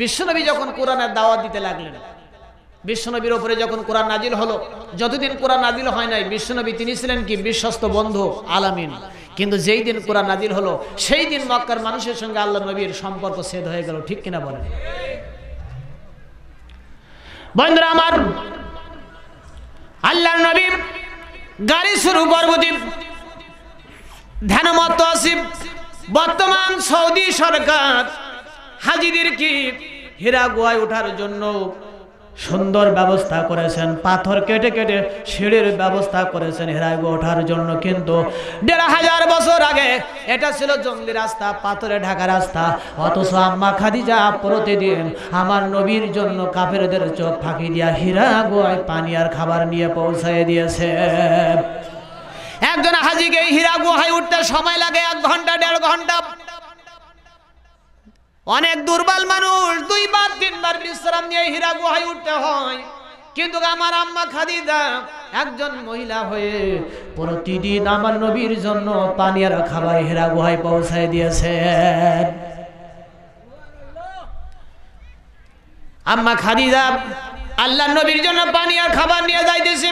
বিশ্বনবী যখন কোরআনের দাওয়াত দিতে লাগলেন বিশ্বনবীর ওপরে যখন কোরআন নাজিল হলো যতদিন কোরআন নাজিল হয় নাই বিশ্বনবী তিনি ছিলেন কি বিশ্বস্ত বন্ধু আলামিন কিন্তু যেই দিন কোরআন নাজিল হলো সেই দিন মক্কার মানুষের সঙ্গে আল্লাহ নবীর সম্পর্ক সেদ হয়ে গেল ঠিক কিনা বলেন বন্ধুরা আমার আল্লাহ নবী গাড়ি শুরু পর্বদ্বীপ ধ্যানমত্ত আসিফ বর্তমান সৌদি সরকার হাজিদেরকে হীরা গোয়ায় ওঠার জন্য সুন্দর ব্যবস্থা করেছেন পাথর কেটে কেটে সিঁড়ির ব্যবস্থা করেছেন গো ওঠার জন্য কিন্তু দেড় হাজার বছর আগে এটা ছিল জঙ্গলি রাস্তা পাথরে ঢাকা রাস্তা অথচ আম্মা খাদিজা প্রতিদিন আমার নবীর জন্য কাপেরদের চোখ ফাঁকি দিয়া হীরা গোয়ায় পানি আর খাবার নিয়ে পৌঁছায় দিয়েছে একজন হাজিকে হীরা গুহায় উঠতে সময় লাগে এক ঘন্টা দেড় ঘন্টা অনেক দুর্বল মানুষ দুইবার তিনবার বিশ্রাম নিয়ে হীরা গুহায় উঠতে হয় কিন্তু আমার আম্মা খাদিদা একজন মহিলা হয়ে প্রতিদিন আমার নবীর জন্য পানি আর খাবার হেরা গুহায় পৌঁছায় দিয়েছে আম্মা খাদিদা আল্লাহ নবীর জন্য পানি আর খাবার নিয়ে যাইতেছে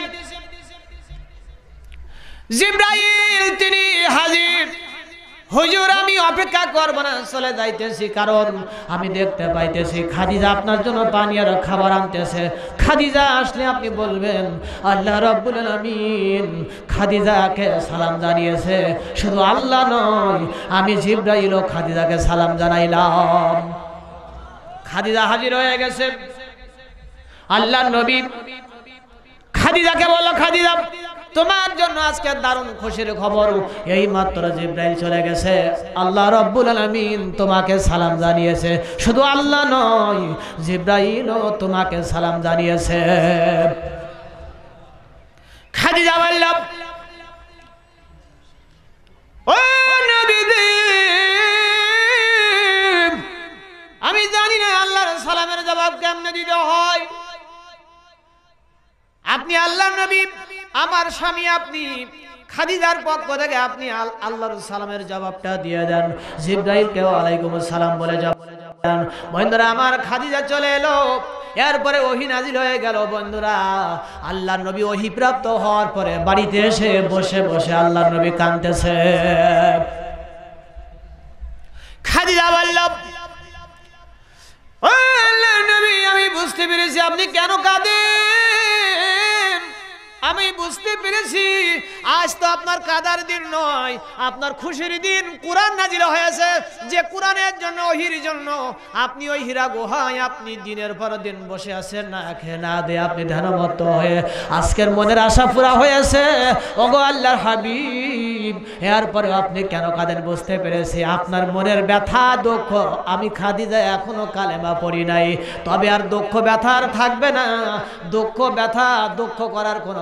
জিব্রাইল তিনি হাজির হুজুর আমি অপেক্ষা করব না চলে যাইতেছি কারণ আমি দেখতে পাইতেছি খাদিজা আপনার জন্য পানি আর খাবার আনতেছে খাদিজা আসলে আপনি বলবেন আল্লাহ রব্বুল আলমিন খাদিজাকে সালাম জানিয়েছে শুধু আল্লাহ নয় আমি জিব্রাইল খাদিজাকে সালাম জানাইলাম খাদিজা হাজির হয়ে গেছে আল্লাহ নবী খাদিজাকে বলো খাদিজা তোমার জন্য আজকে দারুণ খুশির খবর এই মাত্র জিব্রাইল চলে গেছে আল্লাহ রব্বুল আলমিন তোমাকে সালাম জানিয়েছে শুধু আল্লাহ নয় জিব্রাইলও তোমাকে সালাম জানিয়েছে খাদিজা বললাম আমি জানি না আল্লাহর সালামের জবাব কেমনে দিতে হয় আপনি আল্লাহ নবী আমার স্বামী আপনি খাদিজার পক্ষ থেকে আপনি আল্লাহর সালামের জবাবটা দিয়ে দেন জিব্রাহিমকেও আলাইকুম সালাম বলে যাবেন বন্ধুরা আমার খাদিজা চলে এলো এরপরে ওহি নাজিল হয়ে গেল বন্ধুরা আল্লাহ নবী ওহি প্রাপ্ত হওয়ার পরে বাড়িতে এসে বসে বসে আল্লাহ নবী কানতেছে খাদিজা বলল আল্লাহ নবী আমি বুঝতে পেরেছি আপনি কেন কাঁদেন আমি বুঝতে পেরেছি আজ তো আপনার কাদার দিন নয় আপনার খুশির দিন কোরআন নাজিল হয়েছে যে কোরআনের জন্য ওহির জন্য আপনি ওই হীরা গুহায় আপনি দিনের পর দিন বসে আছেন না খে না দে আপনি ধ্যানমত হয়ে আজকের মনের আশা পুরা হয়েছে ওগো আল্লাহর হাবিব এরপরে আপনি কেন কাদের বুঝতে পেরেছি আপনার মনের ব্যথা দুঃখ আমি খাদিজা এখনো কালেমা পড়ি নাই তবে আর দুঃখ ব্যথা আর থাকবে না দুঃখ ব্যথা দুঃখ করার কোনো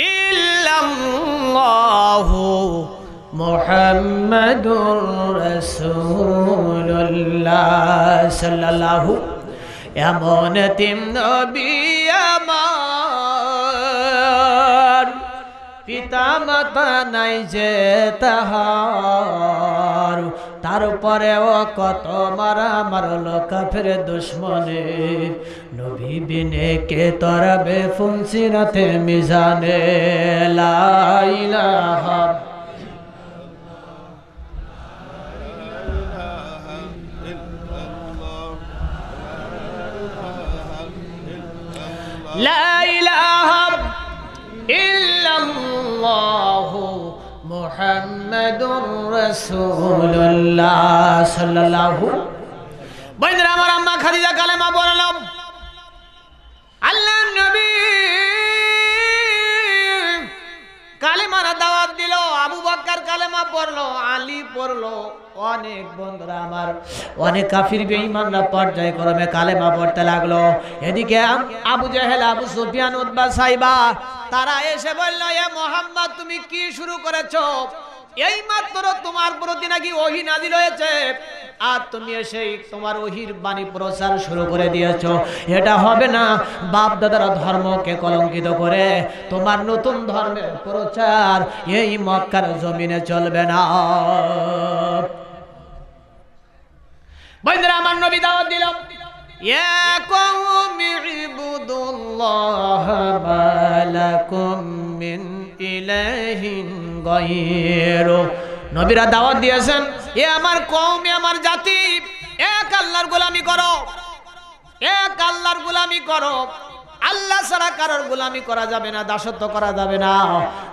ইল্লাল্লাহু মুহাম্মাদুর রাসূলুল্লাহ সাল্লাল্লাহু এমন তিম নবী আমার পিতা মাতা নাই যে তাহার ও কত মারা মারল কাফের দুশ্মনে নবী বিনে কে তরবে রাতে মিজানে লাইলা لا إله মোহাম্মদুর রাসূলুল্লাহ সাল্লাল্লাহু বাইন্দরা আমার আম্মা খাদিজা কালেমা বললাম আল্লাহ পড়লো আলী পড়লো অনেক বন্ধুরা আমার অনেক কাফির বেঈমানরা পর্যায় ক্রমে কালেমা পড়তে লাগলো এদিকে আবু জাহেল আবু সুফিয়ান উদ্বা সাইবা তারা এসে বললো এ মোহাম্মদ তুমি কি শুরু করেছো এই মাত্র তোমার প্রতি নাকি ওহি নাজিল হয়েছে আর তুমি সেই তোমার ওহির বাণী প্রচার শুরু করে দিয়েছ এটা হবে না বাপ দাদারা ধর্মকে কলঙ্কিত করে তোমার নতুন ধর্মের প্রচার এই মক্কার জমিনে চলবে না বন্ধুরা আমার নবী দাওয়াত দিলাম يا قوم اعبدوا الله ما لكم من إله غيره নবীরা দাওয়াত দিয়েছেন এ আমার কম আমার জাতি এক আল্লাহর গোলামি করো এক আল্লাহর গোলামি করো আল্লাহ ছাড়া কারোর গোলামি করা যাবে না দাসত্ব করা যাবে না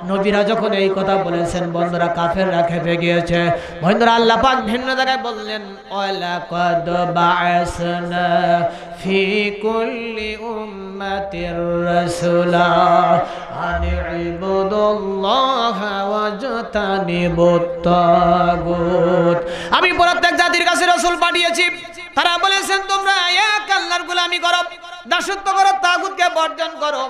নবীরা যখন এই কথা বলেছেন বন্ধুরা কাফের রাখে গিয়েছে বন্ধুরা আল্লাহ পাক ভিন্ন জায়গায় বললেন ওয়ালা কদ বাআসনা ফি কুল্লি উম্মাতির রাসূলা আন ইবুদুল্লাহ ওয়াজতানিবুত আমি প্রত্যেক জাতির কাছে রাসূল পাঠিয়েছি তারা বলেছেন তোমরা এক আল্লাহর গুলামি করো দাসত্ব করো তাগুতকে বর্জন করো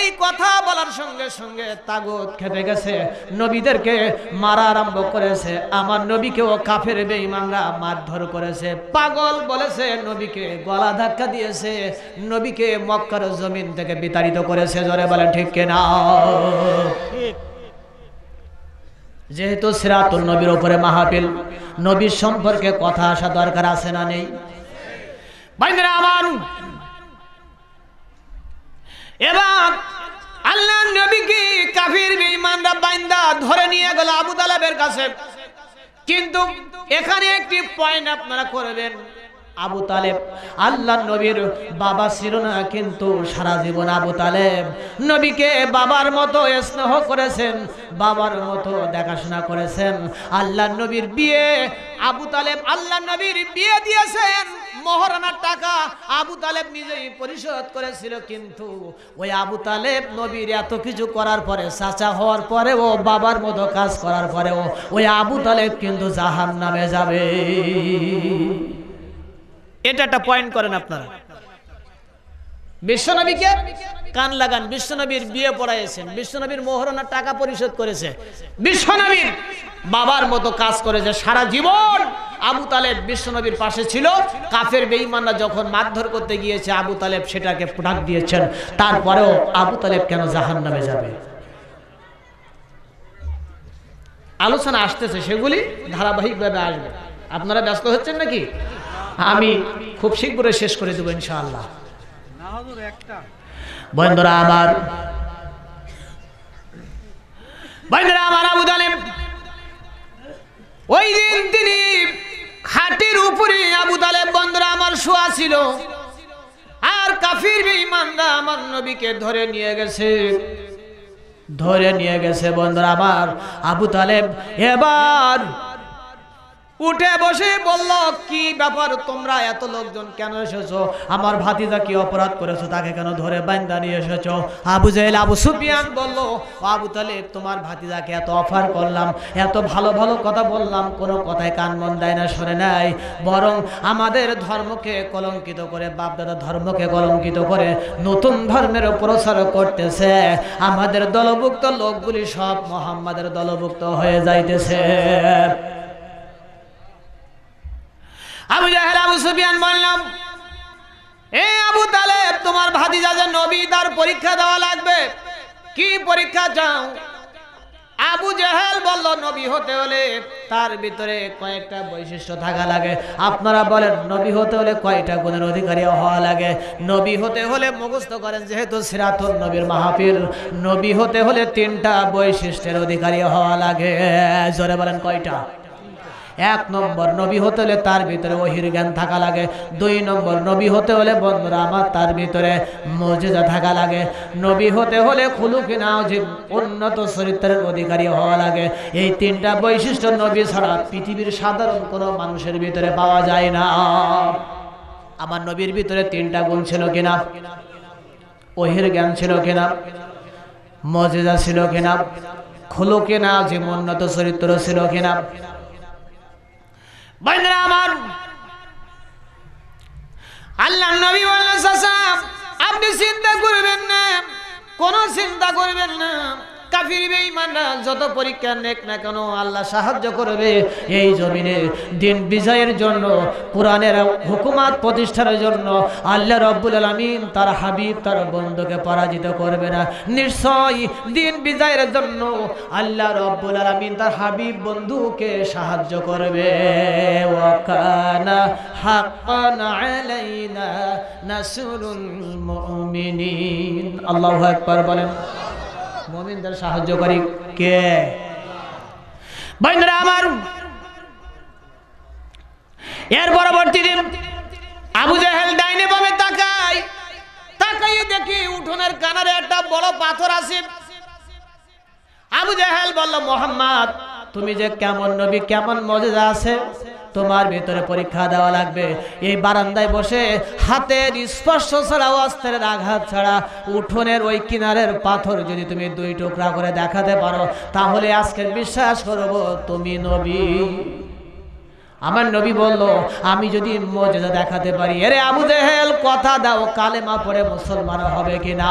এই কথা বলার সঙ্গে সঙ্গে তাগুত খেপে গেছে নবীদেরকে মারা আরম্ভ করেছে আমার নবীকেও কাফের বেঈমানরা মারধর করেছে পাগল বলেছে নবীকে গলা ধাক্কা দিয়েছে নবীকে মক্কার জমিন থেকে বিতাড়িত করেছে জোরে বলে ঠিক কেনা যেহেতু সিরাতুল নবীর ওপরে মাহাপিল নবীর সম্পর্কে কথা আসা দরকার আছে না নেই বাইন্দরা আমার এবার আল্লাহ নবীকে কাফির বেঈমানরা বাইন্দা ধরে নিয়ে গেল আবু তালেবের কাছে কিন্তু এখানে একটি পয়েন্ট আপনারা করবেন আবু তালেব আল্লাহ নবীর বাবা ছিল না কিন্তু সারা জীবন আবু তালেব নবীকে বাবার মতো স্নেহ করেছেন বাবার মতো দেখাশোনা করেছেন আল্লাহ নবীর বিয়ে আবু তালেব আল্লাহ নবীর বিয়ে দিয়েছেন মহারানার টাকা আবু তালেব নিজেই পরিশোধ করেছিল কিন্তু ওই আবু তালেব নবীর এত কিছু করার পরে চাচা হওয়ার পরে ও বাবার মতো কাজ করার পরেও ওই আবু তালেব কিন্তু জাহান নামে যাবে এটা একটা পয়েন্ট করেন আপনারা বিশ্বনবীকে কান লাগান বিশ্বনবীর বিয়ে পড়াইছেন বিশ্বনবীর মোহরনা টাকা পরিশোধ করেছে বিশ্বনবীর বাবার মতো কাজ করেছে সারা জীবন আবু তালেব বিশ্বনবীর পাশে ছিল কাফের বেঈমানরা যখন মারধর করতে গিয়েছে আবু তালেব সেটাকে ডাক দিয়েছেন তারপরেও আবু তালেব কেন জাহান নামে যাবে আলোচনা আসতেছে সেগুলি ধারাবাহিকভাবে আসবে আপনারা ব্যস্ত হচ্ছেন নাকি আমি খুব শীঘ্রই শেষ করে দেবো ইনশাআল্লাহ বন্ধুরা আমার বন্ধুরা আমার আবু তালেব ওই দিন তিনি খাটের উপরে আবু তালেব বন্ধুরা আমার শোয়া ছিল আর কাফির বেঈমানরা আমার নবীকে ধরে নিয়ে গেছে ধরে নিয়ে গেছে বন্ধুরা আবার আবু তালেব এবার উঠে বসে বলল কি ব্যাপার তোমরা এত লোকজন কেন এসেছো আমার ভাতিজা কি অপরাধ করেছো তাকে কেন ধরে বান্দা নিয়ে এসেছো আবু জাহেল আবু সুফিয়ান বলল আবু তালেব তোমার ভাতিজাকে এত অফার করলাম এত ভালো ভালো কথা বললাম কোনো কথায় কান মন দেয় না শোনে নাই বরং আমাদের ধর্মকে কলঙ্কিত করে বাপ দাদা ধর্মকে কলঙ্কিত করে নতুন ধর্মের প্রসার করতেছে আমাদের দলভুক্ত লোকগুলি সব মোহাম্মদের দলভুক্ত হয়ে যাইতেছে আবু জাহেল আবু সুফিয়ান বললাম এ আবু তালেব তোমার ভাতিজা যে নবী তার পরীক্ষা দেওয়া লাগবে কি পরীক্ষা চাও আবু জাহেল বলল নবী হতে হলে তার ভিতরে কয়েকটা বৈশিষ্ট্য থাকা লাগে আপনারা বলেন নবী হতে হলে কয়টা গুণের অধিকারী হওয়া লাগে নবী হতে হলে মুখস্থ করেন যেহেতু সিরাতুল নবীর মাহফিল নবী হতে হলে তিনটা বৈশিষ্ট্যের অধিকারী হওয়া লাগে জোরে বলেন কয়টা এক নম্বর নবী হতে হলে তার ভিতরে ওহির জ্ঞান থাকা লাগে দুই নম্বর নবী হতে হলে বন্ধুরা আমার তার ভিতরে মর্যাদা থাকা লাগে নবী হতে হলে খুলুকি না যে উন্নত চরিত্রের অধিকারী হওয়া লাগে এই তিনটা বৈশিষ্ট্য নবী ছাড়া পৃথিবীর সাধারণ কোনো মানুষের ভিতরে পাওয়া যায় না আমার নবীর ভিতরে তিনটা গুণ ছিল কিনা ওহির জ্ঞান ছিল কিনা মজেদা ছিল কিনা না কিনা উন্নত চরিত্র ছিল কিনা বাইন্দরা আমার আল্লাহ নবী বললেন আপনি চিন্তা করবেন না কোনো চিন্তা করবেন না কাফির বেঈমানরা যত পরীক্ষা নেক না কেন আল্লাহ সাহায্য করবে এই জমিনে দিন বিজয়ের জন্য কোরআনের হুকুমাত প্রতিষ্ঠার জন্য আল্লাহ রব্বুল আলমিন তার হাবিব তার বন্ধুকে পরাজিত করবে না নিশ্চয় দিন বিজয়ের জন্য আল্লাহ রব্বুল আলমিন তার হাবিব বন্ধুকে সাহায্য করবে আল্লাহ একবার বলেন মোমিনদের সাহায্য করি কে বন্ধুরা আমার এর পরবর্তী দিন আবু জাহেল ডাইনে ভাবে তাকায় তাকাইয়ে দেখি উঠোনের কানারে একটা বড় পাথর আছে আবু জাহেল বলল মোহাম্মদ তুমি যে কেমন নবী কেমন মজা আছে তোমার ভিতরে পরীক্ষা দেওয়া লাগবে এই বারান্দায় বসে হাতের স্পর্শ ছাড়া অস্ত্রের আঘাত ছাড়া উঠোনের ওই কিনারের পাথর যদি তুমি দুই টুকরা করে দেখাতে পারো তাহলে আজকে বিশ্বাস করবো তুমি নবী আমার নবী বলল আমি যদি মজেদা দেখাতে পারি আরে আবু জেহেল কথা দাও কালেমা পরে মুসলমান হবে কি না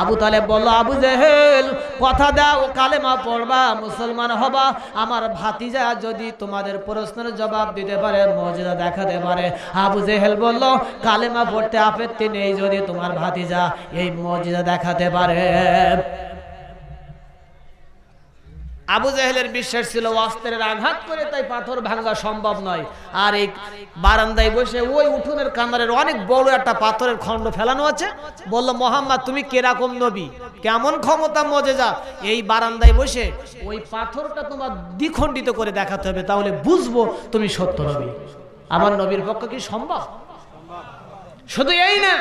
আবু তালে বলল আবু জেহেল কথা দাও কালেমা পড়বা মুসলমান হবা আমার ভাতিজা যদি তোমাদের প্রশ্নের জবাব দিতে পারে মজেদা দেখাতে পারে আবু জেহেল বলল কালেমা পড়তে আপত্তি নেই যদি তোমার ভাতিজা এই মজেদা দেখাতে পারে আবু জাহেলের বিশ্বাস ছিল অস্ত্রের আঘাত করে তাই পাথর ভাঙ্গা সম্ভব নয় আর এই বারান্দায় বসে ওই উঠোনের কামারের অনেক বড় একটা পাথরের খণ্ড ফেলানো আছে বলল মোহাম্মদ তুমি কেরকম নবী কেমন ক্ষমতা মজে যা এই বারান্দায় বসে ওই পাথরটা তোমার দ্বিখণ্ডিত করে দেখাতে হবে তাহলে বুঝবো তুমি সত্য নবী আমার নবীর পক্ষে কি সম্ভব শুধু এই না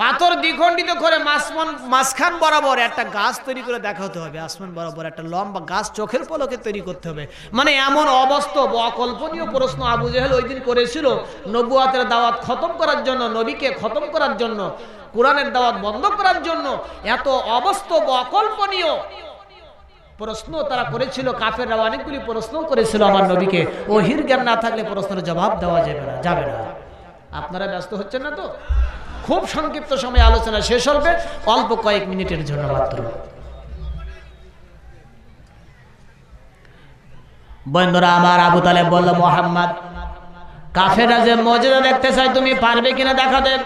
পাথর দ্বিখণ্ডিত করে মাসমান মাসখান বরাবর একটা গাছ তৈরি করে দেখাতে হবে আসমান বরাবর একটা লম্বা গাছ চোখের পলকে তৈরি করতে হবে মানে এমন অবাস্তব অকল্পনীয় প্রশ্ন আবু জেহেল ওই দিন করেছিল নবুয়াতের দাওয়াত খতম করার জন্য নবীকে খতম করার জন্য কোরআনের দাওয়াত বন্ধ করার জন্য এত অবস্থব অকল্পনীয় প্রশ্ন তারা করেছিল কাফেররা অনেকগুলি প্রশ্ন করেছিল আমার নবীকে ওহির জ্ঞান না থাকলে প্রশ্নের জবাব দেওয়া যাবে না যাবে না আপনারা ব্যস্ত হচ্ছেন না তো খুব সংক্ষিপ্ত সময় আলোচনা শেষ হবে অল্প কয়েক মিনিটের জন্য মাত্র বন্ধুরা আমার আবু তালে বলল মোহাম্মদ কাফেরা যে মজুদা দেখতে চাই তুমি পারবে কিনা দেখা দেব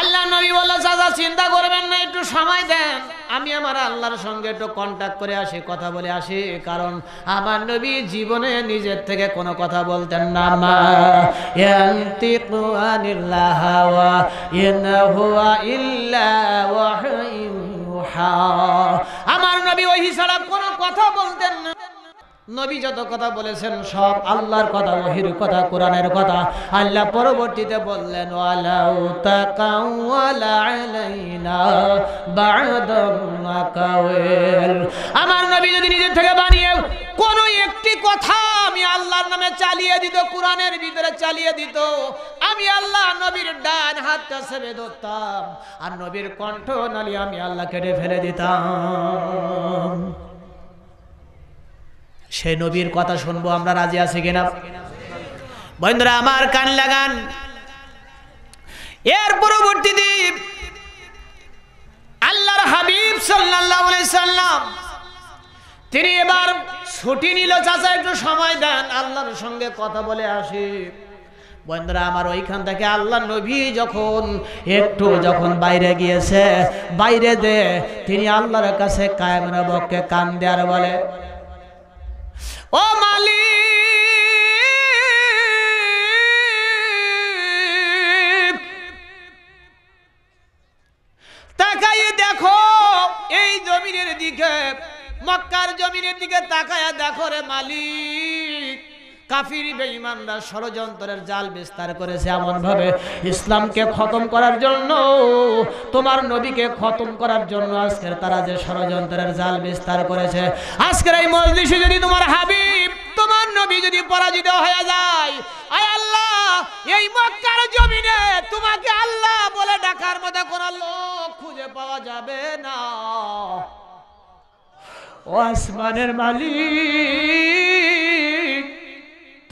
আল্লাহ নবী বললো চাচা চিন্তা করবেন না একটু সময় দেন আমি আমার আল্লাহর সঙ্গে একটু কন্ট্যাক্ট করে আসি কথা বলে আসি কারণ আমার নবী জীবনে নিজের থেকে কোনো কথা বলতেন না আমার নবী ওই ছাড়া কোনো কথা বলতেন না নবী যত কথা বলেছেন সব আল্লাহর কথা ওহির কথা কোরআনের কথা আল্লাহ পরবর্তীতে বললেন আমার নবী যদি নিজের থেকে বানিয়ে কোন একটি কথা আমি আল্লাহর নামে চালিয়ে দিত কোরআনের ভিতরে চালিয়ে দিত আমি আল্লাহ নবীর ডান হাতটা সেবে ধরতাম আর নবীর কণ্ঠ নালি আমি আল্লাহ কেটে ফেলে দিতাম সেই নবীর কথা শুনবো আমরা রাজি আছি কিনা বন্ধুরা আমার কান লাগান এর পরবর্তী দ্বীপ আল্লাহর হাবিব সাল্লাল্লাহু আলাইহি সাল্লাম তিনি এবার ছুটি নিল চাচা একটু সময় দেন আল্লাহর সঙ্গে কথা বলে আসি বন্ধুরা আমার ওইখান থেকে আল্লাহ নবী যখন একটু যখন বাইরে গিয়েছে বাইরে দে তিনি আল্লাহর কাছে কায়েম বককে কান দেয়ার বলে ও মালিক তাকাই দেখো এই জমিনের দিকে মক্কার জমিনের দিকে তাকায়া দেখো রে মালিক কাফির বেঈমানরা ষড়যন্ত্রের জাল বিস্তার করেছে এমনভাবে ইসলামকে খতম করার জন্য তোমার নবীকে খতম করার জন্য আজকের তারা যে ষড়যন্ত্রের জাল বিস্তার করেছে আজকের এই মজলিসে যদি তোমার হাবিব তোমার নবী যদি পরাজিত হয়ে যায় আয় আল্লাহ এই মক্কার জমিনে তোমাকে আল্লাহ বলে ডাকার মতো কোন লোক খুঁজে পাওয়া যাবে না ও আসমানের মালিক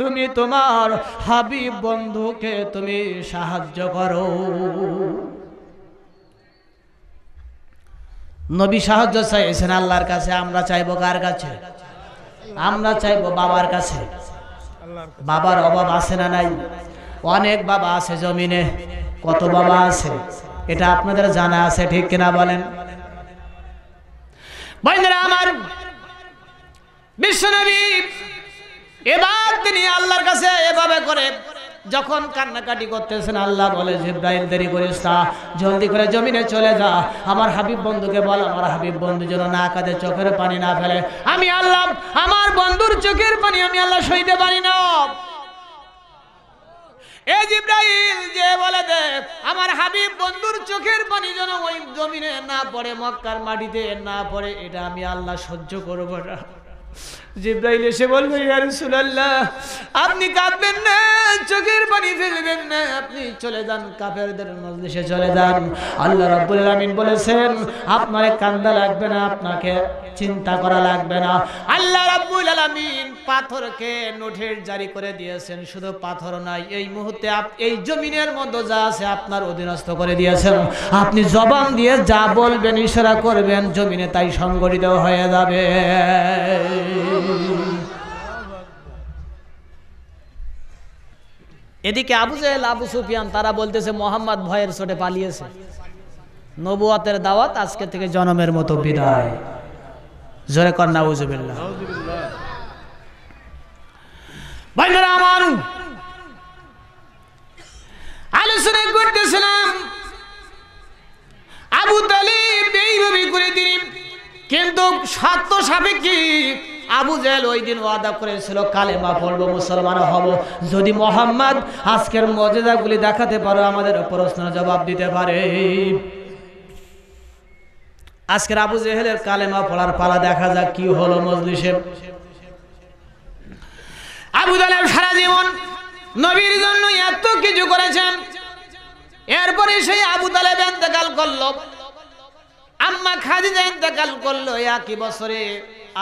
তুমি তোমার হাবিব বন্ধুকে তুমি সাহায্য করো নবী সাহায্য চাইছেন আল্লাহর কাছে আমরা চাইবো কার কাছে আমরা চাইবো বাবার কাছে বাবার অভাব আছে না নাই অনেক বাবা আছে জমিনে কত বাবা আছে এটা আপনাদের জানা আছে ঠিক কিনা বলেন আমার বিশ্বনবী এবার তিনি আল্লাহর কাছে এভাবে করে যখন কান্নাকাটি করতেছেন আল্লাহ বলে জিব্রাইল দেরি করিস না জলদি করে জমিনে চলে যা আমার হাবিব বন্ধুকে বল আমার হাবিব বন্ধু যেন না কাঁদে চোখের পানি না ফেলে আমি আল্লাহ আমার বন্ধুর চোখের পানি আমি আল্লাহ সইতে পারি না এ জিব্রাইল যে বলে দে আমার হাবিব বন্ধুর চোখের পানি যেন ওই জমিনে না পড়ে মক্কার মাটিতে না পড়ে এটা আমি আল্লাহ সহ্য করবো না জিব্রাইল এসে বলবে ইয়ারসুল্লাহ আপনি কাঁদবেন না চোখের পানি ফেলবেন না আপনি চলে যান কাফেরদের মজলিসে চলে যান আল্লাহ রাব্বুল আলামিন বলেছেন আপনার কান্দা লাগবে না আপনাকে চিন্তা করা লাগবে না আল্লাহ রাব্বুল আলামিন পাথরকে নোটের জারি করে দিয়েছেন শুধু পাথর নাই এই মুহূর্তে এই জমিনের মধ্যে যা আছে আপনার অধীনস্থ করে দিয়েছেন আপনি জবান দিয়ে যা বলবেন ইশারা করবেন জমিনে তাই সংগঠিত হয়ে যাবে এদিকে আবু জাহেল আবু সুফিয়ান তারা বলতেছে মোহাম্মদ ভয়ের ছোটে পালিয়েছে নবুয়াতের দাওয়াত আজকে থেকে জনমের মতো বিদায় জোরে আলোচনা করতেছিলাম কিন্তু আবু জাহেল ওই দিন ওয়াদা করেছিল কালেমা পড়বো মুসলমান হব যদি মোহাম্মদ আজকের মর্যাদাগুলি দেখাতে পারো আমাদের প্রশ্ন জবাব দিতে পারে আজকের আবু জেহেলের কালেমা পড়ার পালা দেখা যাক কি হলো মজলিসে আবু জাহেল সারা জীবন নবীর জন্য এত কিছু করেছেন এরপরে সেই আবু তালেব এতেকাল করলো আম্মা খাদিজা এতেকাল করলো একই বছরে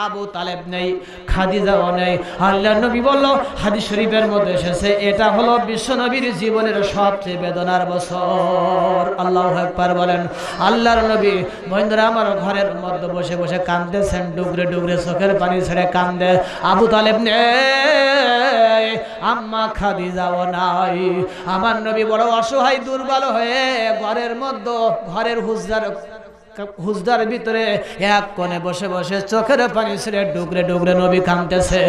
আবু তালেব নেই খাদিজাও নেই আল্লাহ নবী বলল হাদিস শরীফের মধ্যে এসেছে এটা হলো বিশ্ব নবীর জীবনের সবচেয়ে বেদনার বছর আল্লাহ একবার বলেন আল্লাহর নবী বন্ধুরা আমার ঘরের মধ্যে বসে বসে কান্দেছেন ডুগরে ডুগরে চোখের পানি ছেড়ে কান্দে আবু তালেব নে আম্মা খাদিজাও নাই আমার নবী বড় অসহায় দুর্বল হয়ে ঘরের মধ্যে ঘরের হুজরার হুজদার ভিতরে এক কোণে বসে বসে চোখের পানি ছেড়ে ডুগরে ডুগরে নবী কাঁদতেছে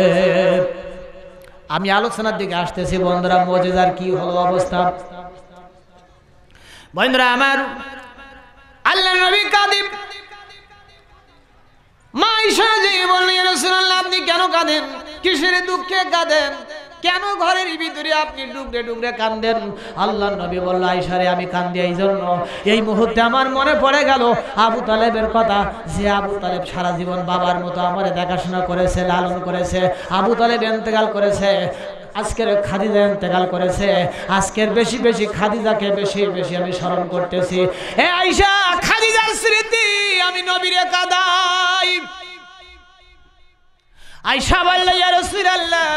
আমি আলোচনার দিকে আসতেছি বন্ধুরা মজেদার কি হলো অবস্থা বন্ধুরা আমার আল্লাহ নবী কাদিব মা ঈশ্বর জীবন আপনি কেন কাঁদেন কিসের দুঃখে কাঁদেন কেন ঘরের ভিতরে আপনি ডুবড়ে ডুবড়ে কান্দেন আল্লাহ নবী বলল আইসারে আমি কান্দি এই জন্য এই মুহূর্তে আমার মনে পড়ে গেল আবু তালেবের কথা যে আবু তালেব সারা জীবন বাবার মতো আমার দেখাশোনা করেছে লালন করেছে আবু তালেব এন্তেকাল করেছে আজকের খাদিজা এন্তেকাল করেছে আজকের বেশি বেশি খাদিজাকে বেশি বেশি আমি স্মরণ করতেছি এ আইসা খাদিজার স্মৃতি আমি নবীরে কাদাই আইসা বললে ইয়ার আল্লাহ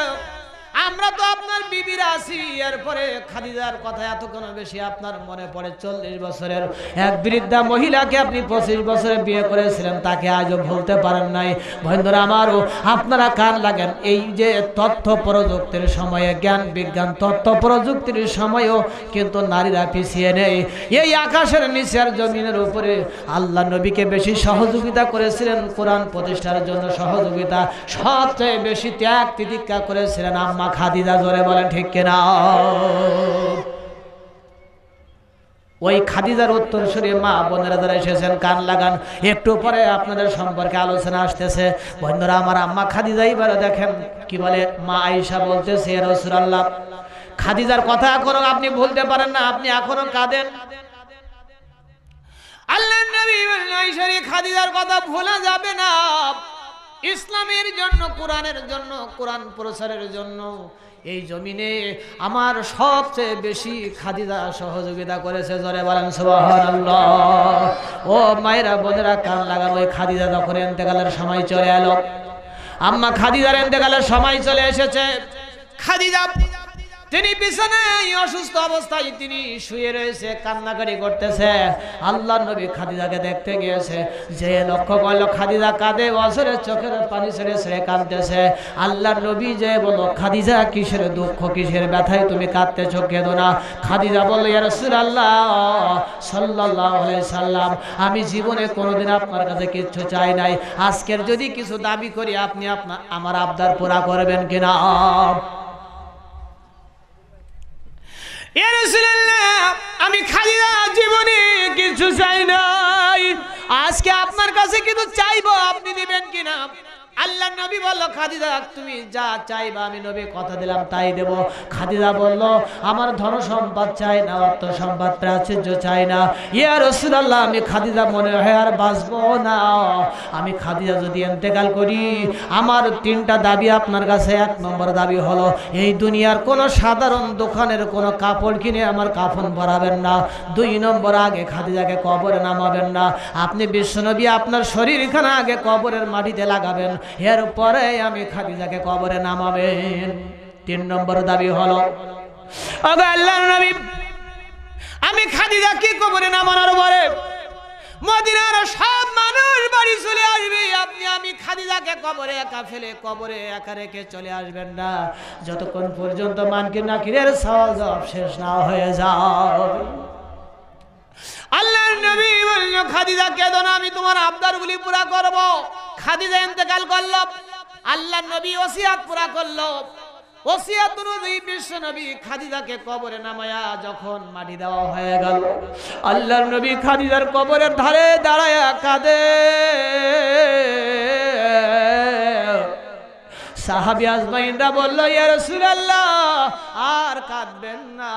আমরা তো আপনার বিবিরা আছি এরপরে খাদিজার কথা এতক্ষণ বেশি আপনার মনে পড়ে চল্লিশ বছরের এক বৃদ্ধা মহিলাকে আপনি পঁচিশ বছরে বিয়ে করেছিলেন তাকে আজও ভুলতে পারেন নাই ভয়ন্দর আমারও আপনারা কান লাগেন এই যে তথ্য প্রযুক্তির সময়ে জ্ঞান বিজ্ঞান তথ্য প্রযুক্তির সময়েও কিন্তু নারীরা পিছিয়ে নেই এই আকাশের নিচের জমিনের উপরে আল্লাহ নবীকে বেশি সহযোগিতা করেছিলেন কোরআন প্রতিষ্ঠার জন্য সহযোগিতা সবচেয়ে বেশি ত্যাগ তিতিক্ষা করেছিলেন আম্মা মা খাদিজা জোরে বলেন ঠিক কেনা ওই খাদিজার উত্তর সুরে মা বোনেরা যারা এসেছেন কান লাগান একটু পরে আপনাদের সম্পর্কে আলোচনা আসতেছে বন্ধুরা আমার আম্মা খাদিজা এবারে দেখেন কি বলে মা আইসা বলতেছে রসুরাল্লাহ খাদিজার কথা এখনো আপনি ভুলতে পারেন না আপনি এখনো কাঁদেন আল্লাহ নবী আইসারি খাদিজার কথা ভুলে যাবে না ইসলামের জন্য কোরআনের জন্য কোরআন প্রচারের জন্য এই জমিনে আমার সবচেয়ে বেশি খাদিদা সহযোগিতা করেছে জরে বলেন ও মায়েরা বোনেরা কান লাগানো ওই খাদিজা যখন এতেকালের সময় চলে এলো আম্মা এনতে এতেকালের সময় চলে এসেছে খাদিদা তিনি পিছনে অসুস্থ অবস্থায় তিনি শুয়ে রয়েছে কান্নাকারি করতেছে আল্লাহ নবী খাদিদাকে দেখতে গিয়েছে যে লক্ষ্য করলো খাদিজা কাঁদে অসরে চোখের পানি ছেড়ে ছেড়ে কাঁদতেছে আল্লাহ নবী যে বলো খাদিজা কিসের দুঃখ কিসের ব্যথায় তুমি কাঁদতে চোখে কেঁদো না খাদিজা বললো সুর আল্লাহ সাল্লাহ সাল্লাম আমি জীবনে কোনোদিন আপনার কাছে কিচ্ছু চাই নাই আজকের যদি কিছু দাবি করি আপনি আপনার আমার আবদার পুরা করবেন কিনা আমি খালিদা জীবনে কিছু চাই নাই আজকে আপনার কাছে কিন্তু চাইবো আপনি দিবেন কিনা আল্লাহ নবী বললো খাদিজা তুমি যা চাইবা আমি নবী কথা দিলাম তাই দেব খাদিজা বললো আমার ধন সম্পদ চাই না অর্থ সম্পদ প্রাচুর্য চাই না ইয়া রসুল্লাহ আমি খাদিজা মনে হয় আর বাঁচবো না আমি খাদিজা যদি এন্তেকাল করি আমার তিনটা দাবি আপনার কাছে এক নম্বর দাবি হলো এই দুনিয়ার কোনো সাধারণ দোকানের কোনো কাপড় কিনে আমার কাফন পরাবেন না দুই নম্বর আগে খাদিজাকে কবরে নামাবেন না আপনি বিশ্বনবী আপনার শরীর এখানে আগে কবরের মাটিতে লাগাবেন এরপরে আমি খাদিজাকে কবরে নামাবেন তিন নম্বর দাবি হলো আল্লাহর নবী আমি খাদিজা কি কবরে নামানোর পরে মদিনার সব মানুষ বাড়ি চলে আসবে আপনি আমি খাদিজাকে কবরে একা ফেলে কবরে একা রেখে চলে আসবেন না যতক্ষণ পর্যন্ত মানকির নাকিরের সওয়াল শেষ না হয়ে যাও আল্লাহর নবী বললেন খাদিজা কেঁদো না আমি তোমার আবদারগুলি পুরা করব খাদিজা ইন্তেকাল করল আল্লাহর নবী ওসিয়াত পুরা করল ওসিয়াত অনুযায়ী বিশ্ব নবী খাদিজাকে কবরে নামায়া যখন মাটি দেওয়া হয়ে গেল আল্লাহর নবী খাদিজার কবরের ধারে দাঁড়ায়া কাঁদে সাহাবি আজমাইনরা বলল ইয়ারসুল্লাহ আর কাঁদবেন না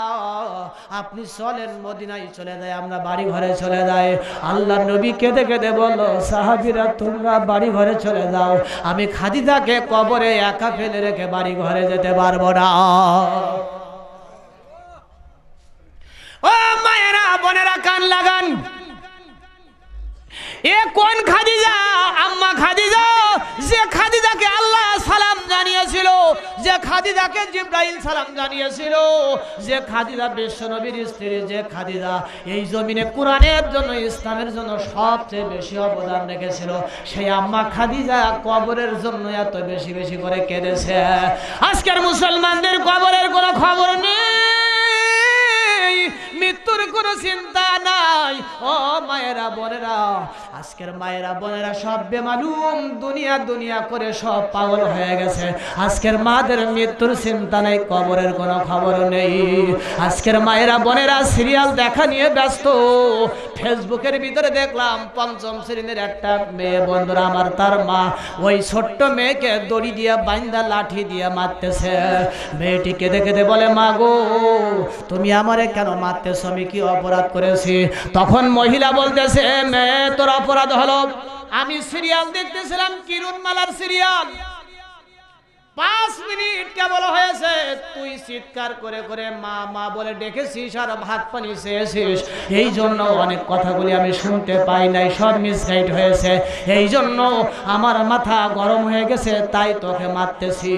আপনি চলেন মদিনায় চলে যায় আমরা বাড়ি ঘরে চলে যাই আল্লাহ নবী কেঁদে কেঁদে বললো সাহাবিরা তোমরা বাড়ি ঘরে চলে যাও আমি খাদিজাকে কবরে একা ফেলে রেখে বাড়ি ঘরে যেতে পারবো না ও মায়েরা বোনেরা কান লাগান এ কোন খাদিজা আম্মা খাদিজা যে খাদিজাকে আল্লাহ সালাম জানিয়েছিল যে খাদিজাকে জিব্রাইল সালাম জানিয়েছিল যে খাদিজা বিশ্বনবীর স্ত্রী যে খাদিজা এই জমিনে কোরআনের জন্য ইসলামের জন্য সবচেয়ে বেশি অবদান রেখেছিল সেই আম্মা খাদিজা কবরের জন্য এত বেশি বেশি করে কেঁদেছে আজকের মুসলমানদের কবরের কোনো খবর নেই নেই মৃত্যুর কোনো চিন্তা নাই ও মায়েরা বোনেরা আজকের মায়েরা বোনেরা সব বেমালুম দুনিয়া দুনিয়া করে সব পাগল হয়ে গেছে আজকের মাদের মৃত্যুর চিন্তা নেই কবরের কোনো খবর নেই আজকের মায়েরা বোনেরা সিরিয়াল দেখা নিয়ে ব্যস্ত ফেসবুকের ভিতরে দেখলাম পঞ্চম শ্রেণীর একটা মেয়ে বন্ধুরা আমার তার মা ওই ছোট্ট মেয়েকে দড়ি দিয়ে বাইন্দা লাঠি দিয়ে মারতেছে মেয়েটি কেঁদে কেঁদে বলে মা গো তুমি আমার কেন মারতেছ আমি কি অপরাধ করেছি তখন মহিলা বলতেছে মেয়ে তোর অপরাধ হলো আমি সিরিয়াল দেখতেছিলাম কিরুনমালার সিরিয়াল পাঁচ মিনিট কেবল হয়েছে তুই চিৎকার করে করে মা মা বলে ডেকেছিস আর ভাত পানি চেয়েছিস এই জন্য অনেক কথাগুলি আমি শুনতে পাই নাই সব মিসগাইড হয়েছে এই জন্য আমার মাথা গরম হয়ে গেছে তাই তোকে মারতেছি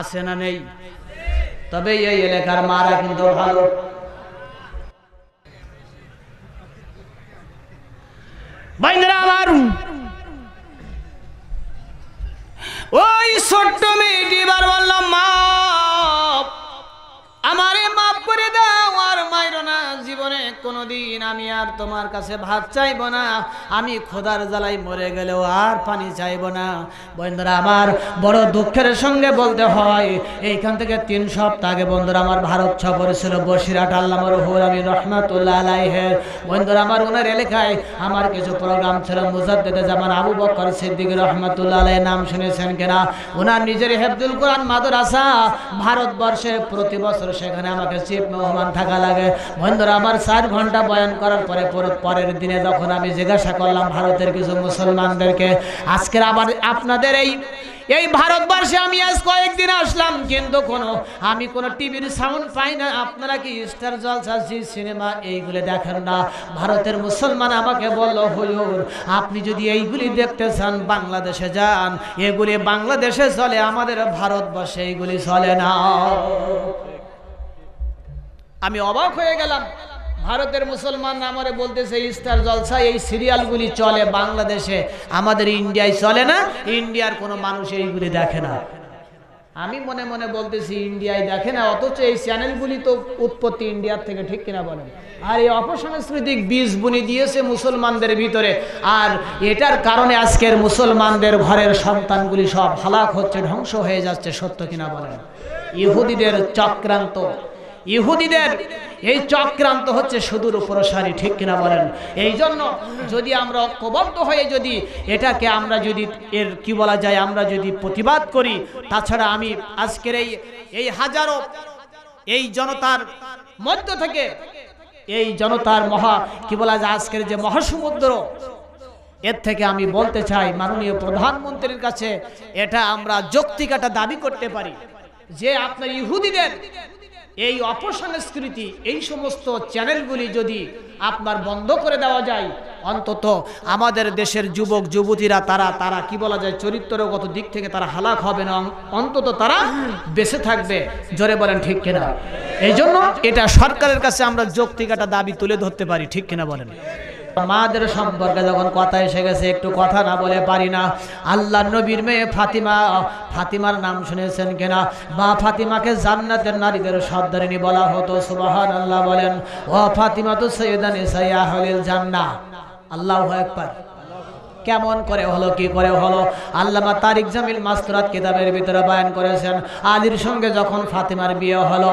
আছে না নেই তবে এই এলাকার মারা কিন্তু ভালো আমার ওই ছোট্ট মেয়েটি বার বললাম মা আমারে মাফ করে দাও মাইর না জীবনে কোনোদিন আমি আর তোমার কাছে ভাত চাইব না আমি খোদার জ্বালাই মরে গেলেও আর পানি চাইব না বন্ধুরা আমার বড় দুঃখের সঙ্গে বলতে হয় এইখান থেকে তিন সপ্তাহ আগে বন্ধুরা আমার ভারত সফর ছিল বসিরাট আল্লামর আমি রহমাতুল্লাহ বন্ধুরা আমার এলাকায় আমার কিছু প্রোগ্রাম ছিল মুজাদ্দেদে আবু বকর সিদ্দিক রহমাতুল্লাহ আলাই নাম শুনেছেন কিনা ওনার নিজের হেফদুল কোরআন মাদুর আসা ভারতবর্ষে প্রতি বছর সেখানে আমাকে চিফ মেহমান থাকা লাগে লাগে বন্ধুরা আবার চার ঘন্টা বয়ান করার পরে পরের দিনে যখন আমি জিজ্ঞাসা করলাম ভারতের কিছু মুসলমানদেরকে আজকের আবার আপনাদের এই এই ভারতবর্ষে আমি আজ কয়েকদিন আসলাম কিন্তু কোনো আমি কোনো টিভির সাউন্ড পাই না আপনারা কি স্টার জলসা জি সিনেমা এইগুলি দেখেন না ভারতের মুসলমান আমাকে বলল হুজুর আপনি যদি এইগুলি দেখতে চান বাংলাদেশে যান এগুলি বাংলাদেশে চলে আমাদের ভারতবর্ষে এইগুলি চলে না আমি অবাক হয়ে গেলাম ভারতের মুসলমান আমারে বলতেছে ইস্তার জলসা এই সিরিয়ালগুলি চলে বাংলাদেশে আমাদের ইন্ডিয়ায় চলে না ইন্ডিয়ার কোনো মানুষ এইগুলি দেখে না আমি মনে মনে বলতেছি ইন্ডিয়ায় দেখে না অথচ এই চ্যানেলগুলি তো উৎপত্তি ইন্ডিয়ার থেকে ঠিক কিনা বলেন আর এই অপসাংস্কৃতিক বীজ বুনি দিয়েছে মুসলমানদের ভিতরে আর এটার কারণে আজকের মুসলমানদের ঘরের সন্তানগুলি সব হালাক হচ্ছে ধ্বংস হয়ে যাচ্ছে সত্য কিনা বলেন ইহুদিদের চক্রান্ত ইহুদিদের এই চক্রান্ত হচ্ছে সুদূর প্রসারি ঠিক কিনা বলেন এই জন্য যদি আমরা ঐক্যবদ্ধ হয়ে যদি এটাকে আমরা যদি এর কি বলা যায় আমরা যদি প্রতিবাদ করি তাছাড়া আমি আজকের এই এই হাজারো এই জনতার মধ্য থেকে এই জনতার মহা কি বলা যায় আজকের যে মহাসমুদ্র এর থেকে আমি বলতে চাই মাননীয় প্রধানমন্ত্রীর কাছে এটা আমরা যৌক্তিকাটা দাবি করতে পারি যে আপনার ইহুদিদের এই অপসংস্কৃতি এই সমস্ত চ্যানেলগুলি যদি আপনার বন্ধ করে দেওয়া যায় অন্তত আমাদের দেশের যুবক যুবতীরা তারা তারা কি বলা যায় চরিত্রগত দিক থেকে তারা হালাক হবে না অন্তত তারা বেঁচে থাকবে জোরে বলেন ঠিক কিনা এই জন্য এটা সরকারের কাছে আমরা যৌক্তিকাটা দাবি তুলে ধরতে পারি ঠিক কিনা বলেন মাদের সম্পর্কে যখন কথা এসে গেছে একটু কথা না বলে পারি না আল্লাহ নবীর মেয়ে ফাতিমা ফাতিমার নাম শুনেছেন কিনা মা ফাতিমাকে জান্নাতের নারীদের সর্দারিনী বলা হতো সুবাহান আল্লাহ বলেন ও ফাতিমা তো সাইয়া ইসাইয়াহলিল জান্না আল্লাহ একবার কেমন করে হলো কি করে হলো আল্লামা তারিক জামিল মাস্তুরাত কিতাবের ভিতরে বায়ন করেছেন আলীর সঙ্গে যখন ফাতিমার বিয়ে হলো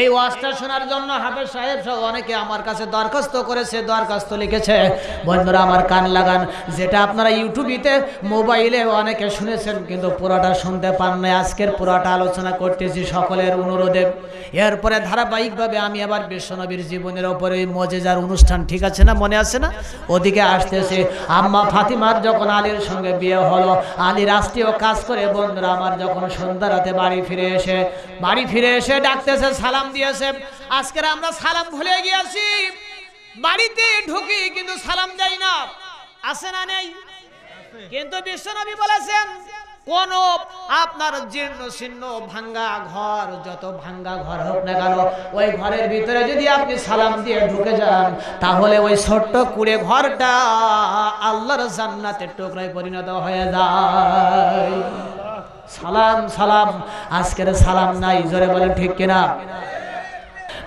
এই ওয়াজটা শোনার জন্য হাফেজ সাহেব সহ অনেকে আমার কাছে দরখাস্ত করেছে দরখাস্ত লিখেছে বন্ধুরা আমার কান লাগান যেটা আপনারা ইউটিউবিতে মোবাইলে অনেকে শুনেছেন কিন্তু পুরাটা শুনতে পান না আজকের পুরাটা আলোচনা করতেছি সকলের অনুরোধে এরপরে ধারাবাহিকভাবে আমি আবার বিশ্বনবীর জীবনের ওপরে ওই মজেজার অনুষ্ঠান ঠিক আছে না মনে আছে না ওদিকে আসতেছে আম্মা ফাতিমার যখন আলীর সঙ্গে বিয়ে হলো আলী রাষ্ট্রীয় কাজ করে বন্ধুরা আমার যখন সন্ধ্যা রাতে বাড়ি ফিরে এসে বাড়ি ফিরে এসে ডাকতেছে সালাম সালাম দিয়েছে আজকের আমরা সালাম ভুলে গিয়েছি বাড়িতে ঢুকি কিন্তু সালাম দেয় না আসে না নেই কিন্তু বিশ্বনবী বলেছেন কোন আপনার জীর্ণ শীর্ণ ভাঙ্গা ঘর যত ভাঙ্গা ঘর হোক না কেন ওই ঘরের ভিতরে যদি আপনি সালাম দিয়ে ঢুকে যান তাহলে ওই ছোট্ট কুড়ে ঘরটা আল্লাহর জান্নাতের টুকরায় পরিণত হয়ে যায় সালাম সালাম আজকের সালাম নাই জোরে বলে ঠিক কিনা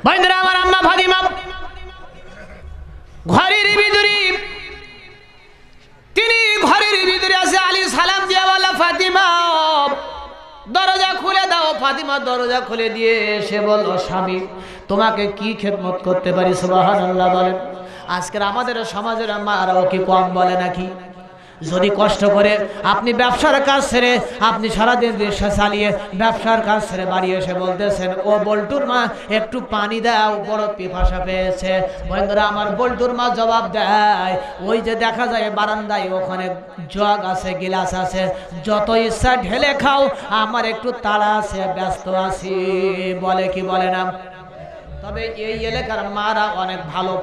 বন্ধুরা আমার আম্মা ফাদিমা ঘরের ভিতরে তিনি ঘরের ভিতরে আছে আলী সালাম দিয়া বলা ফাতিমা দরজা খুলে দাও ফাতিমা দরজা খুলে দিয়ে স্বামী তোমাকে কি করতে পারি বলেন আজকের আমাদের সমাজের মারাও কি কম বলে নাকি যদি কষ্ট করে আপনি ব্যবসার কাজ ছেড়ে আপনি সারাদিন রিক্সা চালিয়ে ব্যবসার কাজ ছেড়ে বাড়ি এসে বলতেছেন ও বল্টুর মা একটু পানি দেয় বড় পিপাসা পেয়েছে বন্ধুরা আমার বল্টুর মা জবাব দেয় ওই যে দেখা যায় বারান্দায় ওখানে জগ আছে গিলাস আছে যত ইচ্ছা ঢেলে খাও আমার একটু তাড়া আছে ব্যস্ত আছি বলে কি বলে না তবে এই এলাকার মারা অনেক ভালো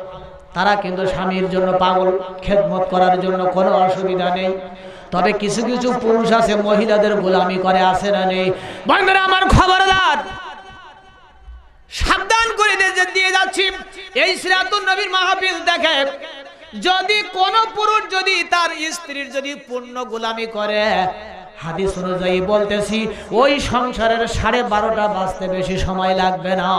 তারা কিন্তু স্বামীর জন্য পাগল খেদমত করার জন্য কোনো অসুবিধা নেই তবে কিছু কিছু পুরুষ আছে মহিলাদের গোলামি করে আসে না নেই বন্ধুরা আমার খবরদার সাবধান করে দিয়ে যাচ্ছি এই সিরাতুল নবীর মাহফিল দেখে যদি কোন পুরুষ যদি তার স্ত্রীর যদি পূর্ণ গোলামি করে হাদিস অনুযায়ী বলতেছি ওই সংসারের সাড়ে বারোটা বাঁচতে বেশি সময় লাগবে না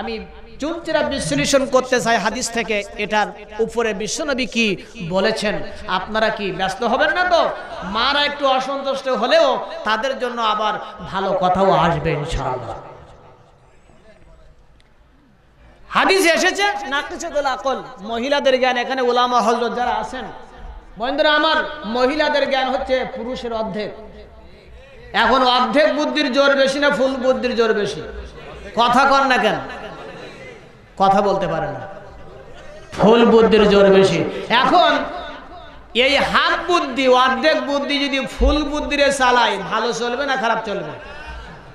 আমি চুলচেরা বিশ্লেষণ করতে চায় হাদিস থেকে এটার উপরে বিশ্বনবী কি বলেছেন আপনারা কি ব্যস্ত হবেন না তো মারা একটু অসন্তুষ্ট হলেও তাদের জন্য আবার ভালো কথাও আসবে ইনশাআল্লাহ হাদিস এসেছে না কিছু নাকিসাতুল আকল মহিলাদের জ্ঞান এখানে ওলামা হজরত যারা আছেন মহেন্দ্র আমার মহিলাদের জ্ঞান হচ্ছে পুরুষের অর্ধেক এখন অর্ধেক বুদ্ধির জোর বেশি না ফুল বুদ্ধির জোর বেশি কথা কর না কেন কথা বলতে পারে না ফুল বুদ্ধির জোর বেশি এখন এই হাত বুদ্ধি অর্ধেক বুদ্ধি যদি ফুল বুদ্ধিরে চালাই ভালো চলবে না খারাপ চলবে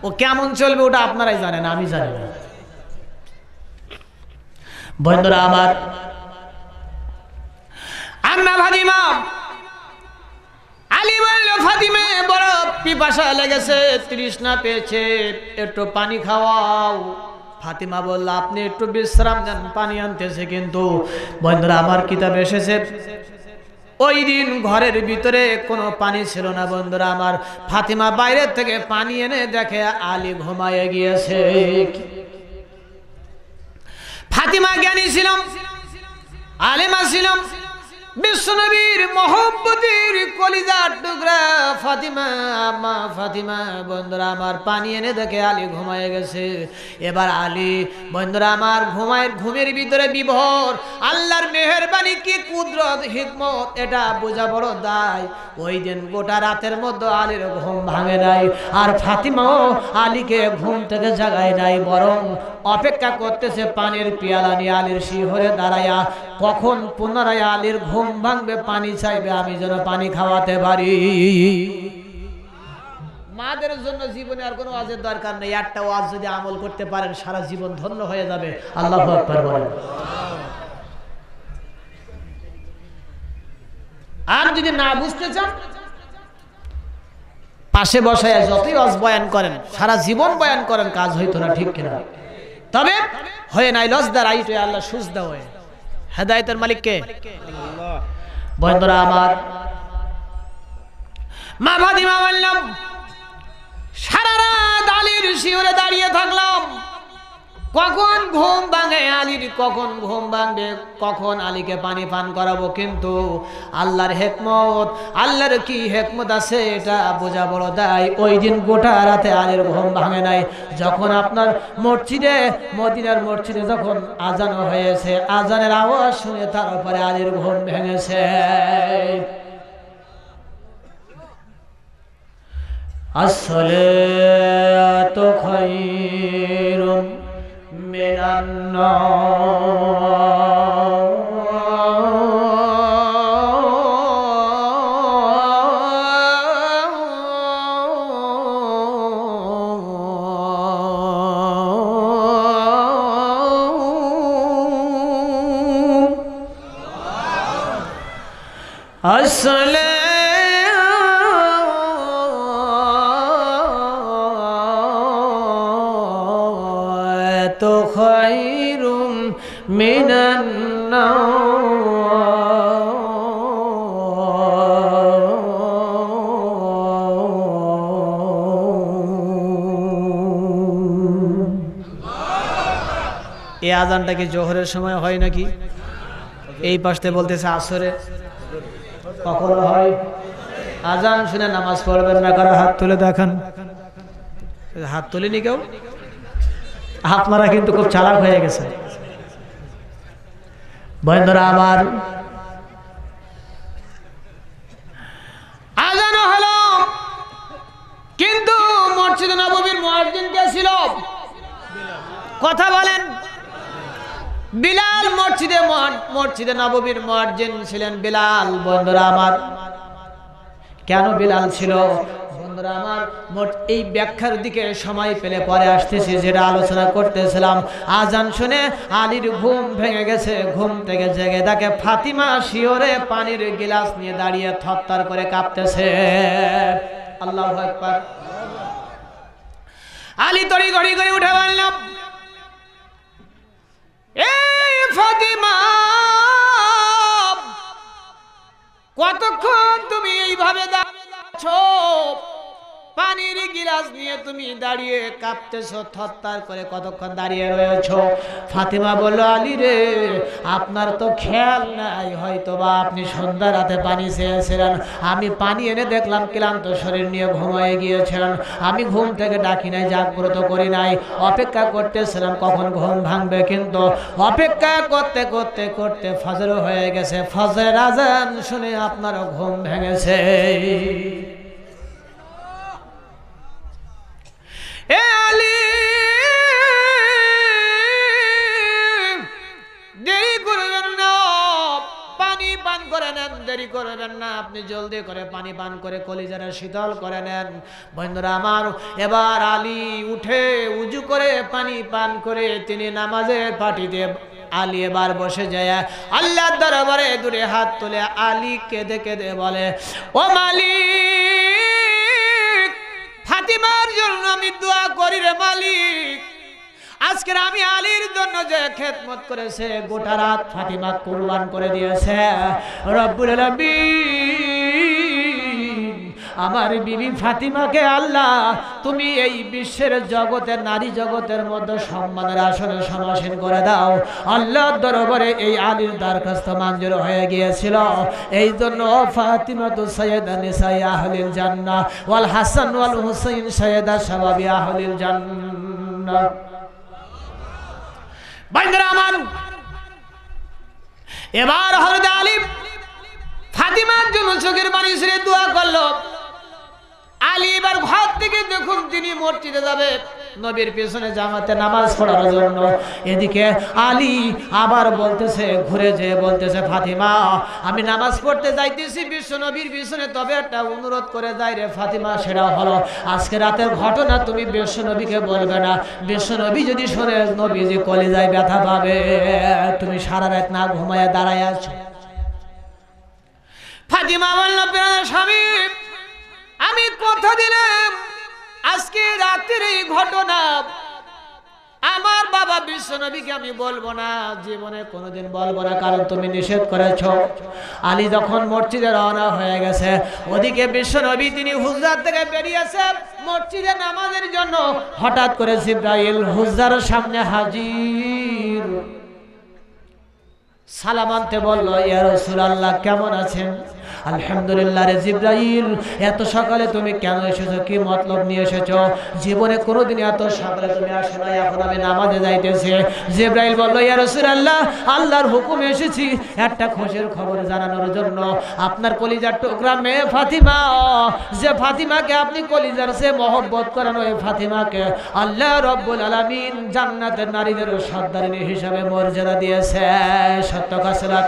ও কেমন চলবে ওটা আপনারাই জানেন আমি জানি না বন্ধুরা আমার আম্মা ভাদিমা আলী বলল ফাতিমে বড় পিপাসা লেগেছে তৃষ্ণা পেয়েছে একটু পানি খাওয়াও ফাতিমা বলল আপনি একটু বিশ্রাম নেন পানি আনতেছে কিন্তু বন্ধুরা আমার কিতাব এসেছে ওই দিন ঘরের ভিতরে কোনো পানি ছিল না বন্ধুরা আমার ফাতিমা বাইরের থেকে পানি এনে দেখে আলী ঘুমায় গিয়েছে ফাতিমা জ্ঞানী ছিলাম আলিমা ছিলাম বিশ্বনবীর মহব্বতির কলিজার টুকরা ফাতিমা মা ফাতিমা বন্ধুরা আমার পানি এনে দেখে আলী ঘুমায় গেছে এবার আলী বন্ধুরা আমার ঘুমায় ঘুমের ভিতরে বিভর আল্লাহর মেহরবানি কি কুদরত হিকমত এটা বোঝা বড় দায় ওই দিন গোটা রাতের মধ্যে আলীর ঘুম ভাঙে নাই আর ফাতিমাও আলীকে ঘুম থেকে জাগায় নাই বরং অপেক্ষা করতেছে পানির পিয়ালা নিয়ে আলীর শিহরে দাঁড়ায়া কখন পুনরায় আলীর ঘুম ঘুম ভাঙবে পানি চাইবে আমি যেন পানি খাওয়াতে পারি মাদের জন্য জীবনে আর কোনো আজের দরকার নেই একটা ওয়াজ যদি আমল করতে পারেন সারা জীবন ধন্য হয়ে যাবে আল্লাহ আর যদি না বুঝতে চান পাশে বসায় যতই ওয়াজ বয়ান করেন সারা জীবন বয়ান করেন কাজ হইতো না ঠিক কিনা তবে হয়ে নাই লজ দা রাইট হয়ে আল্লাহ সুস্থ হয়ে হেদায়তের মালিককে বন্ধুরা আমার মা বললাম সারা রাত আলীর শিওরে দাঁড়িয়ে থাকলাম কখন ঘুম ভাঙে আলীর কখন ঘুম ভাঙবে কখন আলীকে পানি পান করাবো কিন্তু আল্লাহর হেকমত আল্লাহর কি হেকমত আছে এটা বোঝা বড় তাই ওই দিন গোটা রাতে আলীর ঘুম ভাঙে নাই যখন আপনার মসজিদে মদিনার মসজিদে যখন আজান হয়েছে আজানের আওয়াজ শুনে তার উপরে আলীর ঘুম ভেঙেছে আসলে তো খাই من النار আজানটা কি জোহরের সময় হয় নাকি এই পাশতে বলতেছে আসরে কখন হয় আজান শুনে নামাজ পড়বেন না কারা হাত তুলে দেখান হাত তুলেনি কেউ আপনারা কিন্তু খুব চালাক হয়ে গেছে বন্ধুরা আমার আজানো হলো কিন্তু মসজিদ নবীর মহাজিন কে ছিল কথা বলেন বিলাল মসজিদে মসজিদে নববীর মর্জেন ছিলেন বিলাল বন্ধুরা আমার কেন বিলাল ছিল বন্ধুরা আমার মোট এই ব্যাখ্যার দিকে সময় পেলে পরে আসতেছি যেটা আলোচনা করতেছিলাম আজান শুনে ঘুম ভেঙে গেছে ঘুম থেকে তাকে ফাতিমা শিওরে পানির গিলাস নিয়ে দাঁড়িয়ে থরতর করে কাঁপতেছে আল্লাহ আলী তরি গড়ি গড়ি উঠে বললাম কতক্ষণ তুমি এইভাবে দাঁড়াচ্ছ পানির গিলাস নিয়ে তুমি দাঁড়িয়ে কাঁপতেছ থত্তার করে কতক্ষণ দাঁড়িয়ে রয়েছ ফাতেমা বললো আলী রে আপনার তো খেয়াল নাই হয়তো বা আপনি সন্ধ্যা রাতে পানি চেয়েছিলেন আমি পানি এনে দেখলাম ক্লান্ত শরীর নিয়ে ঘুমিয়ে গিয়েছিলেন আমি ঘুম থেকে ডাকি নাই জাগ্রত করি নাই অপেক্ষা করতেছিলাম কখন ঘুম ভাঙবে কিন্তু অপেক্ষা করতে করতে করতে ফজর হয়ে গেছে ফজর আজান শুনে আপনারও ঘুম ভেঙেছে পানি পান করে নেন দেরি না আপনি জলদি করে পানি পান করে কলিজারা শীতল করে নেন আমার এবার উঠে উজু করে পানি পান করে তিনি নামাজের এবার বসে যায় আল্লাহর দরবারে দূরে হাত তুলে আলী কেঁদে কেঁদে বলে ও মালিক ফাতিমার জন্য আমি দোয়া করি রে মালিক আজকের আমি আলীর জন্য যে খেদমত করেছে গোটা রাত ফাতিমা কুরবান করে দিয়েছে রব্বুল আলামিন আমার বিবি ফাতিমাকে আল্লাহ তুমি এই বিশ্বের জগতে নারী জগতের মধ্যে সম্মানের আসনে সমাসীন করে দাও আল্লাহ দরবারে এই আলীর দরখাস্ত মঞ্জুর হয়ে গিয়েছিল এই জন্য ফাতিমা তো সৈয়দা নিসাই আহলিল জান্না ওয়াল হাসান ওয়াল হুসাইন সৈয়দা শাবাবি আহলিল জান্না বাইন্দরামান এবার হরদে আলিফ ফাতিমার জন্য চোখের পানি ছেড়ে দোয়া করলো আলী এবার ঘর থেকে দেখুন তিনি মসজিদে যাবে নবীর পেছনে জামাতে নামাজ পড়ার জন্য এদিকে আলী আবার বলতেছে ঘুরে যে বলতেছে ফাতিমা আমি নামাজ পড়তে যাইতেছি বিশ্ব নবীর পিছনে তবে একটা অনুরোধ করে যাই রে ফাতিমা সেটা হলো আজকে রাতের ঘটনা তুমি বিশ্ব নবীকে বলবে না বিশ্ব নবী যদি শোনে নবী যে যায় ব্যথা পাবে তুমি সারা রাত না ঘুমায় দাঁড়ায় আছো ফাতিমা বললো স্বামী আমি কথা দিলাম আজকে রাতের এই ঘটনা আমার বাবা বিশ্বনবীকে আমি বলবো না জীবনে কোনোদিন বলবো না কারণ তুমি নিষেধ করেছ আলী যখন মসজিদে রওনা হয়ে গেছে ওদিকে বিশ্বনবী তিনি হুজরার থেকে বেরিয়েছে মসজিদে নামাজের জন্য হঠাৎ করে জিব্রাইল হুজরার সামনে হাজির সালাম আনতে ইয়ার ইয়ারসুল আল্লাহ কেমন আছেন আলহামদুলিল্লাহ রে জিব্রাইল এত সকালে তুমি কেন এসেছো কি মতলব নিয়ে এসেছো জীবনে কোনোদিন এত সকালে তুমি আসো না এখন আমি নামাজে যাইতেছি জিব্রাইল বললো ইয়া রাসূলুল্লাহ আল্লাহর হুকুমে এসেছি একটা খুশির খবর জানানোর জন্য আপনার কলিজার টুকরা মেয়ে ফাতিমা যে ফাতিমাকে আপনি কলিজার সে মহব্বত করেন ওই ফাতিমাকে আল্লাহ রব্বুল আলামিন জান্নাতের নারীদের সর্দারিনী হিসাবে মর্যাদা দিয়েছে সত্য কাসরাত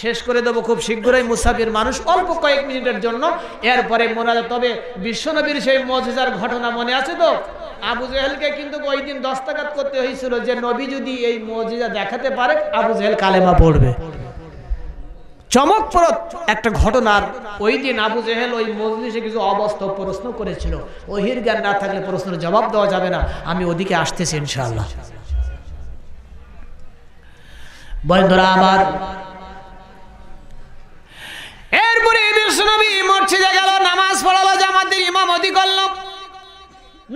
শেষ করে দেবো খুব শীঘ্রই মুসাফির মানুষ অল্প কয়েক মিনিটের জন্য এরপরে মোনা তবে বিশ্বনবীর সেই মজার ঘটনা মনে আছে তো আবু জেহেলকে কিন্তু ওই দিন দস্তাকাত করতে হয়েছিল যে নবী যদি এই মজিজা দেখাতে পারে আবু জেহেল কালেমা পড়বে চমকপ্রদ একটা ঘটনার ওই দিন আবু জেহেল ওই মজলিসে কিছু অবস্থ প্রশ্ন করেছিল ওহির জ্ঞান না থাকলে প্রশ্নের জবাব দেওয়া যাবে না আমি ওদিকে আসতেছি ইনশাল্লাহ বন্ধুরা আমার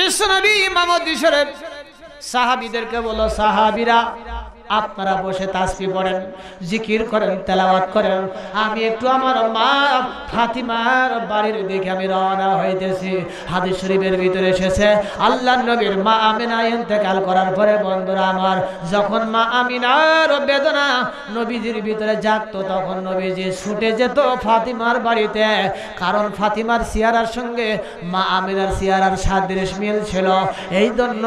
বিশ্বনবী ইমামতি শরীফ সাহাবিদেরকে বলো সাহাবিরা আপনারা বসে তাসবি পড়েন জিকির করেন তেলাওয়াত করেন আমি একটু আমার মা ফাতিমার বাড়ির দিকে আমি রওনা হইতেছি হাদিস শরীফের ভিতরে এসেছে আল্লাহ নবীর মা আমিনা ইন্তেকাল করার পরে বন্ধুরা আমার যখন মা আমিনার বেদনা নবীজির ভিতরে জাগত তখন নবীজি ছুটে যেত ফাতিমার বাড়িতে কারণ ফাতিমার সিয়ারার সঙ্গে মা আমিনার সিয়ারার সাদৃশ মিল ছিল এই জন্য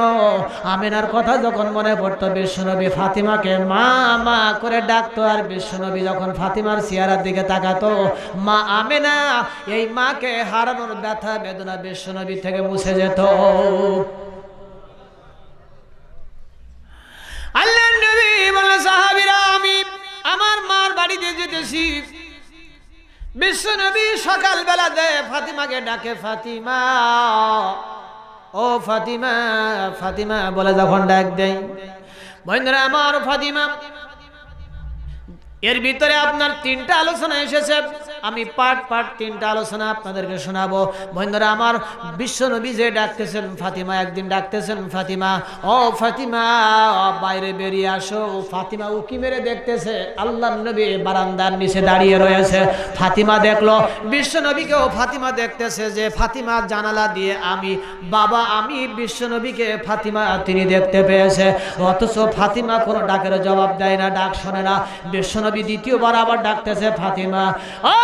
আমিনার কথা যখন মনে পড়তো বিশ্বনবী ফাতিমা ফাতিমাকে মা মা করে ডাকতো আর বিশ্বনবী যখন ফাতিমার চেহারার দিকে তাকাতো মা না এই মাকে হারানোর ব্যথা বেদনা বিশ্বনবী থেকে মুছে যেত ফাতিমা বলে যখন ডাক দেয় মহিন্দ্রা আমার ফাদিমা এর ভিতরে আপনার তিনটা আলোচনা এসেছে আমি পার্ট পার্ট তিনটা আলোচনা আপনাদেরকে শোনাবো বন্ধুরা আমার বিশ্ব নবী যে ডাকতেছেন ফাতিমা একদিন ডাকতেছেন ফাতিমা ও ফাতিমা বাইরে বেরিয়ে আসো ফাতিমা উকি মেরে দেখতেছে আল্লাহ নবী বারান্দার নিচে দাঁড়িয়ে রয়েছে ফাতিমা দেখলো বিশ্ব নবীকেও ফাতিমা দেখতেছে যে ফাতিমা জানালা দিয়ে আমি বাবা আমি বিশ্ব নবীকে ফাতিমা তিনি দেখতে পেয়েছে অথচ ফাতিমা কোনো ডাকের জবাব দেয় না ডাক শোনে না বিশ্বনবী দ্বিতীয়বার আবার ডাকতেছে ফাতিমা ও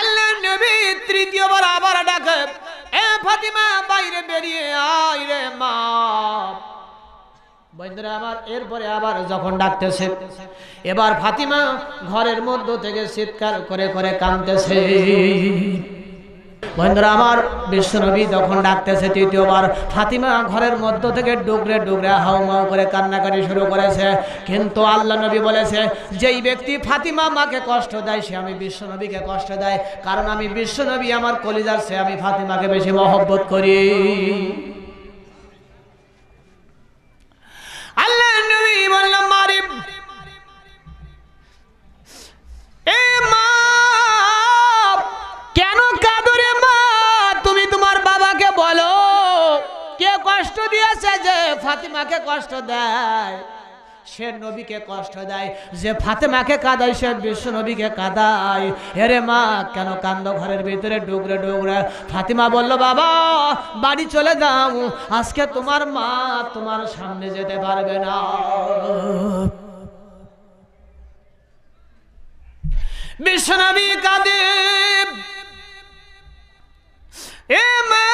আল্লাহর নবী তৃতীয়বার আবার ডাকে এ ফাতিমা বাইরে বেরিয়ে আয় রে মা বন্ধুরা আমার এরপরে আবার যখন ডাকতেছে এবার ফাতিমা ঘরের মধ্য থেকে চিৎকার করে করে কাঁদতেছে বন্ধুরা আমার বিশ্বনবী যখন ডাকতেছে তৃতীয়বার ফাতিমা ঘরের মধ্য থেকে ডুগরে ডুগরে হাউমাউ করে কান্নাকানি শুরু করেছে কিন্তু আল্লাহ নবী বলেছে যেই ব্যক্তি ফাতিমা মাকে কষ্ট দেয় সে আমি বিশ্বনবীকে কষ্ট দেয় কারণ আমি বিশ্বনবী আমার কলিজার সে আমি ফাতিমাকে বেশি মহব্বত করি আল্লাহ নবী বললাম মারিব ফাতিমাকে কষ্ট দেয় সে নবীকে কষ্ট দেয় যে ফাতেমাকে কাঁদায় সে বিশ্ব নবীকে কাঁদায় এরে মা কেন কান্দ ঘরের ভিতরে ডুগরে ডুগরে ফাতিমা বলল বাবা বাড়ি চলে যাও আজকে তোমার মা তোমার সামনে যেতে পারবে না বিশ্বনবী কাদেব এ মা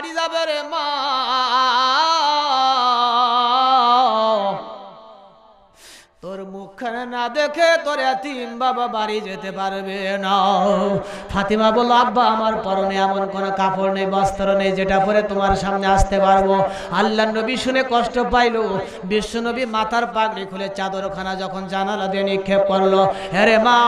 বাড়ি যাবে রে মা না দেখে তোরে তিন বাবা বাড়ি যেতে পারবে না ফাতিমা বলল আব্বা আমার পরনে এমন কোন কাপড় নেই বস্ত্র নেই যেটা পরে তোমার সামনে আসতে পারবো আল্লাহ নবী শুনে কষ্ট পাইল বিশ্বনবী মাথার পাগড়ি খুলে চাদরখানা যখন জানালা দিয়ে নিক্ষেপ করলো হ্যারে মা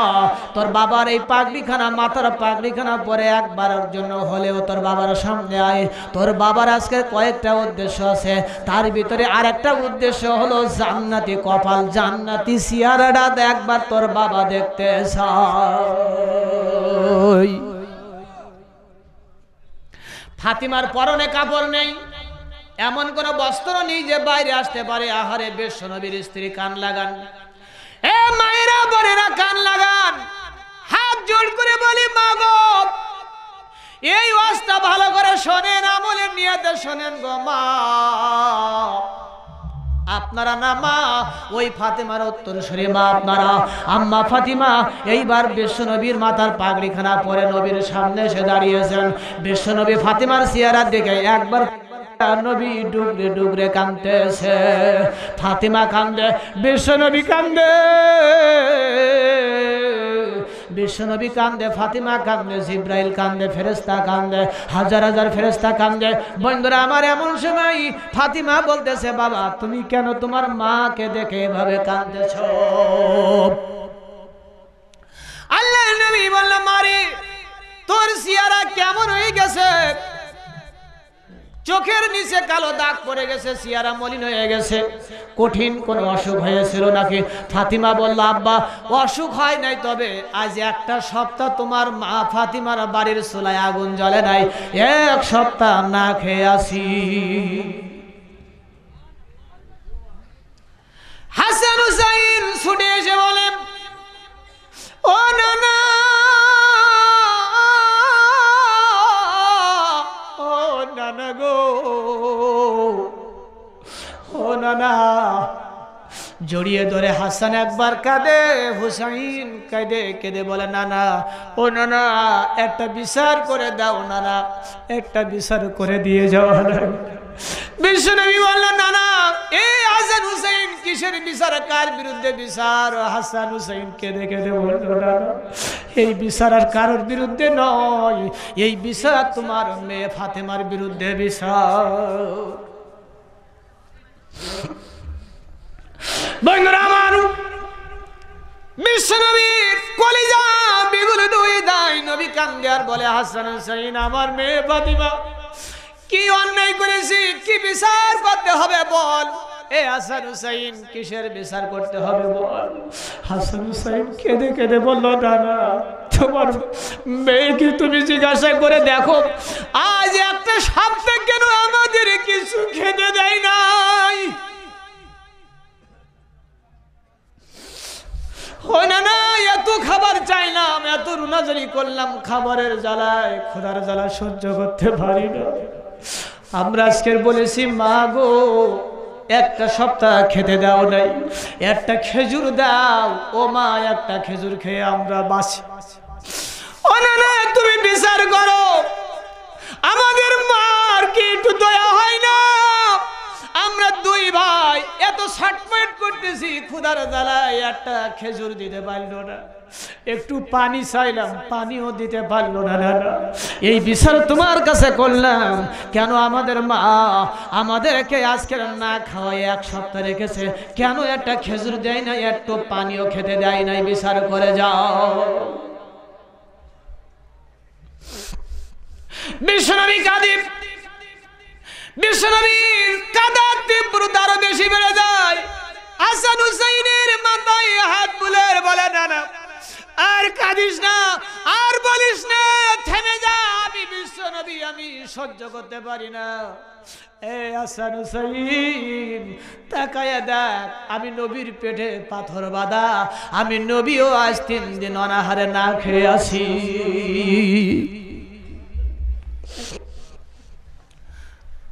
তোর বাবার এই পাগড়িখানা মাথার পাগড়িখানা পরে একবারের জন্য হলেও তোর বাবার সামনে আয় তোর বাবার আজকে কয়েকটা উদ্দেশ্য আছে তার ভিতরে আর একটা উদ্দেশ্য হলো জান্নাতি কপাল জান্নাতি সিয়ার বেড়া একবার তোর বাবা দেখতে ফাতিমার পরনে কাপড় নেই এমন কোন বস্ত্র নেই যে বাইরে আসতে পারে আহারে বেশ নবীর স্ত্রী কান লাগান এ মায়েরা বোনেরা কান লাগান হাত জোর করে বলি মাগো এই অবস্থা ভালো করে শোনেন আমলের নিয়ে শোনেন গো মা আপনারা না মা ওই ফাতেমার উত্তরসরে মা আপনারা আম্মা ফাতিমা এইবার বিশ্বনবীর মাথার পাগড়িখানা পরে নবীর সামনে এসে দাঁড়িয়েছেন বিশ্বনবী ফাতিমার সিয়ারার দিকে একবার নবী ডুবরে ডুবরে কান্দতেছে ফাতিমা কান্দে বিশ্বনবী কান্দে বিশ্বনবী কান্দে ফাতিমা কান্দে জিব্রাইল কান্দে ফেরেস্তা কান্দে হাজার হাজার ফেরেস্তা কান্দে বন্ধুরা আমার এমন সময় ফাতিমা বলতেছে বাবা তুমি কেন তোমার মাকে দেখে এভাবে কান্দেছ আল্লাহ নবী বললাম মারি তোর সিয়ারা কেমন হয়ে গেছে চোখের নিচে কালো দাগ পড়ে গেছে সিয়ারা মলিন হয়ে গেছে কঠিন কোন অসুখ হয়েছিল নাকি ফাতিমা বলল আব্বা অসুখ হয় নাই তবে আজ একটা সপ্তাহ তোমার মা ফাতিমার বাড়ির সোলায় আগুন জলে নাই এক সপ্তাহ না খেয়ে আসি হাসান হুসাইন ছুটে এসে বলেন ও না না জড়িয়ে ধরে হাসান একবার কাঁদে হুসাইন কাঁদে কেঁদে বলে নানা ও নানা একটা বিচার করে দাও নানা একটা বিচার করে দিয়ে যাও বিশ্বনবী বললো নানা এ হাসান হুসাইন কিসের বিচার কার বিরুদ্ধে বিচার হাসান হুসাইন কেঁদে কেঁদে বললো এই বিচার আর কারোর বিরুদ্ধে নয় এই বিচার তোমার মেয়ে ফাতেমার বিরুদ্ধে বিচার বন্ধুরা আমার বিশ্বনবীর কলিজা দুই দাই নবী কান্দে আর বলে হাসান হুসাইন আমার মেয়ে কি অন্যায় করেছি কি বিচার করতে হবে বল এ হাসান হুসাইন কিসের বিচার করতে হবে বল হাসান হুসাইন কেঁদে কেঁদে বললো দাদা তোমার মেয়েকে তুমি জিজ্ঞাসা করে দেখো আজ একটা সাপটা কেন আমাদের কিছু খেতে দেয় নাই না না এত খাবার আমি এত রুনাজারি করলাম খাবারের জ্বালায় খোদার জ্বালা সহ্য করতে পারি না আমরা আজকের বলেছি মা গো একটা সপ্তাহ খেতে দাও নাই একটা খেজুর দাও ও মা একটা খেজুর খেয়ে আমরা বাঁচি ও না তুমি বিচার করো আমাদের মার দয়া হয় না আমরা দুই ভাই এত করতেছি একটা খেজুর দিতে পারলো না একটু পানি চাইলাম পানিও দিতে পারলো না এই তোমার কাছে করলাম কেন আমাদের মা আমাদেরকে আজকে না খাওয়াই এক সপ্তাহ রেখেছে কেন একটা খেজুর দেয় না একটু পানিও খেতে দেয় নাই বিচার করে যাও বিশ্বনবী কাদির বিশ্বনবীর কাদার তীব্রতা আরো বেশি বেড়ে যায় হাসান হুসাইনের মাথায় হাত বুলের বলে না আর কাঁদিস না আর বলিস না থেমে যা আমি বিশ্ব নবী আমি সহ্য করতে পারি না এ আসান হুসাইন তাকায়া দেখ আমি নবীর পেটে পাথর বাঁধা আমি নবীও আজ তিন দিন অনাহারে না খেয়ে আছি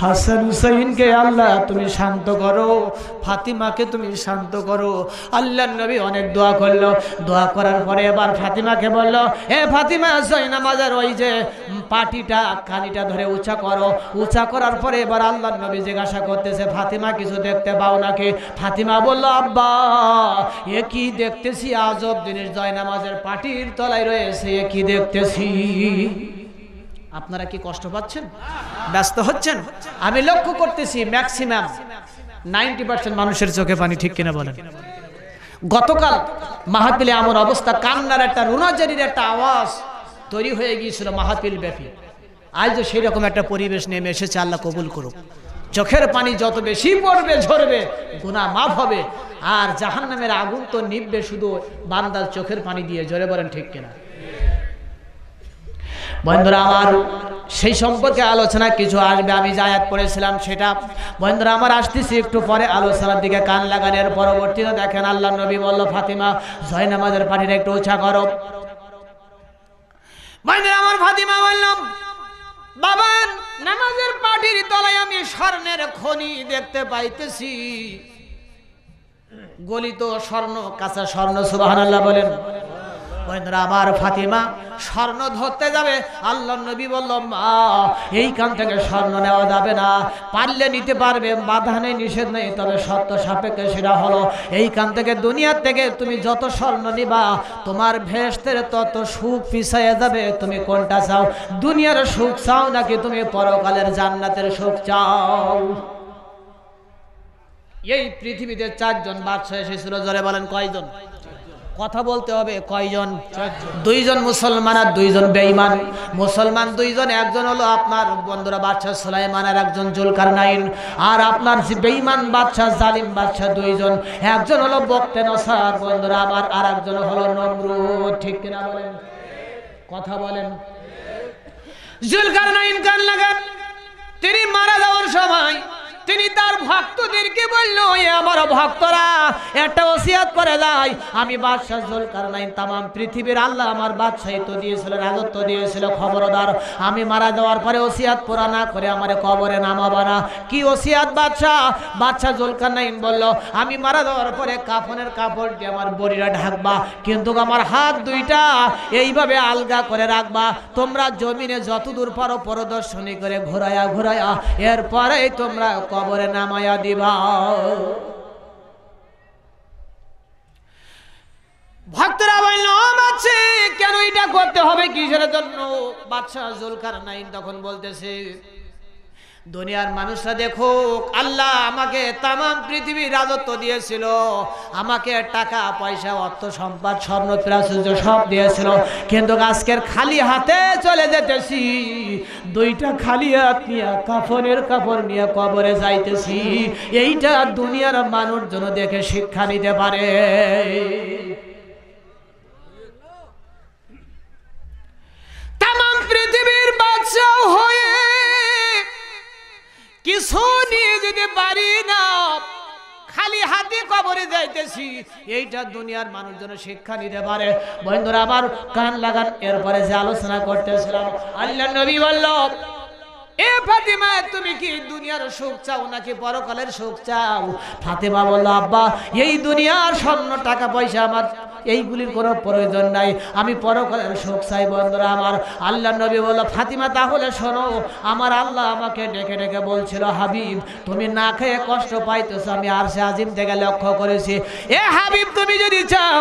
হাসান হুসাইনকে আল্লাহ তুমি শান্ত করো ফাতিমাকে তুমি শান্ত করো আল্লাহ নবী অনেক দোয়া করলো দোয়া করার পরে এবার ফাতিমাকে বলল এ ফাতিমা জয়নামাজার ওই যে পাটিটা কানিটা ধরে উঁচা করো উঁচা করার পরে এবার আল্লাহ নবী জিজ্ঞাসা করতেছে ফাতিমা কিছু দেখতে পাও নাকি ফাতিমা বলল আব্বা এ কি দেখতেছি আজব জিনিস জয়নামাজের পাটির তলায় রয়েছে এ কি দেখতেছি আপনারা কি কষ্ট পাচ্ছেন ব্যস্ত হচ্ছেন আমি লক্ষ্য করতেছি ম্যাক্সিমাম নাইনটি পার্সেন্ট মানুষের চোখে পানি ঠিক কিনা বলেন গতকাল মাহাপিলে আমার অবস্থা কান্নার একটা রুনাজারির একটা আওয়াজ তৈরি হয়ে গিয়েছিল মাহাপিল ব্যাপী আজও সেই রকম একটা পরিবেশ নেমে এসেছে আল্লাহ কবুল করুক চোখের পানি যত বেশি পড়বে ঝরবে গুণা মাফ হবে আর জাহান্নামের আগুন তো নিববে শুধু বান্দার চোখের পানি দিয়ে ঝরে বলেন ঠিক কিনা বন্ধুরা আমার সেই সম্পর্কে আলোচনা কিছু আসবে আমি জায়াত পড়েছিলাম সেটা বন্ধুরা আমার আসতেছি একটু পরে আলোচনার দিকে কান লাগানোর পরবর্তীতে দেখেন আল্লাহ নবী বলল ফাতিমা জয়নামাজের পাঠিয়ে একটু উঁচা করো আমার ফাতিমা বললাম নামাজের তলায় আমি স্বর্ণের খনি দেখতে পাইতেছি গলিত স্বর্ণ কাঁচা স্বর্ণ সুবাহ বলেন স্বর্ণ ধরতে যাবে আল্লাহ নবী বলল মা এইখান থেকে স্বর্ণ নেওয়া যাবে না পারলে নিতে পারবে বাধা নেই নিষেধ নেই তবে সত্য সাপেক্ষে সেটা হলো এইখান থেকে দুনিয়ার থেকে তুমি যত স্বর্ণ নিবা তোমার ভেস্তের তত সুখ পিছাইয়া যাবে তুমি কোনটা চাও দুনিয়ার সুখ চাও নাকি তুমি পরকালের জান্নাতের সুখ চাও এই পৃথিবীতে চারজন বাদশাহ এসেছিল জোরে বলেন কয়জন কথা বলতে হবে কয়জন দুইজন মুসলমান আর দুইজন বেঈমান মুসলমান দুইজন একজন হলো আপনার বন্ধুরা বাদশাহ সুলাইমান আর একজন জুলকার নাইন আর আপনার বেঈমান বাদশাহ জালিম বাদশাহ দুইজন একজন হলো বক্তে নসার বন্ধুরা আমার আর একজন হলো নমরু ঠিক কিনা বলেন কথা বলেন জুলকার নাইন কান লাগান তিনি মারা যাওয়ার সময় তিনি তার ভক্তদেরকে বলল আমার ভক্তরা একটা ওসিয়াত করে যায় আমি বাদশাহ জোলকার নাই তাম পৃথিবীর আল্লাহ আমার বাদশাহিত দিয়েছিল রাজত্ব দিয়েছিল খবরদার আমি মারা যাওয়ার পরে ওসিয়াত পুরা না করে আমার কবরে নামাবা না কি ওসিয়াত বাদশাহ বাদশাহ জোলকার নাইন বলল আমি মারা যাওয়ার পরে কাফনের কাপড় দিয়ে আমার বড়িরা ঢাকবা কিন্তু আমার হাত দুইটা এইভাবে আলগা করে রাখবা তোমরা জমিনে যতদূর পারো পরদর্শনী করে ঘোরায়া ঘোরায়া এরপরেই তোমরা কবরে নামায়া দিবা ভক্তরা বলল আছে কেন এটা করতে হবে কিসের জন্য বাচ্চা জুলকার নাইন তখন বলতেছে দুনিয়ার মানুষরা দেখুক আল্লাহ আমাকে তামাম পৃথিবী রাজত্ব দিয়েছিল আমাকে টাকা পয়সা অর্থ সম্পদ স্বর্ণ প্রাচুর্য সব দিয়েছিল কিন্তু আজকের খালি হাতে চলে যেতেছি দুইটা খালি হাত নিয়ে কাপড়ের কাপড় নিয়ে কবরে যাইতেছি এইটা দুনিয়ার মানুষ জন্য দেখে শিক্ষা নিতে পারে তামাম পৃথিবীর বাদশাহ কিছু নিয়ে যদি পারি না খালি হাতে কবরে যাইতেছি এইটা দুনিয়ার মানুষজন শিক্ষা নিতে পারে বন্ধুরা আমার কান লাগান এরপরে যে আলোচনা করতেছিলাম আল্লাহ নবী বলল এ ফাতিমা তুমি কি দুনিয়ার সুখ চাও নাকি পরকালের সুখ চাও ফাতেমা বলল আব্বা এই দুনিয়ার স্বর্ণ টাকা পয়সা আমার এইগুলির কোনো প্রয়োজন নাই আমি পরকালের শোক সাই বন্ধুরা আমার আল্লাহ নবী বলল ফাতিমা তাহলে শোনো আমার আল্লাহ আমাকে ডেকে ডেকে বলছিল হাবিব তুমি না খেয়ে কষ্ট পাইতেছ আমি আর সে আজিম থেকে লক্ষ্য করেছি এ হাবিব তুমি যদি চাও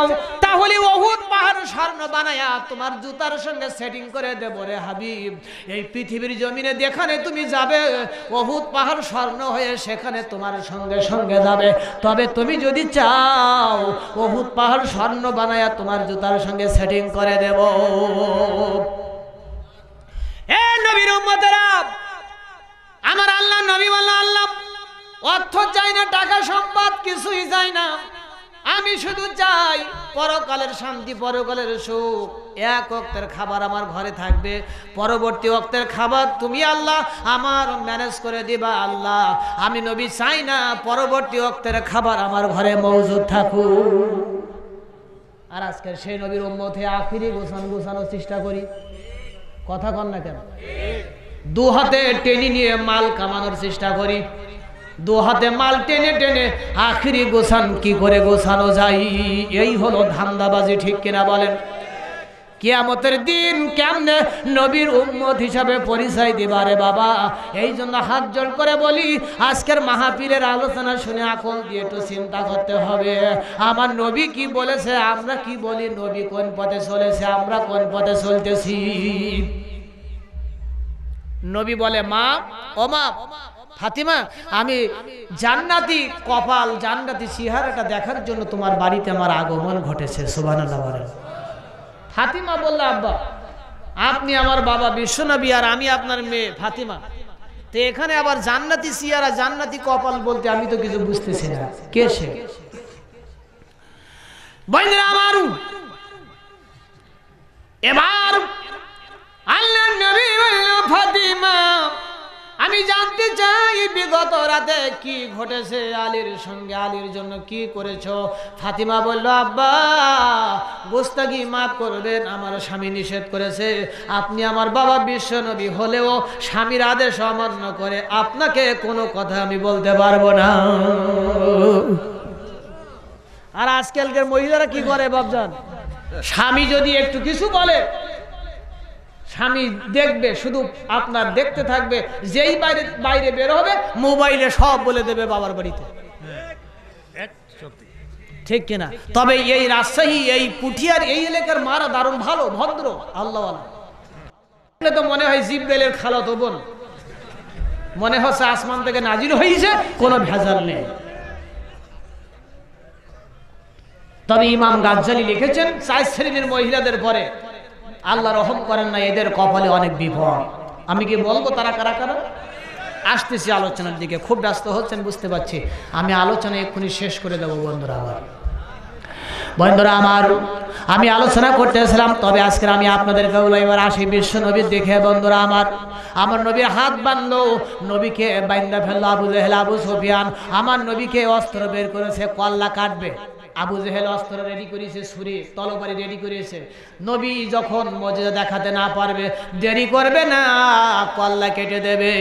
তাহলে অহুত পাহাড় স্বর্ণ বানায়া তোমার জুতার সঙ্গে সেটিং করে দেব রে হাবিব এই পৃথিবীর জমিনে যেখানে তুমি যাবে অহুত পাহাড় স্বর্ণ হয়ে সেখানে তোমার সঙ্গে সঙ্গে যাবে তবে তুমি যদি চাও অহুত পাহাড় স্বর্ণ বানায়া তোমার জুতার সঙ্গে সেটিং করে দেব হে নবীর উম্মতেরা আমার আল্লাহ নবী বলল আল্লাহ অর্থ চাই না টাকা সম্পদ কিছুই চাই না আমি শুধু চাই পরকালের শান্তি পরকালের সুখ এক অক্তের খাবার আমার ঘরে থাকবে পরবর্তী অক্তের খাবার তুমি আল্লাহ আমার ম্যানেজ করে দিবা আল্লাহ আমি নবী চাই না পরবর্তী অক্তের খাবার আমার ঘরে মজুদ থাকুক আর আজকের সেই নবীর মধ্যে আখিরি গোছান গোছানোর চেষ্টা করি কথা কন না কেন দু হাতে টেনে নিয়ে মাল কামানোর চেষ্টা করি দু হাতে মাল টেনে টেনে আখরি গোছান কি করে গোছানো যায় এই হলো ধান্দাবাজি ঠিক কিনা বলেন কেয়ামতের দিন কেমনে নবীর উম্মত হিসাবে পরিচয় দিবা রে বাবা এই জন্য হাত জোর করে বলি আজকের মাহাপীরের আলোচনা শুনে আকল দিয়ে একটু চিন্তা করতে হবে আমার নবী কি বলেছে আমরা কি বলি নবী কোন পথে চলেছে আমরা কোন পথে চলতেছি নবী বলে মা ও মা ফাতিমা আমি জান্নাতি কপাল জান্নাতি এটা দেখার জন্য তোমার বাড়িতে আমার আগমন ঘটেছে সুবহানাল্লাহ ফাতিমা বললো আব্বা আপনি আমার বাবা বিশ্বনবী আর আমি আপনার মেয়ে ফাতিমা তো এখানে আবার জান্নাতি সিয়ারা জান্নাতি কপাল বলতে আমি তো কিছু বুঝতেছি না কে সে এবার আল্লাহ নবী ফাতিমা আমি জানতে চাই বিগত রাতে কি ঘটেছে আলীর সঙ্গে আলীর জন্য কি করেছো ফাতিমা বলল আব্বা গোস্তাগি মাফ করবেন আমার স্বামী নিষেধ করেছে আপনি আমার বাবা নবী হলেও স্বামীর আদেশ অমান্য করে আপনাকে কোনো কথা আমি বলতে পারবো না আর আজকালকার মহিলারা কি করে বাবজান স্বামী যদি একটু কিছু বলে স্বামী দেখবে শুধু আপনার দেখতে থাকবে যেই বাইরে বাইরে বের হবে মোবাইলে সব বলে দেবে বাবার বাড়িতে ঠিক কিনা তবে এই রাজশাহী এই পুঠিয়ার এই এলাকার মারা দারুণ ভালো ভদ্র আল্লাহ তো মনে হয় জিব্বেলের খালা তো বোন মনে হচ্ছে আসমান থেকে নাজির হয়েছে কোনো ভেজাল নেই তবে ইমাম গাজ্জালি লিখেছেন চার শ্রেণীর মহিলাদের পরে আল্লাহ রহম করেন না এদের কপালে অনেক বিপদ আমি কি বলবো তারা কারা কারা আসতেছি আলোচনার দিকে খুব ব্যস্ত হচ্ছেন বুঝতে পারছি আমি আলোচনা এক্ষুনি শেষ করে দেবো বন্ধুরা আমার বন্ধুরা আমার আমি আলোচনা করতেছিলাম তবে আজকে আমি আপনাদেরকে এবার আসি বিশ্ব নবীর দেখে বন্ধুরা আমার আমার নবীর হাত বাঁধল নবীকে বাইন্দা ফেললো আবু জেহেল আবু সফিয়ান আমার নবীকে অস্ত্র বের করেছে কল্লা কাটবে আবু জেহেল অস্ত্র রেডি করেছে সুরে তলবারি রেডি করেছে নবী যখন মজা দেখাতে না পারবে দেরি করবে না কল্লা কেটে দেবে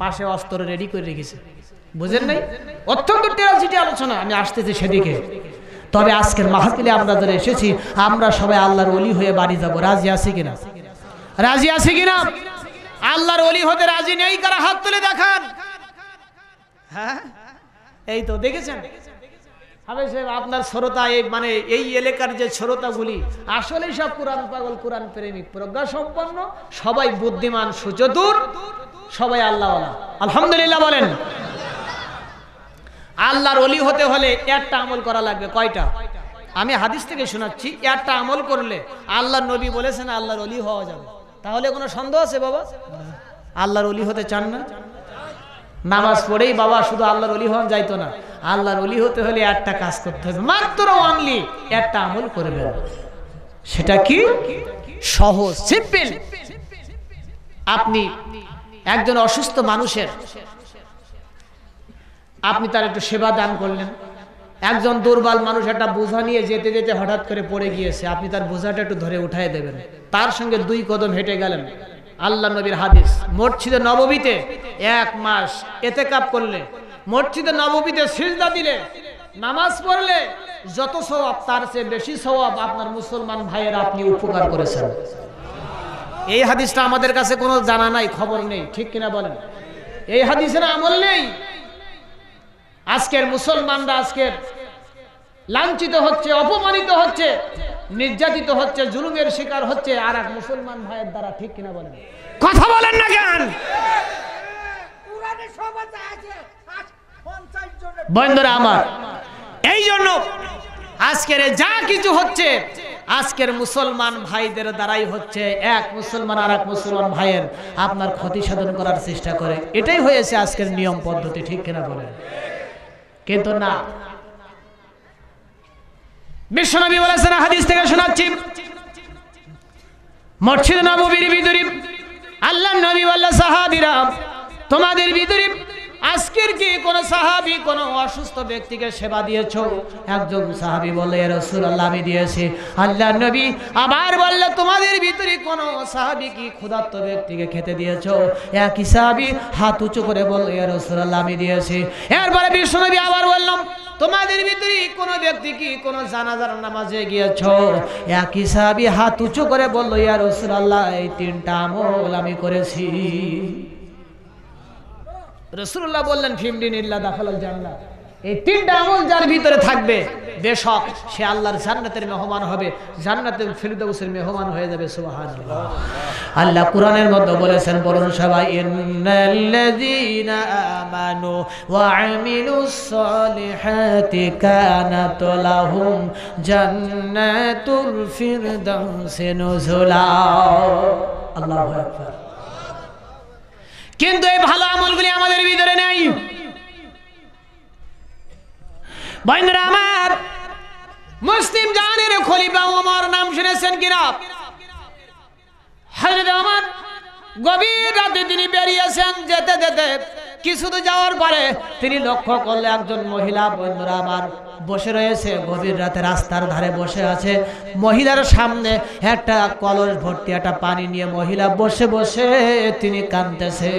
পাশে অস্ত্র রেডি করে রেখেছে বুঝেন নাই অত্যন্ত টেরাসিটি আলোচনা আমি আসতেছি সেদিকে তবে আজকের মাহাতিলে আমরা যারা এসেছি আমরা সবাই আল্লাহর অলি হয়ে বাড়ি যাব রাজি আছি কিনা রাজি আছি কিনা আল্লাহর অলি হতে রাজি নেই কারা হাত তুলে দেখান হ্যাঁ এই তো দেখেছেন হাফেজ সাহেব আপনার শ্রোতা এই মানে এই এলাকার যে শ্রোতাগুলি আসলেই সব কোরআন পাগল কোরআন প্রেমিক প্রজ্ঞা সম্পন্ন সবাই বুদ্ধিমান সুচতুর সবাই আল্লাহ আলহামদুলিল্লাহ বলেন আল্লাহর অলি হতে হলে একটা আমল করা লাগবে কয়টা আমি হাদিস থেকে শোনাচ্ছি একটা আমল করলে আল্লাহর নবী বলেছেন আল্লাহর অলি হওয়া যাবে তাহলে কোনো সন্দেহ আছে বাবা আল্লাহর অলি হতে চান না নামাজ পড়েই বাবা শুধু আল্লাহর অলি হন যাইতো না আল্লাহর অলি হতে হলে একটা কাজ করতে হবে মাত্র অনলি একটা আমল করবে সেটা কি সহজ সিম্পল আপনি একজন অসুস্থ মানুষের আপনি তার একটু সেবা দান করলেন একজন দুর্বল মানুষ একটা বোঝা নিয়ে যেতে যেতে হঠাৎ করে পড়ে গিয়েছে আপনি তার বোঝাটা একটু ধরে উঠাই দেবেন তার সঙ্গে দুই কদম হেঁটে গেলেন আল্লাহ নবীর হাদিস মসজিদে নববীতে এক মাস এতে কাপ করলে মসজিদে নববীতে সিজদা দিলে নামাজ পড়লে যত স্বভাব তার চেয়ে বেশি স্বভাব আপনার মুসলমান ভাইয়ের আপনি উপকার করেছেন এই হাদিসটা আমাদের কাছে কোনো জানা নাই খবর নেই ঠিক কিনা বলেন এই হাদিসের আমল নেই আজকের মুসলমানরা আজকের লাঞ্ছিত হচ্ছে অপমানিত হচ্ছে নির্যাতিত হচ্ছে জুলুমের শিকার হচ্ছে আর এক মুসলমান ভাইয়ের দ্বারা ঠিক কিনা বলেন কথা বলেন না কেন বন্ধুরা আমার এই জন্য আজকের যা কিছু হচ্ছে আজকের মুসলমান ভাইদের দ্বারাই হচ্ছে এক মুসলমান আর এক মুসলমান ভাইয়ের আপনার ক্ষতি সাধন করার চেষ্টা করে এটাই হয়েছে আজকের নিয়ম পদ্ধতি ঠিক কিনা বলেন কিন্তু না বিশ্বনবী বলেছেন হাদিস থেকে শোনাচ্ছি মসজিদ নবীর বিদুরী আল্লাহ নবী আল্লাহ সাহাদিরা তোমাদের বিদুরী আজকের কি কোন সাহাবি কোন অসুস্থ ব্যক্তিকে সেবা দিয়েছ একজন সাহাবি বলে রসুল্লাহ আমি দিয়েছি আল্লাহ নবী আবার বললে তোমাদের ভিতরে কোন সাহাবি কি ক্ষুধার্ত ব্যক্তিকে খেতে দিয়েছ একই সাহাবি হাত উঁচু করে বলল রসুল্লাহ আমি দিয়েছি এরপরে বিশ্বনবী আবার বললাম তোমাদের ভিতরে কোনো ব্যক্তি কি কোনো জানাজার নামাজে গিয়েছ একই সাহাবি হাত উঁচু করে বললো ইয়ার রসুল্লাহ এই তিনটা আমল আমি করেছি রসুল্লাহ বললেন ফিমডিন ইল্লা দাখালাল জান্নাহ এই তিনটা আমল যার ভিতরে থাকবে বেশক সে আল্লাহর জান্নাতের মেহমান হবে জান্নাতের ফিরদৌসের মেহমান হয়ে যাবে সুবহান আল্লাহ কোরআনের মধ্যে বলেছেন বলুন সবাই ইন্নাল্লাযীনা আমানু ওয়া আমিলুস সলিহাতি কানাত লাহুম জান্নাতুল ফিরদাউসে নুজুলা আল্লাহু আকবার কিন্তু এই ভালো আমলগুলি আমাদের ভিতরে নেই বন্ধুরা আমার মুসলিম জাহানের খলিফা ওমর নাম শুনেছেন কিনা হজরত আমার গভীর রাতে তিনি বেরিয়েছেন যেতে যেতে কিছু তো যাওয়ার পরে তিনি লক্ষ্য করলে একজন মহিলা বন্ধুরা আমার বসে রয়েছে গভীর রাতে রাস্তার ধারে বসে আছে মহিলার সামনে একটা কলস ভর্তি একটা পানি নিয়ে মহিলা বসে বসে তিনি কাঁদতেছে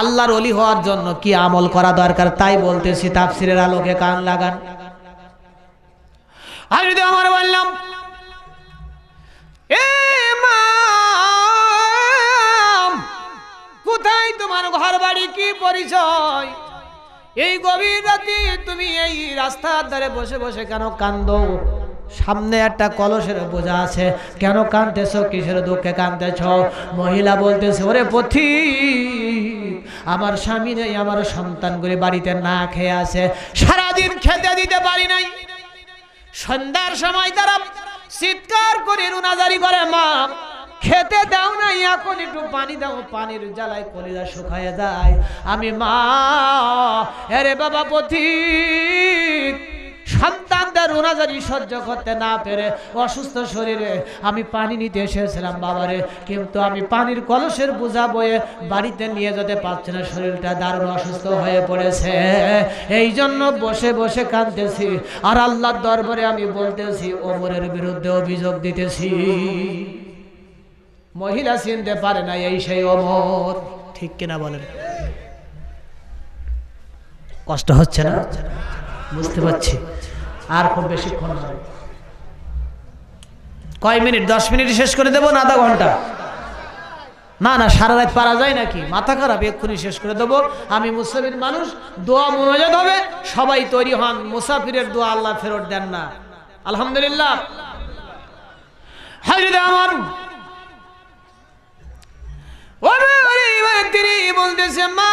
আল্লাহর অলি হওয়ার জন্য কি আমল করা দরকার তাই বলতেছি তাপসিরের আলোকে কান লাগান হাজরত আমার বললাম এ কোথায় তোমার ঘর বাড়ি কি পরিচয় এই গভীর রাতে তুমি এই রাস্তার ধারে বসে বসে কেন কান্দ সামনে একটা কলসের বোঝা আছে কেন কানতেছ কিসের দুঃখে কানতেছ মহিলা বলতেছে ওরে পথি আমার স্বামী নেই আমার সন্তানগুলি বাড়িতে না খেয়ে আছে সারাদিন খেতে দিতে পারি নাই সন্ধ্যার সময় তারা চিৎকার করে রুনাজারি করে মা খেতে দাও না এখন একটু পানি দাও পানির জ্বালায় কলিরা শুকায় যায় আমি মা এরে বাবা পথিক সন্তানদের ওনাজারি সহ্য করতে না পেরে অসুস্থ শরীরে আমি পানি নিতে এসেছিলাম বাবারে কিন্তু আমি পানির কলসের বোঝা বয়ে বাড়িতে নিয়ে যেতে পারছি না শরীরটা দারুণ অসুস্থ হয়ে পড়েছে এই জন্য বসে বসে কাঁদতেছি আর আল্লাহর দরবারে আমি বলতেছি ওমরের বিরুদ্ধে অভিযোগ দিতেছি মহিলা চিনতে পারে না এই সেই অমর ঠিক কিনা বলেন কষ্ট হচ্ছে না বুঝতে পারছি আর খুব বেশিক্ষণ কয় মিনিট দশ মিনিট শেষ করে দেবো না ঘন্টা না না সারা রাত পারা যায় নাকি মাথা খারাপ এক্ষুনি শেষ করে দেবো আমি মুসাফির মানুষ দোয়া মনোজাত হবে সবাই তৈরি হন মুসাফিরের দোয়া আল্লাহ ফেরত দেন না আলহামদুলিল্লাহ হাজরে আমার তিনি বলতেছে মা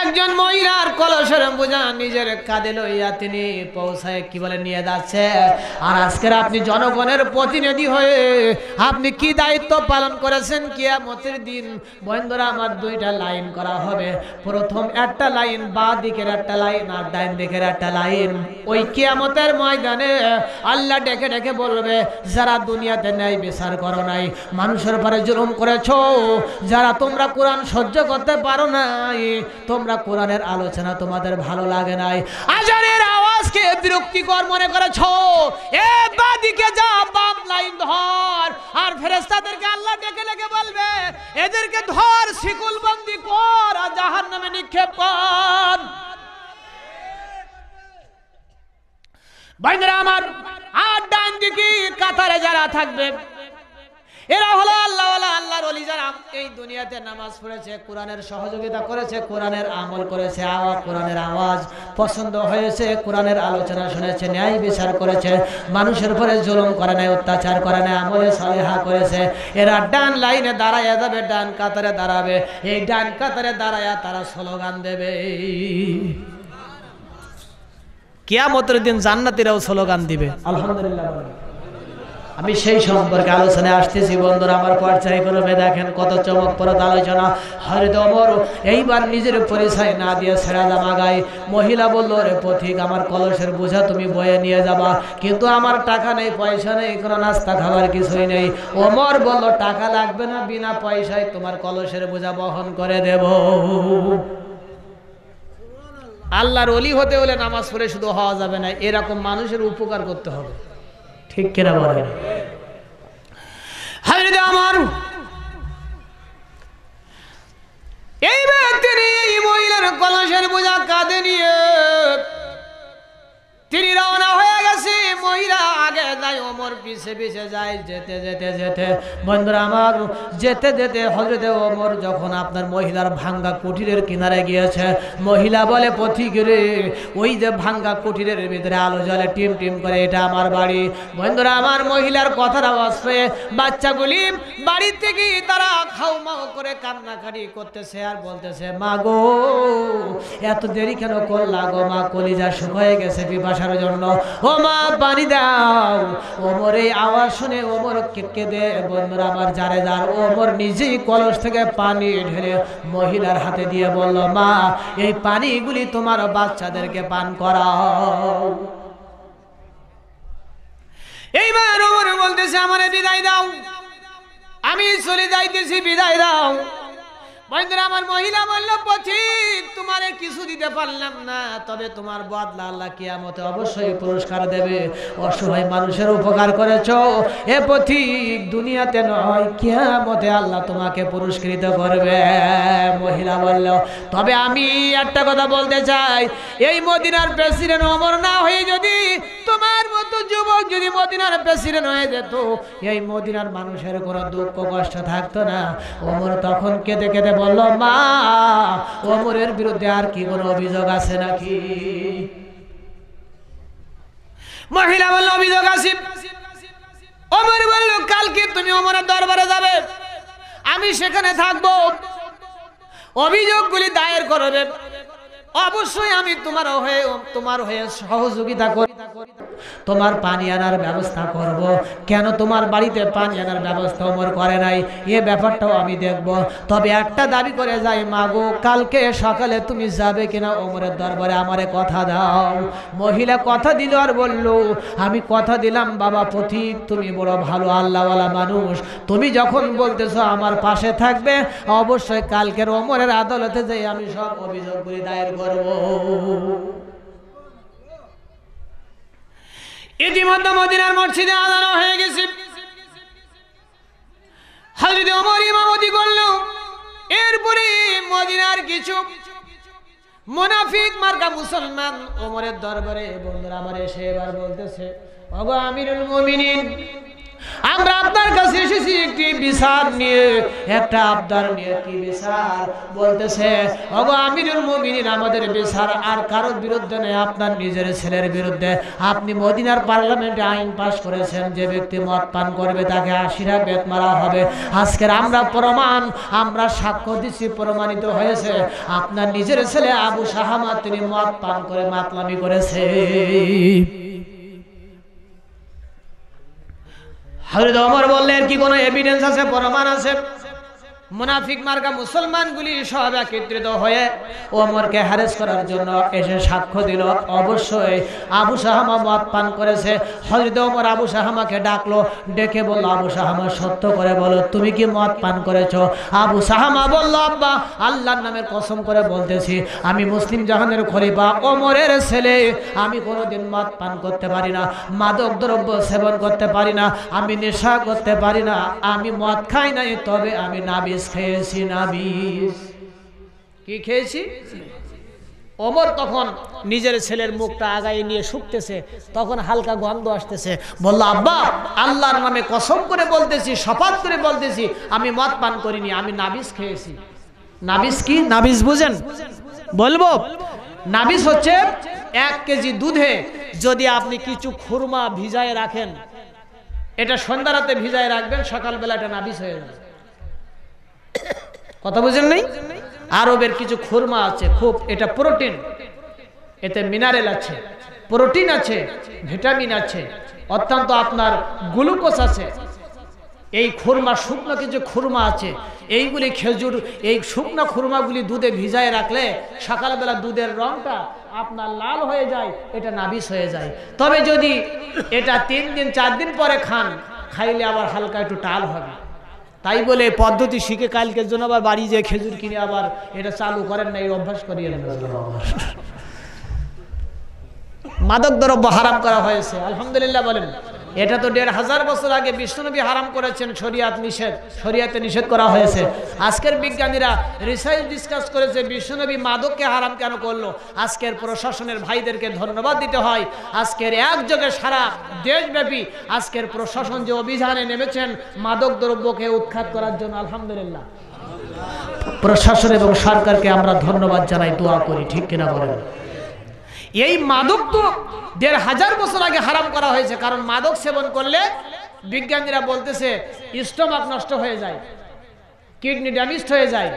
একজন মহিলার কলসের বোঝা নিজের কাঁধে লইয়া তিনি পৌঁছায় কি বলে নিয়ে যাচ্ছে আর আজকের আপনি জনগণের প্রতিনিধি হয়ে আপনি কি দায়িত্ব পালন করেছেন কিয়ামতের দিন বন্ধুরা আমার দুইটা লাইন করা হবে প্রথম একটা লাইন বা দিকের একটা লাইন আর ডাইন দিকের একটা লাইন ওই কিয়ামতের ময়দানে আল্লাহ ডেকে ডেকে বলবে যারা দুনিয়াতে নেই বিচার করো নাই মানুষের পরে জুলুম করেছ যারা তোমরা কোরআন সহ্য করতে পারো নাই তো তোমরা কোরআনের আলোচনা তোমাদের ভালো লাগে নাই আজানের আওয়াজকে বিরক্তিকর মনে করেছ এ বাদিকে যা বাম লাইন ধর আর ফেরেস্তাদেরকে আল্লাহ ডেকে ডেকে বলবে এদেরকে ধর শিকুলবন্দি কর আর জাহান নামে নিক্ষেপ কর বাইন্দরা আমার আর ডান দিকে কাতারে যারা থাকবে এরা হলো আল্লাহ আল্লাহর অলিজার এই দুনিয়াতে নামাজ পড়েছে কোরআনের সহযোগিতা করেছে কোরআনের আমল করেছে আওয়াজ কোরআনের আওয়াজ পছন্দ হয়েছে কোরআনের আলোচনা শুনেছে ন্যায় বিচার করেছে মানুষের পরে জুলুম করে নাই অত্যাচার করে নাই আমলে সলেহা করেছে এরা ডান লাইনে দাঁড়াইয়া যাবে ডান কাতারে দাঁড়াবে এই ডান কাতারে দাঁড়াইয়া তারা স্লোগান দেবে কেয়ামতের দিন জান্নাতিরাও স্লোগান দিবে আলহামদুলিল্লাহ আমি সেই সম্পর্কে আলোচনায় আসতেছি বন্ধুরা আমার পর্যায়ক্রমে দেখেন কত চমকপ্রদ আলোচনা হরিত অমর এইবার নিজের পরিচয় না দিয়ে ছেড়া জামা গায়ে মহিলা বললো রে পথিক আমার কলসের বোঝা তুমি বয়ে নিয়ে যাবা কিন্তু আমার টাকা নেই পয়সা নেই কোনো নাস্তা খাবার কিছুই নেই ওমর বললো টাকা লাগবে না বিনা পয়সায় তোমার কলসের বোঝা বহন করে দেব আল্লাহর অলি হতে হলে নামাজ পড়ে শুধু হওয়া যাবে না এরকম মানুষের উপকার করতে হবে ঠিক কিনা বলে আমার এই ব্যক্তি এই মহিলার কলসের বোঝা কাঁধে নিয়ে তিনি রওনা হয়ে গেছি মহিলা আগে যাই ওমর পিছে পিছে যাই যেতে যেতে যেতে বন্ধুরা আমার যেতে যেতে হজরতে ওমর যখন আপনার মহিলার ভাঙ্গা কুটিরের কিনারে গিয়েছে মহিলা বলে পথিক রে ওই যে ভাঙ্গা কুটিরের ভিতরে আলো জলে টিম টিম করে এটা আমার বাড়ি বন্ধুরা আমার মহিলার কথার আওয়াজ পেয়ে বাচ্চাগুলি বাড়ি থেকে তারা খাও মাও করে কান্নাকাটি করতেছে আর বলতেছে মা গো এত দেরি কেন করলা গো মা কলিজা শুকায় গেছে পিপাসা আসার জন্য ও মা পানি দাও ওমর এই আওয়াজ শুনে ওমর কেকে দে বন্ধুরা আমার জারে দার ওমর নিজেই কলস থেকে পানি ঢেলে মহিলার হাতে দিয়ে বলল মা এই পানিগুলি তোমার বাচ্চাদেরকে পান করাও এইবার ওমর বলতেছে আমার বিদায় দাও আমি চলে যাইতেছি বিদায় দাও মহেন্দ্র আমার মহিলা বলল পথিক তোমারে কিছু দিতে পারলাম না তবে তোমার বদলা আল্লাহ কিয়ামতে অবশ্যই পুরস্কার দেবে অসহায় মানুষের উপকার করেছ এ পথিক দুনিয়াতে নয় কিয়ামতে আল্লাহ তোমাকে পুরস্কৃত করবে মহিলা বলল তবে আমি একটা কথা বলতে চাই এই মদিনার প্রেসিডেন্ট অমর না হয়ে যদি তোমার মতো যুবক যদি মদিনার প্রেসিডেন্ট হয়ে যেত এই মদিনার মানুষের কোনো দুঃখ কষ্ট থাকতো না ওমর তখন কেঁদে কেঁদে বলল মা ওমরের বিরুদ্ধে আর কি কোনো অভিযোগ আছে নাকি মহিলা বলল অভিযোগ আছে ওমর বলল কালকে তুমি ওমরের দরবারে যাবে আমি সেখানে থাকবো অভিযোগগুলি দায়ের করবে অবশ্যই আমি তোমার হয়ে তোমার হয়ে সহযোগিতা করি তোমার পানি আনার ব্যবস্থা করব। কেন তোমার বাড়িতে পানি আনার ব্যবস্থা ওমর করে নাই এ ব্যাপারটাও আমি দেখব তবে একটা দাবি করে যাই মাগো কালকে সকালে তুমি যাবে কিনা ওমরের দরবারে আমারে কথা দাও মহিলা কথা দিল আর বলল আমি কথা দিলাম বাবা পথি তুমি বড় ভালো আল্লাহওয়ালা মানুষ তুমি যখন বলতেছো আমার পাশে থাকবে অবশ্যই কালকের ওমরের আদালতে যাই আমি সব অভিযোগগুলি দায়ের করব করব ইতিমধ্যে মদিনার মসজিদে আদানো হয়ে গেছে হাজরত ওমর ইমামতি করল এরপরে মদিনার কিছু মোনাফিক মার্কা মুসলমান ওমরের দরবারে বন্ধুরা আমার এসে এবার বলতেছে ওগো আমিরুল মুমিনিন আমরা আপনার কাছে এসেছি একটি বিচার নিয়ে একটা আবদার নিয়ে কি বিচার বলতেছে অব আমিরুল মমিনিন আমাদের বিচার আর কারোর বিরুদ্ধে নেই আপনার নিজের ছেলের বিরুদ্ধে আপনি মদিনার পার্লামেন্টে আইন পাশ করেছেন যে ব্যক্তি মত পান করবে তাকে আশিরা বেত মারা হবে আজকের আমরা প্রমাণ আমরা সাক্ষ্য দিচ্ছি প্রমাণিত হয়েছে আপনার নিজের ছেলে আবু সাহামা তিনি মত পান করে মাতলামি করেছে হাজরত অমর বললেন কি কোনো এভিডেন্স আছে প্রমাণ আছে মুনাফিক মার্গা মুসলমানগুলি সব একত্রিত হয়ে ওমরকে হ্যারেস করার জন্য এসে সাক্ষ্য দিল অবশ্যই আবু সাহামা মত পান করেছে হজরত ওমর আবু সাহামাকে ডাকলো ডেকে বলল আবু সাহামা সত্য করে বলো তুমি কি মত পান করেছো আবু সাহামা বলল আব্বা আল্লাহর নামের কসম করে বলতেছি আমি মুসলিম জাহানের খলিফা ওমরের ছেলে আমি কোনোদিন মত পান করতে পারি না মাদক দ্রব্য সেবন করতে পারি না আমি নেশা করতে পারি না আমি মদ খাই নাই তবে আমি নাবিজ নাবিস খেয়েছি নাবিস কি খেয়েছি অমর তখন নিজের ছেলের মুখটা আগাই নিয়ে শুকতেছে তখন হালকা গন্ধ আসতেছে বলল আব্বা আল্লাহর নামে কসম করে বলতেছি শপথ করে বলতেছি আমি মদ পান করিনি আমি নাবিস খেয়েছি নাবিস কি নাবিস বুঝেন বলবো নাবিস হচ্ছে এক কেজি দুধে যদি আপনি কিছু খুরমা ভিজায় রাখেন এটা সন্ধ্যা রাতে ভিজায় রাখবেন সকালবেলা এটা নাবিস হয়ে যাবে কথা বুঝেন নাই আরবের কিছু খুরমা আছে খুব এটা প্রোটিন এতে মিনারেল আছে প্রোটিন আছে ভিটামিন আছে অত্যন্ত আপনার গ্লুকোজ আছে এই খুরমা শুকনো কিছু খুরমা আছে এইগুলি খেজুর এই শুকনো খুরমাগুলি দুধে ভিজায় রাখলে সকালবেলা দুধের রঙটা আপনার লাল হয়ে যায় এটা নাবিস হয়ে যায় তবে যদি এটা তিন দিন চার দিন পরে খান খাইলে আবার হালকা একটু টাল হবে তাই বলে পদ্ধতি শিখে কালকে জন্য আবার বাড়ি যেয়ে খেজুর কিনে আবার এটা চালু করেন না এই অভ্যাস করিয়ে মাদক দ্রব্য হারাম করা হয়েছে আলহামদুলিল্লাহ বলেন এটা তো দেড় হাজার বছর আগে বিষ্ণুনবী হারাম করেছেন শরিয়াত নিষেধ শরিয়াতে নিষেধ করা হয়েছে আজকের বিজ্ঞানীরা রিসার্চ ডিসকাস করেছে বিষ্ণুনবী মাদককে হারাম কেন করলো আজকের প্রশাসনের ভাইদেরকে ধন্যবাদ দিতে হয় আজকের একযোগে সারা দেশব্যাপী আজকের প্রশাসন যে অভিযানে নেমেছেন মাদক দ্রব্যকে উৎখাত করার জন্য আলহামদুলিল্লাহ প্রশাসন এবং সরকারকে আমরা ধন্যবাদ জানাই দোয়া করি ঠিক কিনা বলেন এই মাদক তো দেড় হাজার বছর আগে হারাম করা হয়েছে কারণ মাদক সেবন করলে বিজ্ঞানীরা বলতেছে স্টমাক নষ্ট হয়ে যায় কিডনি ড্যামেজ হয়ে যায়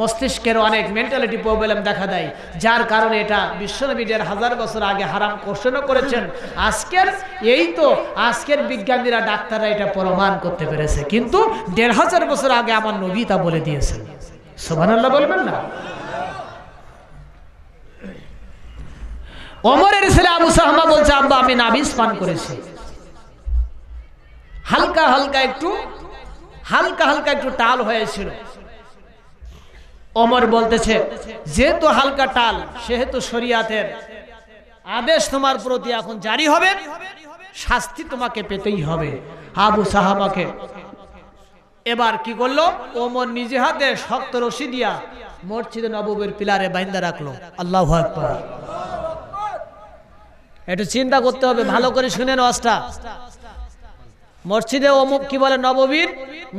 মস্তিষ্কের অনেক মেন্টালিটি প্রবলেম দেখা দেয় যার কারণে এটা বিশ্বনবী দেড় হাজার বছর আগে হারাম কোষণও করেছেন আজকের এই তো আজকের বিজ্ঞানীরা ডাক্তাররা এটা প্রমাণ করতে পেরেছে কিন্তু দেড় হাজার বছর আগে আমার নবী তা বলে দিয়েছেন সোভানাল্লাহ বলবেন না অমরের ছেলে আবু সাহমা বলছে আব্বা আমি নাবিজ পান করেছি হালকা হালকা একটু হালকা হালকা একটু টাল হয়েছিল অমর বলতেছে যেহেতু হালকা টাল সেহেতু শরিয়াতের আদেশ তোমার প্রতি এখন জারি হবে শাস্তি তোমাকে পেতেই হবে আবু সাহাবাকে এবার কি করলো অমর নিজে হাতে শক্ত রশি দিয়া মসজিদে নববের পিলারে বাইন্দা রাখলো আল্লাহ আকবর একটু চিন্তা করতে হবে ভালো করে শুনেন নষ্টা মসজিদে অমুক কি বলে নববীর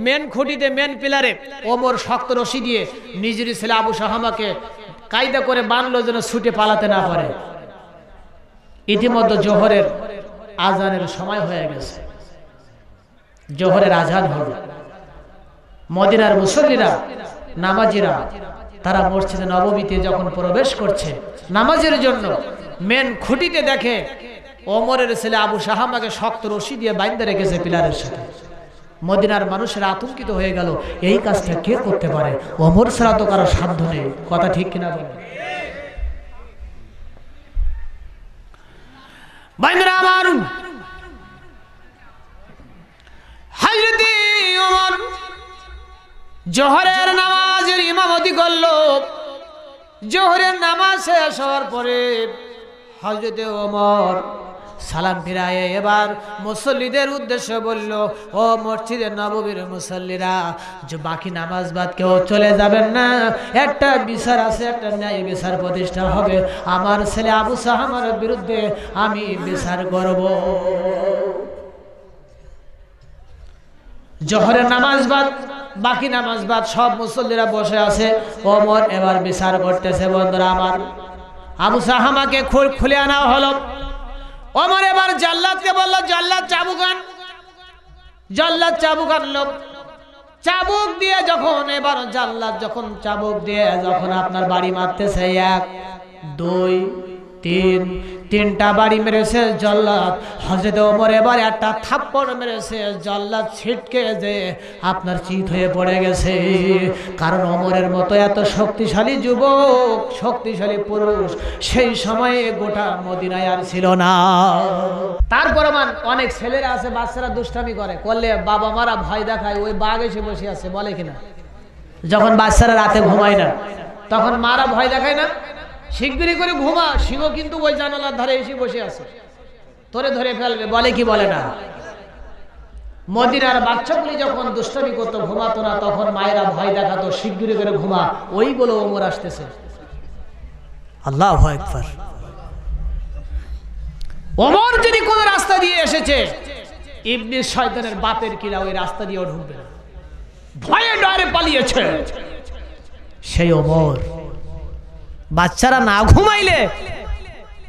মেন খুঁটিতে মেন পিলারে ওমর শক্ত রশি দিয়ে নিজের ছেলে আবু সাহামাকে কায়দা করে বানলো যেন ছুটে পালাতে না পারে ইতিমধ্যে জোহরের আজানের সময় হয়ে গেছে জোহরের আজান হল মদিনার মুসল্লিরা নামাজিরা তারা মসজিদে নববীতে যখন প্রবেশ করছে নামাজের জন্য মেন খুঁটিতে দেখে ওমরের ছেলে আবু শাহামাকে শক্ত রশি দিয়ে বাইন্দে রেখেছে পিলারের সাথে মদিনার মানুষেরা আতঙ্কিত হয়ে গেল এই কাজটা কে করতে পারে অমর ছাড়া তো কারো সাধ্য নেই কথা ঠিক কিনা বলে নামাজের ইমামতি করল জোহরের নামাজ শেষ হওয়ার পরে হজরতে ওমর সালাম ফিরায় এবার মুসল্লিদের উদ্দেশ্য বলল ও মসজিদের নবীর মুসল্লিরা যে বাকি নামাজ বাদ কেউ চলে যাবেন না একটা বিচার আছে একটা ন্যায় বিচার প্রতিষ্ঠা হবে আমার ছেলে আবু সাহামার বিরুদ্ধে আমি বিচার করব জহরের নামাজ বাদ বাকি নামাজ বাদ সব মুসল্লিরা বসে আছে ওমর এবার বিচার করতেছে বন্ধুরা আমার আবু সাহামাকে খুলে আনা হলো অমর এবার জাল্লাদকে বলল জাল্লাদ চাবুক আন জাল্লাদ চাবুক আনলো চাবুক দিয়ে যখন এবার জাল্লাদ যখন চাবুক দিয়ে যখন আপনার বাড়ি মারতেছে এক দুই তিন তিনটা বাড়ি মেরেছে জল্লাদ হজরত ওমর এবার একটা থাপ্পড় মেরেছে জল্লাদ ছিটকে যে আপনার চিত হয়ে পড়ে গেছে কারণ ওমরের মতো এত শক্তিশালী যুবক শক্তিশালী পুরুষ সেই সময়ে গোটা মদিনায় আর ছিল না তারপর আমার অনেক ছেলেরা আছে বাচ্চারা দুষ্টামি করে করলে বাবা মারা ভয় দেখায় ওই বাঘ এসে বসে আছে বলে কিনা যখন বাচ্চারা রাতে ঘুমায় না তখন মারা ভয় দেখায় না শিগগিরি করে ঘুমা সিংহ কিন্তু ওই জানালার ধারে এসে বসে আছে ধরে ধরে ফেলবে বলে কি বলে না মদিনার বাচ্চাগুলি যখন দুষ্টমি করতো ঘুমাতো না তখন মায়েরা ভয় দেখাতো শিগগিরি করে ঘুমা ওইগুলো ওমর আসতেছে আল্লাহ একবার ওমর যদি কোন রাস্তা দিয়ে এসেছে ইবনি শয়তানের বাপের কিনা ওই রাস্তা দিয়ে ঢুকবে ভয়ে ডরে পালিয়েছে সেই ওমর বাচ্চারা না ঘুমাইলে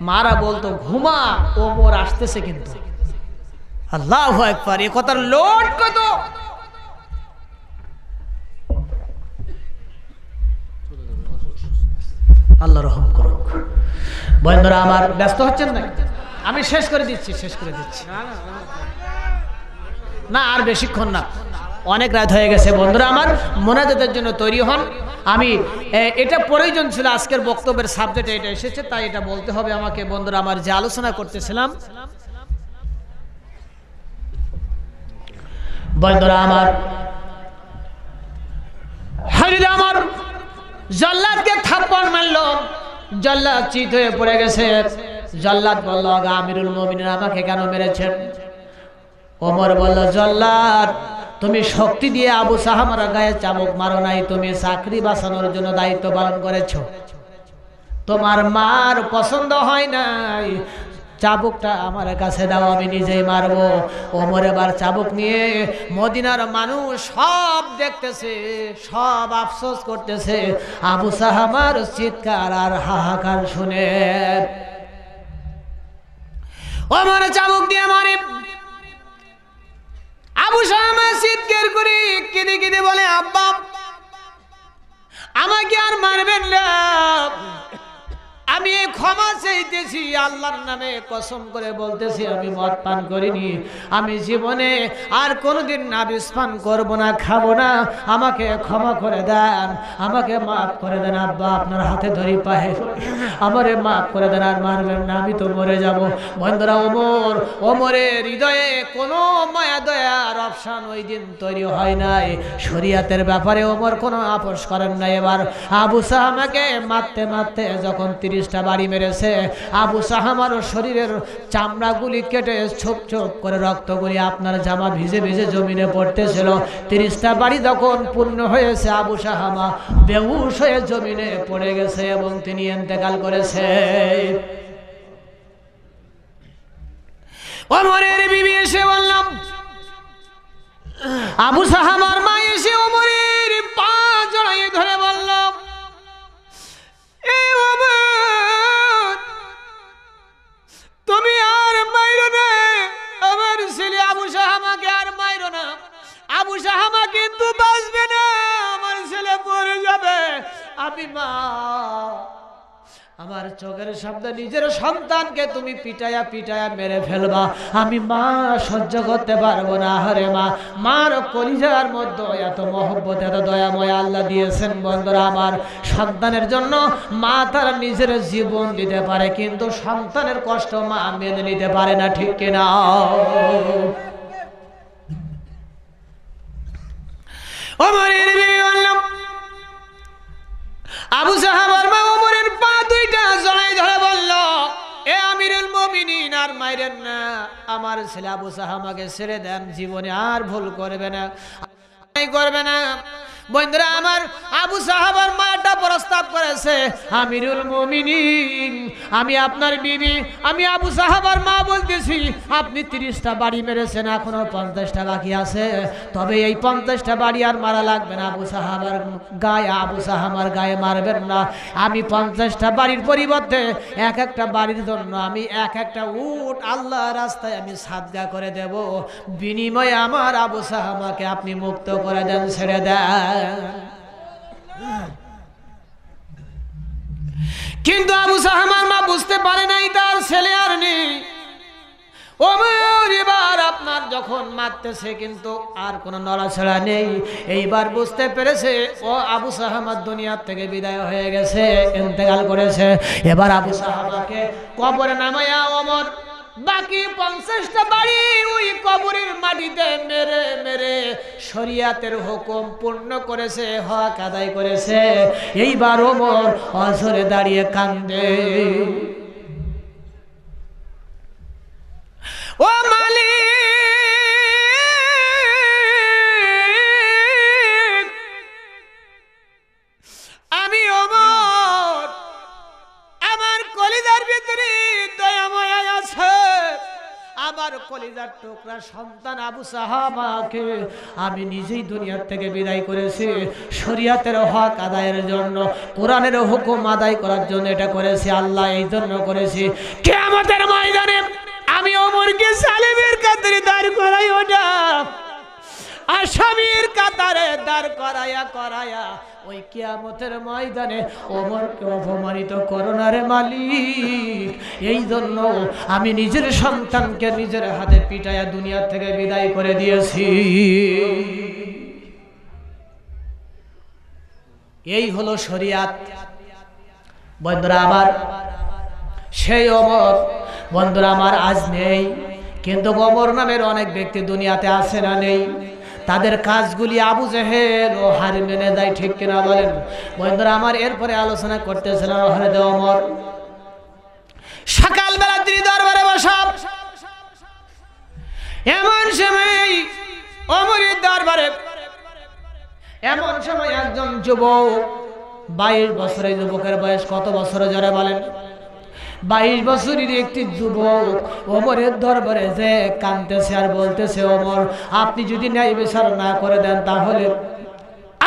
মারা বলতো ঘুমা ও মোর আসতেছে কিন্তু আল্লাহ একবার এ কথার লোড কত আল্লাহ রহম করুক বন্ধুরা আমার ব্যস্ত হচ্ছেন না আমি শেষ করে দিচ্ছি শেষ করে দিচ্ছি না আর বেশিক্ষণ না অনেক রাত হয়ে গেছে বন্ধুরা আমার মোনাজাতের জন্য তৈরি হন আমি এটা প্রয়োজন ছিল আজকের বক্তব্যের সাবজেক্টে এটা এসেছে তাই এটা বলতে হবে আমাকে বন্ধুরা আমার যে আলোচনা করতেছিলাম বন্ধুরা আমার জল্লাদকে থাপ্পড় জল্লাদ চিত হয়ে গেছে জল্লাদ বলল আমাকে কেন মেরেছেন ওমর বলল জল্লাদ তুমি শক্তি দিয়ে আবু সাহামার গায়ে চাবুক মারো নাই তুমি চাকরি বাঁচানোর জন্য দায়িত্ব পালন করেছ তোমার মার পছন্দ হয় নাই চাবুকটা আমার কাছে দাও আমি নিজেই মারবো ওমর এবার চাবুক নিয়ে মদিনার মানুষ সব দেখতেছে সব আফসোস করতেছে আবু সাহামার চিৎকার আর হাহাকার শুনে ওমর চাবুক দিয়ে মারে আবু শামা চিৎকার করে কেঁদে কেঁদে বলে আব্বা আমাকে আর মারবেন না আমি ক্ষমা চাইতেছি আল্লাহর নামে কসম করে বলতেছি আমি মদ পান করিনি আমি জীবনে আর কোনোদিন না বিস্পান করবো না খাবো না আমাকে ক্ষমা করে দেন আমাকে মাফ করে দেন আব্বা আপনার হাতে ধরি পায়ে আমারে মাফ করে দেন আর মারবেন না আমি তো মরে যাব বন্ধুরা ওমর ওমরের হৃদয়ে কোনো মায়া দয়ার অপশান ওই দিন তৈরি হয় নাই শরিয়াতের ব্যাপারে ওমর কোনো আপোষ করেন না এবার আবুসা আমাকে মারতে মারতে যখন তিনি চব্বিশটা বাড়ি মেরেছে আবু সাহামার শরীরের চামড়াগুলি কেটে ছোপ ছোপ করে রক্তগুলি আপনার জামা ভিজে ভিজে জমিনে পড়তেছিল তিরিশটা বাড়ি তখন পূর্ণ হয়েছে আবু সাহামা বেউস হয়ে জমিনে পড়ে গেছে এবং তিনি এতেকাল করেছে অমরের বিবি এসে বললাম আবু সাহামার মা এসে অমরের পা জড়াইয়ে ধরে বললাম এ আমাকে আর মাইর না আবু সাহামা কিন্তু বাঁচবে না আমার ছেলে পড়ে যাবে আমি মা আমার চোখের সামনে নিজের সন্তানকে তুমি পিটায়া পিটায়া মেরে ফেলবা আমি মা সহ্য করতে পারবো না হরে মা মার কলিজার মধ্যে এত মহব্বত এত দয়াময় আল্লাহ দিয়েছেন বন্ধুরা আমার সন্তানের জন্য মা তার নিজের জীবন দিতে পারে কিন্তু সন্তানের কষ্ট মা মেনে নিতে পারে না ঠিক কিনা অমরের বিবি আবু সাহাবার মা অমরের পা দুইটা জড়াই ধরে বলল এ আমিরুল মমিনিন আর মাইরেন না আমার ছেলে আবু সাহা আমাকে ছেড়ে দেন জীবনে আর ভুল করবে না করবে না বন্ধুরা আমার আবু সাহাবার মাটা প্রস্তাব করেছে আমিরুল মমিনিন আমি আপনার বিবি আমি আবু সাহাবার মা বলতেছি আপনি তিরিশটা বাড়ি মেরেছেন এখনো পঞ্চাশটা বাকি আছে তবে এই পঞ্চাশটা বাড়ি আর মারা লাগবে না আবু সাহাবার গায়ে আবু সাহাবার গায়ে মারবেন না আমি পঞ্চাশটা বাড়ির পরিবর্তে এক একটা বাড়ির জন্য আমি এক একটা উট আল্লাহ রাস্তায় আমি সাদগা করে দেব বিনিময়ে আমার আবু সাহাবাকে আপনি মুক্ত করে দেন ছেড়ে দেয় কিন্তু আবু সাহমার মা বুঝতে পারে নাই তার ছেলে আর নেই এবার আপনার যখন মারতেছে কিন্তু আর কোনো নড়াছড়া নেই এইবার বুঝতে পেরেছে ও আবু সাহামার দুনিয়ার থেকে বিদায় হয়ে গেছে ইন্তেকাল করেছে এবার আবু সাহামাকে কবরে নামাইয়া অমর বাকি পঞ্চাশটা বাড়ি ওই কবরের মাটিতে মেরে মেরে শরিয়াতের হুকুম পূর্ণ করেছে হক আদায় করেছে এইবার ওমর অসরে দাঁড়িয়ে কান্দে ও মালিক কলিজার টুকরা সন্তান আবু সাহাবাকে আমি নিজেই দুনিয়ার থেকে বিদায় করেছি শরিয়াতের হক আদায়ের জন্য কোরআনের হুকুম আদায় করার জন্য এটা করেছি আল্লাহ এই জন্য করেছি কেয়ামতের ময়দানে আমি ওমরকে সালেমের কাতরে দাঁড় করাই ওটা আসামির কাতারে দাঁড় করায়া করায়া ওই কিয়ামতের ময়দানে ওমরকে অপমানিত করোনার মালিক এই জন্য আমি নিজের সন্তানকে নিজের হাতে পিটাইয়া দুনিয়া থেকে বিদায় করে দিয়েছি এই হলো শরিয়াত বন্ধুরা আমার সেই অমর বন্ধুরা আমার আজ নেই কিন্তু অমর নামের অনেক ব্যক্তি দুনিয়াতে আসে না নেই তাদের কাজগুলি আবু জেহেল ও হারি মেনে যায় ঠিক কিনা বলেন মহেন্দ্র আমার এরপরে আলোচনা করতেছিলাম দেও অমর সকালবেলা তিনি দরবারে বসাব এমন সময় অমরের দরবারে এমন সময় একজন যুবক বাইশ বছরের যুবকের বয়স কত বছরে যারা বলেন বাইশ বছরের একটি যুবক ওমরের দরবারে যে কানতেছে আর বলতেছে ওমর আপনি যদি ন্যায় বিচার না করে দেন তাহলে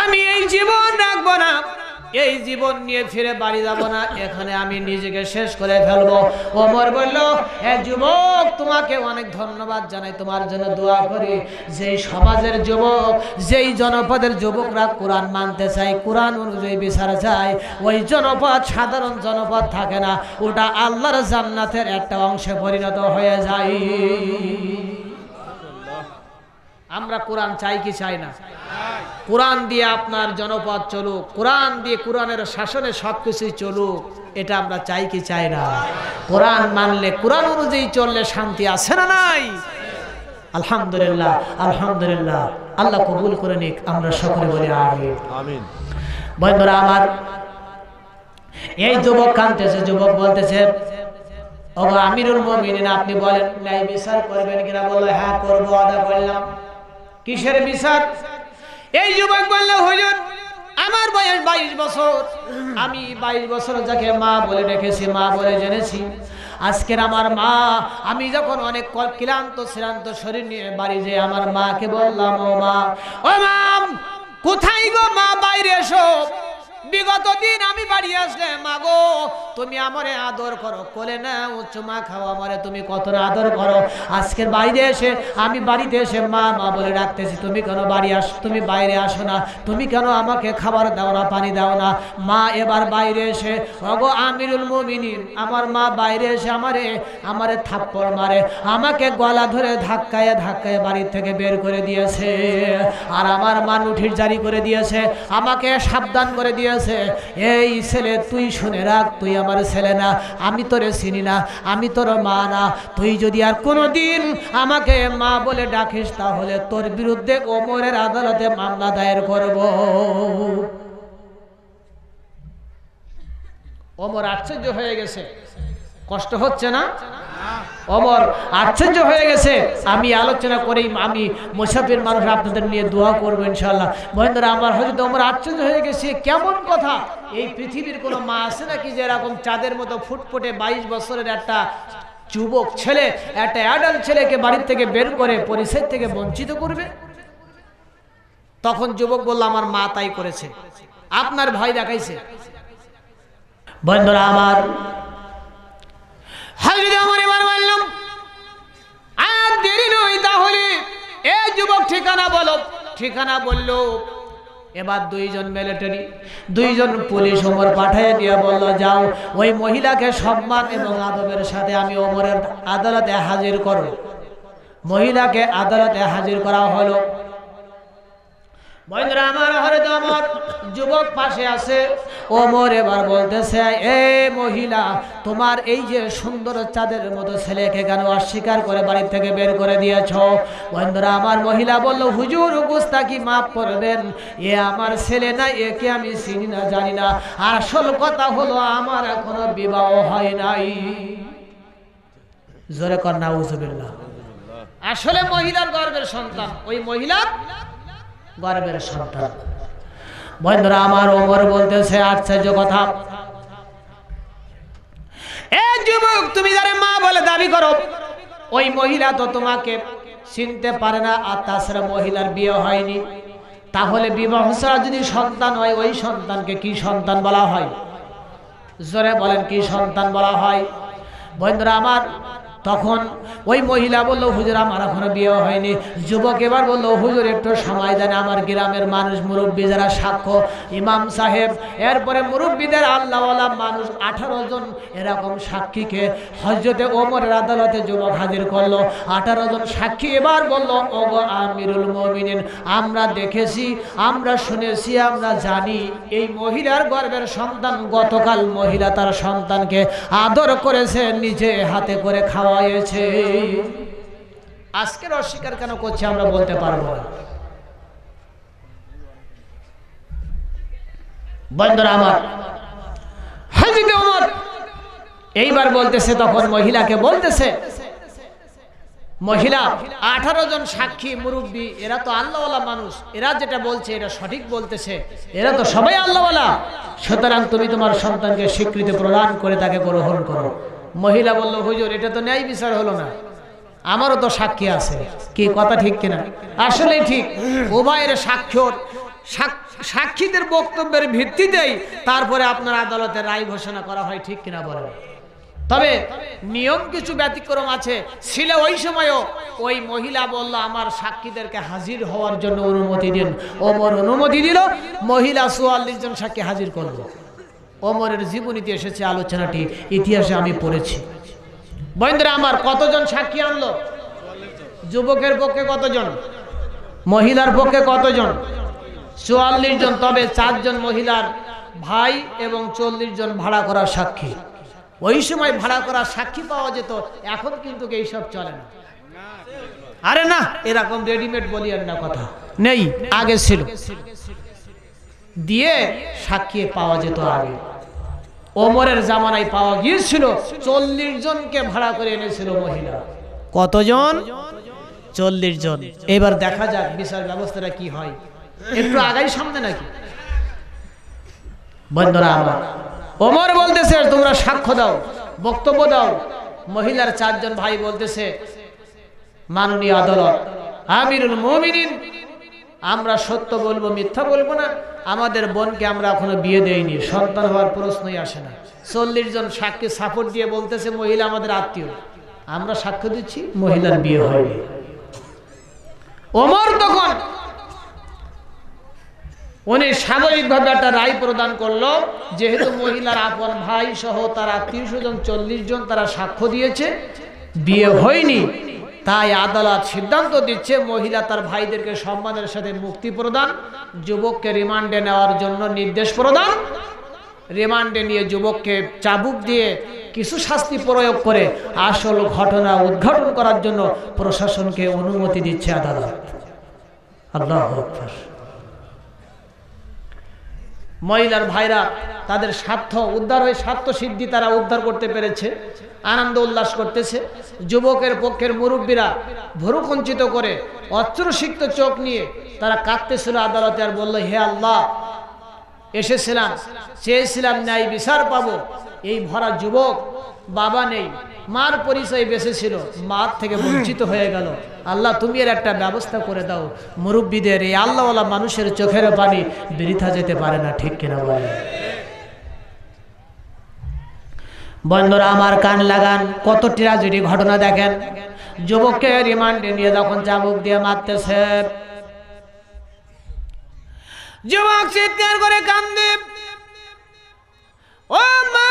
আমি এই জীবন রাখবো না এই জীবন নিয়ে ফিরে বাড়ি যাব না এখানে আমি নিজেকে শেষ করে ফেলবো ওমর বললো হ্যাঁ যুবক তোমাকে অনেক ধন্যবাদ জানাই তোমার জন্য দোয়া করি যেই সমাজের যুবক যেই জনপদের যুবকরা কোরআন মানতে চায় কোরআন অনুযায়ী বিচার চায় ওই জনপদ সাধারণ জনপদ থাকে না ওটা আল্লাহর জান্নাতের একটা অংশে পরিণত হয়ে যায় আমরা কোরআন চাই কি চাই না কোরআন দিয়ে আপনার জনপদ চলুক কোরআন দিয়ে কোরআনের শাসনে সব কিছুই চলুক এটা আমরা চাই কি চাই না কোরআন মানলে কোরআন অনুযায়ী চললে শান্তি আছে না নাই আলহামদুলিল্লাহ আলহামদুলিল্লাহ আল্লাহ কবুল করে নিক আমরা সকলে বলি আমিন বন্ধুরা আমার এই যুবক কানতেছে যুবক বলতেছে আমিরুল মমিন আপনি বলেন ন্যায় বিচার করবেন কিনা বললো হ্যাঁ করবো আদা করলাম কিসের বিচার এই যুবক বললে হুজুর আমার বয়স বাইশ বছর আমি বাইশ বছর যাকে মা বলে রেখেছি মা বলে জেনেছি আজকের আমার মা আমি যখন অনেক ক্লান্ত শ্রান্ত শরীর নিয়ে বাড়ি যে আমার মাকে বললাম ও মা ও মা কোথায় গো মা বাইরে এসো বিগত দিন আমি বাড়ি আসলে মাগো তুমি আমারে আদর করো কোলে না উচ্চ মা খাও আমারে তুমি কত আদর করো আজকের বাড়িতে এসে আমি বাড়িতে এসে মা মা বলে ডাকতেছি তুমি কেন বাড়ি আস তুমি বাইরে আসো না তুমি কেন আমাকে খাবার দাও না পানি দাও না মা এবার বাইরে এসে অগো আমিরুল মুমিনিন আমার মা বাইরে এসে আমারে আমারে থাপ্পড় মারে আমাকে গলা ধরে ধাক্কায় ধাক্কায় বাড়ি থেকে বের করে দিয়েছে আর আমার মান উঠির জারি করে দিয়েছে আমাকে সাবধান করে দিয়েছে আছে এই ছেলে তুই শুনে রাখ তুই আমার ছেলে না আমি তোরে চিনি না আমি তোর মা না তুই যদি আর কোনো দিন আমাকে মা বলে ডাকিস তাহলে তোর বিরুদ্ধে ওমরের আদালতে মামলা দায়ের করব ওমর আশ্চর্য হয়ে গেছে কষ্ট হচ্ছে না অমর আশ্চর্য হয়ে গেছে আমি আলোচনা করেই আমি মোসাফির মানুষ আপনাদের নিয়ে দোয়া করবো ইনশাল্লাহ মহেন্দ্র আমার হয়তো অমর আশ্চর্য হয়ে গেছে কেমন কথা এই পৃথিবীর কোনো মা আছে নাকি যে এরকম চাঁদের মতো ফুটফুটে বাইশ বছরের একটা যুবক ছেলে একটা অ্যাডাল্ট ছেলেকে বাড়ির থেকে বের করে পরিচয় থেকে বঞ্চিত করবে তখন যুবক বলল আমার মা তাই করেছে আপনার ভয় দেখাইছে বন্ধুরা আমার আর তাহলে যুবক ঠিকানা ঠিকানা এবার দুইজন দুইজন পুলিশ ওমর দিয়ে যাও ওই মহিলাকে সাথে আমি ওমরের আদালতে হাজির মহিলাকে আদালতে হাজির করা হলো যুবক পাশে আছে ওমর এবার বলতেছে এ মহিলা তোমার এই যে সুন্দর চাঁদের মতো ছেলেকে কেন অস্বীকার করে বাড়ি থেকে বের করে দিয়েছ আমার মহিলা বলল হুজুর গুস্তাকি মাফ করবেন এ আমার ছেলে না একে আমি চিনি না জানি না আসল কথা হলো আমার এখনো বিবাহ হয় নাই জোরে কর না আসলে মহিলার গর্বের সন্তান ওই মহিলা গর্বের সন্তান বন্ধুরা আমার ওমর বলতেছে আশ্চর্য কথা তুমি যারা মা বলে দাবি করো ওই মহিলা তো তোমাকে চিনতে পারে না আর তাছাড়া মহিলার বিয়ে হয়নি তাহলে বিবাহ ছাড়া যদি সন্তান হয় ওই সন্তানকে কি সন্তান বলা হয় জোরে বলেন কি সন্তান বলা হয় বন্ধুরা আমার তখন ওই মহিলা বললো হুজুর আমার এখনো বিয়ে হয়নি যুবক এবার বললো হুজুর একটু সময় দেন আমার গ্রামের মানুষ মুরব্বী যারা সাক্ষ্য ইমাম সাহেব এরপরে মুরব্বীদের আল্লাহওয়ালা মানুষ আঠারো জন এরকম সাক্ষীকে হজরতে ওমরের আদালতে যুবক হাজির করলো আঠারো জন সাক্ষী এবার বলল ওগ আমিরুল মমিন আমরা দেখেছি আমরা শুনেছি আমরা জানি এই মহিলার গর্বের সন্তান গতকাল মহিলা তার সন্তানকে আদর করেছে নিজে হাতে করে খাওয়া রয়েছে আজকের অস্বীকার কেন করছে আমরা বলতে পারবো বন্ধুরা আমার এইবার বলতেছে তখন মহিলাকে বলতেছে মহিলা আঠারো জন সাক্ষী মুরব্বী এরা তো আল্লাহওয়ালা মানুষ এরা যেটা বলছে এটা সঠিক বলতেছে এরা তো সবাই আল্লাহওয়ালা সুতরাং তুমি তোমার সন্তানকে স্বীকৃতি প্রদান করে তাকে গ্রহণ করো মহিলা বলল হুজুর এটা তো ন্যায় বিচার হলো না আমারও তো সাক্ষী আছে কি কথা ঠিক কিনা আসলে ঠিক উভয়ের সাক্ষর সাক্ষীদের বক্তব্যের ভিত্তিতেই তারপরে আপনার আদালতে রায় ঘোষণা করা হয় ঠিক কিনা বলেন তবে নিয়ম কিছু ব্যতিক্রম আছে ছিল ওই সময়ও ওই মহিলা বলল আমার সাক্ষীদেরকে হাজির হওয়ার জন্য অনুমতি দিন ওমর অনুমতি দিল মহিলা চুয়াল্লিশ জন সাক্ষী হাজির করলো অমরের জীবনীতে এসেছে আলোচনাটি ইতিহাসে আমি পড়েছি বন্ধুরা আমার কতজন সাক্ষী আনলো যুবকের পক্ষে কতজন মহিলার পক্ষে কতজন চুয়াল্লিশ জন তবে চারজন মহিলার ভাই এবং চল্লিশ জন ভাড়া করার সাক্ষী ওই সময় ভাড়া করার সাক্ষী পাওয়া যেত এখন কিন্তু এইসব চলে না আরে না এরকম রেডিমেড বলি আর না কথা নেই আগে ছিল দিয়ে সাক্ষী পাওয়া যেত আগে ওমরের জামানায় পাওয়া গিয়েছিল চল্লিশ জনকে ভাড়া করে এনেছিল মহিলা কতজন চল্লিশ জন এবার দেখা যাক বিচার ব্যবস্থাটা কি হয় একটু আগাই সামনে নাকি বন্ধুরা আমার ওমর বলতেছে তোমরা সাক্ষ্য দাও বক্তব্য দাও মহিলার চারজন ভাই বলতেছে মাননীয় আদালত আমিরুল মমিনিন আমরা সত্য বলবো মিথ্যা বলবো না আমাদের বোনকে আমরা এখনো বিয়ে দেইনি সন্তান হওয়ার প্রশ্নই আসে না চল্লিশ জন সাক্ষী সাপোর্ট দিয়ে বলতেছে মহিলা আমাদের আত্মীয় আমরা সাক্ষ্য দিচ্ছি মহিলার বিয়ে হয়নি ওমর তখন উনি সাময়িকভাবে একটা রায় প্রদান করলো যেহেতু মহিলার আপন ভাই সহ তার আত্মীয় স্বজন চল্লিশ জন তারা সাক্ষ্য দিয়েছে বিয়ে হয়নি তাই আদালত সিদ্ধান্ত দিচ্ছে মহিলা তার ভাইদেরকে সম্মানের সাথে মুক্তি প্রদান যুবককে রিমান্ডে নেওয়ার জন্য নির্দেশ প্রদান রিমান্ডে নিয়ে যুবককে চাবুক দিয়ে কিছু শাস্তি প্রয়োগ করে আসল ঘটনা উদ্ঘাটন করার জন্য প্রশাসনকে অনুমতি দিচ্ছে আদালত আল্লাহ মহিলার ভাইরা তাদের স্বার্থ উদ্ধার হয়ে স্বার্থ সিদ্ধি তারা উদ্ধার করতে পেরেছে আনন্দ উল্লাস করতেছে যুবকের পক্ষের মুরব্বীরা ভরুকঞ্চিত করে অস্ত্রসিক্ত চোখ নিয়ে তারা কাঁদতেছিল আদালতে আর বলল হে আল্লাহ এসেছিলাম চেয়েছিলাম ন্যায় বিচার পাবো এই ভরা যুবক বাবা নেই মার পরিচয় বেঁচে ছিল মার থেকে বঞ্চিত হয়ে গেল আল্লাহ তুমি এর একটা ব্যবস্থা করে দাও মুরব্বীদের এই আল্লাহওয়ালা মানুষের চোখের পানি বৃথা যেতে পারে না ঠিক কিনা বলে বন্ধুরা আমার কান লাগান কত ট্রাজেডি ঘটনা দেখেন যুবককে রিমান্ডে নিয়ে যখন চাবুক দিয়ে মারতেছে যুবক চিৎকার করে কান্দে ও মা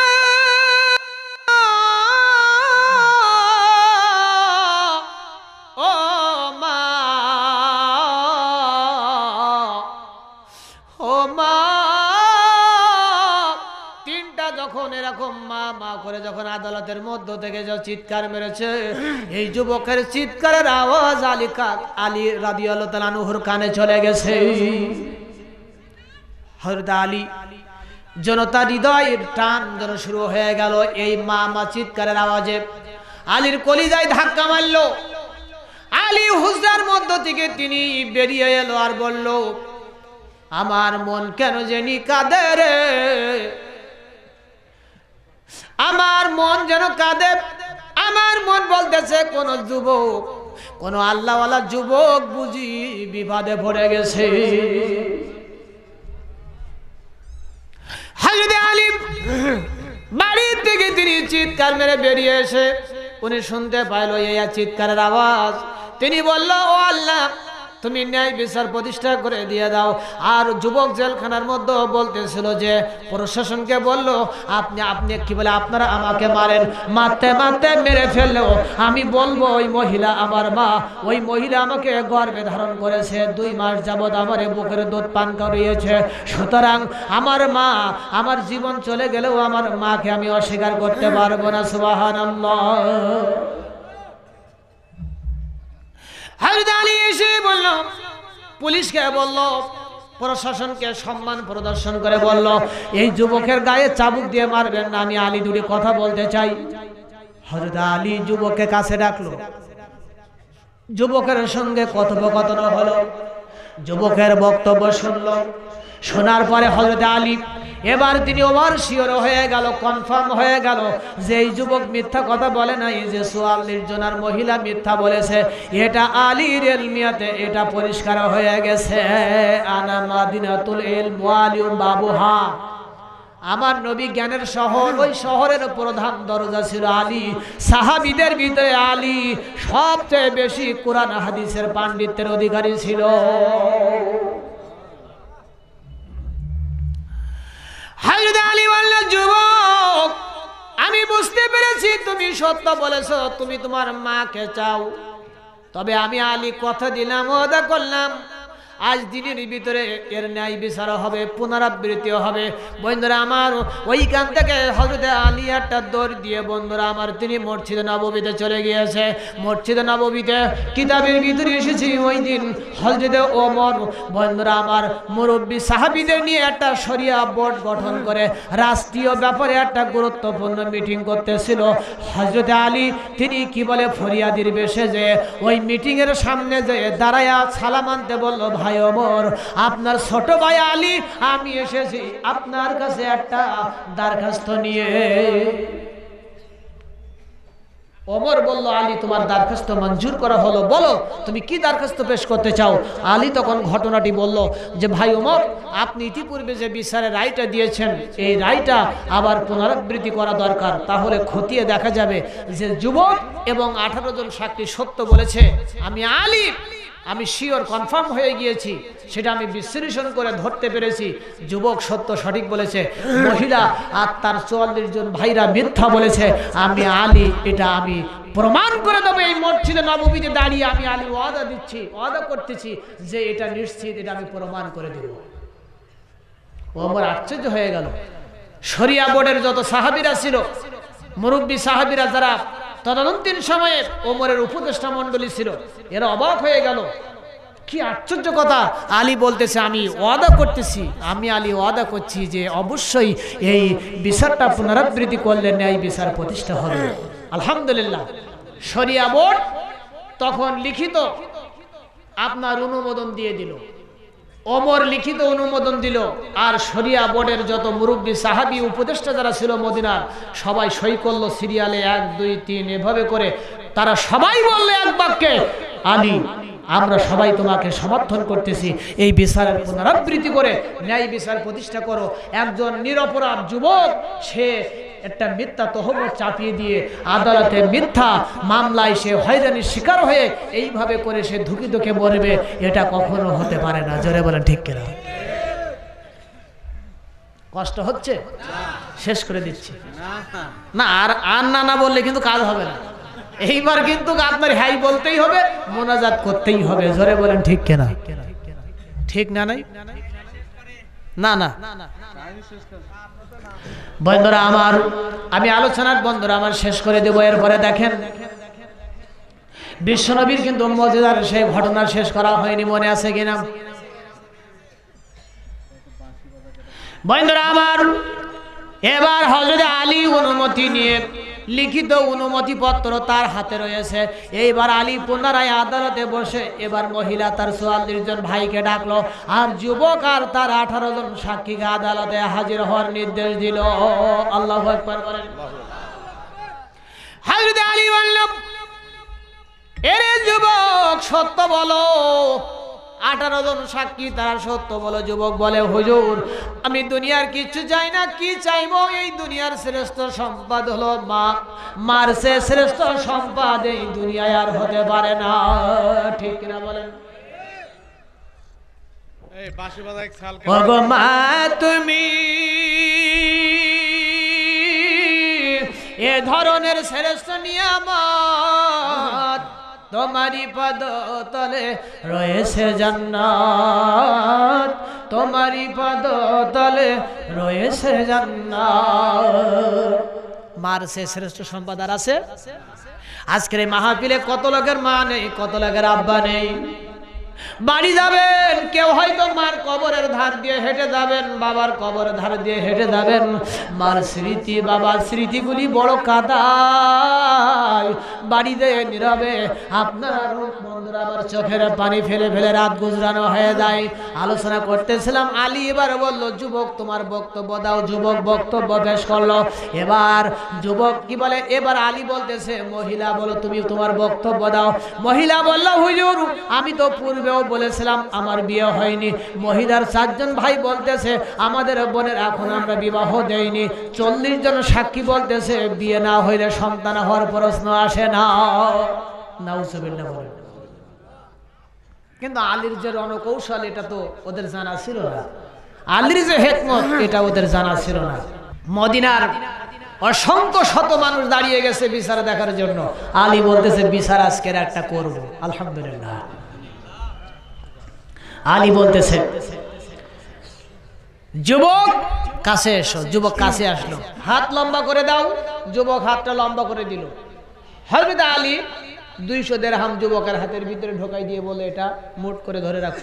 যখন আদালতের মধ্য থেকে চিৎকার মেরেছে এই যুবকের চিৎকারের আওয়াজ আলী কাক আলী রাদি আল্লাহর কানে চলে গেছে হরদা আলী জনতা হৃদয়ের টান যেন শুরু হয়ে গেল এই মা মা চিৎকারের আওয়াজে আলীর কলিজায় ধাক্কা মারল আলী হুজরার মধ্য থেকে তিনি বেরিয়ে এলো আর বলল আমার মন কেন জেনি কাদের আমার মন যেন কাঁদে আমার মন বলতেছে কোন যুবক কোন আল্লাহওয়ালা যুবক বুঝি বিবাদে ভরে গেছে হাজরে আলিম বাড়ির থেকে তিনি চিৎকার মেরে বেরিয়ে এসে উনি শুনতে পাইল এই চিৎকারের আওয়াজ তিনি বলল ও আল্লাহ তুমি ন্যায় বিচার প্রতিষ্ঠা করে দিয়ে দাও আর যুবক জেলখানার মধ্যে বলতেছিল যে প্রশাসনকে বলল আপনি আপনি কি বলে আপনারা আমাকে মারেন মারতে মারতে মেরে ফেললেও আমি বলবো ওই মহিলা আমার মা ওই মহিলা আমাকে গর্বে ধারণ করেছে দুই মাস যাবৎ আমার বুকের দুধ পান করিয়েছে সুতরাং আমার মা আমার জীবন চলে গেলেও আমার মাকে আমি অস্বীকার করতে পারবো না সুবাহ হজরত আলী পুলিশকে বলল প্রশাসনকে সম্মান প্রদর্শন করে বলল এই যুবকের গায়ে চাবুক দিয়ে মারবেন না আমি আলী দুটি কথা বলতে চাই হরদা আলী যুবককে কাছে ডাকলো যুবকের সঙ্গে কথোপকথন হলো যুবকের বক্তব্য শুনল শোনার পরে হজরত আলী এবার তিনি ওভার শিওর হয়ে গেল কনফার্ম হয়ে গেল যে এই যুবক মিথ্যা কথা বলে নাই যে চুয়াল্লিশ জনার মহিলা মিথ্যা বলেছে এটা আলী মিয়াতে এটা পরিষ্কার হয়ে গেছে আনা মাদিনাতুল এল বাবু বাবুহা আমার নবী জ্ঞানের শহর ওই শহরের প্রধান দরজা ছিল আলী সাহাবিদের ভিতরে আলী সবচেয়ে বেশি কোরআন হাদিসের পাণ্ডিত্যের অধিকারী ছিল হাজরত আলী বললেন যুবক আমি বুঝতে পেরেছি তুমি সত্য বলেছ তুমি তোমার মাকে চাও তবে আমি আলী কথা দিলাম ওদা করলাম আজ দিনের ভিতরে এর ন্যায় বিচার হবে পুনরাবৃত্তি হবে বন্ধুরা আমার ওইখান থেকে হজরতে আলী একটা দৌড় দিয়ে বন্ধুরা আমার তিনি মসজিদ নববীতে চলে গিয়েছে মসজিদ নববীতে কিতাবের ভিতরে এসেছি ওই দিন হজরতে ওমর বন্ধুরা আমার মুরব্বী সাহাবিদের নিয়ে একটা সরিয়া বোর্ড গঠন করে রাষ্ট্রীয় ব্যাপারে একটা গুরুত্বপূর্ণ মিটিং করতেছিল হজরতে আলী তিনি কি বলে ফরিয়াদির বেশে যে ওই মিটিংয়ের সামনে যে দাঁড়ায়া সালাম আনতে বললো ভাই ভাই অমর আপনার ছোট ভাই আলী আমি এসেছি আপনার কাছে একটা দরখাস্ত নিয়ে অমর বলল আলী তোমার দরখাস্ত মঞ্জুর করা হলো বলো তুমি কি দরখাস্ত পেশ করতে চাও আলী তখন ঘটনাটি বলল যে ভাই ওমর আপনি ইতিপূর্বে যে বিচারে রায়টা দিয়েছেন এই রায়টা আবার পুনরাবৃত্তি করা দরকার তাহলে খতিয়ে দেখা যাবে যে যুবক এবং আঠারো জন সাক্ষী সত্য বলেছে আমি আলী আমি শিওর কনফার্ম হয়ে গিয়েছি সেটা আমি বিশ্লেষণ করে ধরতে পেরেছি যুবক সত্য সঠিক বলেছে মহিলা আর তার চুয়াল্লিশ জন ভাইরা মিথ্যা বলেছে আমি আলী এটা আমি প্রমাণ করে দেবো এই মসজিদে নবমীতে দাঁড়িয়ে আমি আলী ওয়াদা দিচ্ছি ওয়াদা করতেছি যে এটা নিশ্চিত এটা আমি প্রমাণ করে দেব ও আমার আশ্চর্য হয়ে গেল সরিয়া বোর্ডের যত সাহাবিরা ছিল মুরব্বী সাহাবিরা যারা তদানন্তীন সময়ে ওমরের উপদেষ্টা মন্ডলী ছিল এরা অবাক হয়ে গেল কি আশ্চর্য কথা আলী বলতেছে আমি ওয়াদা করতেছি আমি আলী ওয়াদা করছি যে অবশ্যই এই বিচারটা পুনরাবৃত্তি করলে ন্যায় বিচার প্রতিষ্ঠা হবে আলহামদুলিল্লাহ সরিয়া বোর্ড তখন লিখিত আপনার অনুমোদন দিয়ে দিল অমর লিখিত অনুমোদন দিল আর শরিয়া বোর্ডের যত মুরব্বী সাহাবি উপদেষ্টা যারা ছিল মদিনার সবাই সই করলো সিরিয়ালে এক দুই তিন এভাবে করে তারা সবাই বললে এক বাক্যে আলী আমরা সবাই তোমাকে সমর্থন করতেছি এই বিচারের পুনরাবৃত্তি করে ন্যায় বিচার প্রতিষ্ঠা করো একজন নিরপরাধ যুবক সে একটা মিথ্যা তহবর চাপিয়ে দিয়ে আদালতে মিথ্যা মামলায় সে হয়রানির শিকার হয়ে এইভাবে করে সে ধুকি ধুকে মরবে এটা কখনো হতে পারে না জোরে বলেন ঠিক কেন কষ্ট হচ্ছে শেষ করে দিচ্ছি না আর আর না না বললে কিন্তু কাজ হবে না এইবার কিন্তু আপনার হ্যাই বলতেই হবে মোনাজাত করতেই হবে জোরে বলেন ঠিক কেনা ঠিক না নাই না না না না বন্ধুরা আমার আমি আলোচনার বন্ধুরা আমার শেষ করে দেবো এরপরে দেখেন বিশ্বনবীর কিন্তু মজেদার সেই ঘটনা শেষ করা হয়নি মনে আছে কিনা বন্ধুরা আমার এবার হজরত আলী অনুমতি নিয়ে লিখিত অনুমতি পত্র তার হাতে রয়েছে এইবার আলী পুনরায় আদালতে বসে এবার মহিলা তার চুয়াল্লিশ জন ভাইকে ডাকলো আর যুবক আর তার আঠারো জন সাক্ষীকে আদালতে হাজির হওয়ার নির্দেশ দিল আল্লাহ আলী বললাম এরে যুবক সত্য বলো আঠারো জন সাক্ষী তারা সত্য বলে যুবক বলে হুজুর আমি দুনিয়ার কিছু চাই না কি চাইবো এই দুনিয়ার শ্রেষ্ঠ সম্পদ হলো মা মার সে শ্রেষ্ঠ সম্পদ এই দুনিয়ায় আর হতে পারে না ঠিক না বলেন মা তুমি এ ধরনের শ্রেষ্ঠ নিয়ামত তোমারি পদ তলে রয়েছে জান্নাত তোমারি পদ তলে রয়েছে জান্নাত মার সে শ্রেষ্ঠ সম্পাদার আছে আজকের মাহাপিলে কত লোকের মা নেই কত লোকের আব্বা নেই বাড়ি যাবেন কেউ হয়তো মার কবরের ধার দিয়ে হেঁটে যাবেন বাবার কবরের ধার দিয়ে হেঁটে যাবেন মার স্মৃতি বাবার স্মৃতিগুলি বড় কাদায় বাড়ি দিয়ে নীরবে আপনার বন্ধুরা চোখের পানি ফেলে ফেলে রাত গুজরানো হয়ে যায় আলোচনা করতেছিলাম আলী এবার বলল যুবক তোমার বক্তব্য দাও যুবক বক্তব্য পেশ করলো এবার যুবক কি বলে এবার আলী বলতেছে মহিলা বলো তুমি তোমার বক্তব্য দাও মহিলা বলল হুজুর আমি তো পূর্বে পূর্বেও বলেছিলাম আমার বিয়ে হয়নি মহিলার চারজন ভাই বলতেছে আমাদের বোনের এখন আমরা বিবাহ দেইনি চল্লিশ জন সাক্ষী বলতেছে বিয়ে না হইলে সন্তান হওয়ার প্রশ্ন আসে না কিন্তু আলীর যে রণকৌশল এটা তো ওদের জানা ছিল না আলীর যে হেকমত এটা ওদের জানা ছিল না মদিনার অসংখ্য শত মানুষ দাঁড়িয়ে গেছে বিচার দেখার জন্য আলী বলতেছে বিচার আজকের একটা করব আলহামদুলিল্লাহ আলী বলতেছে যুবক কাছে এসো যুবক কাছে আসলো হাত লম্বা করে দাও যুবক হাতটা লম্বা করে দিল হরবিদা আলী দুইশো দেড়হাম যুবকের হাতের ভিতরে ঢোকাই দিয়ে বলে এটা মোট করে ধরে রাখো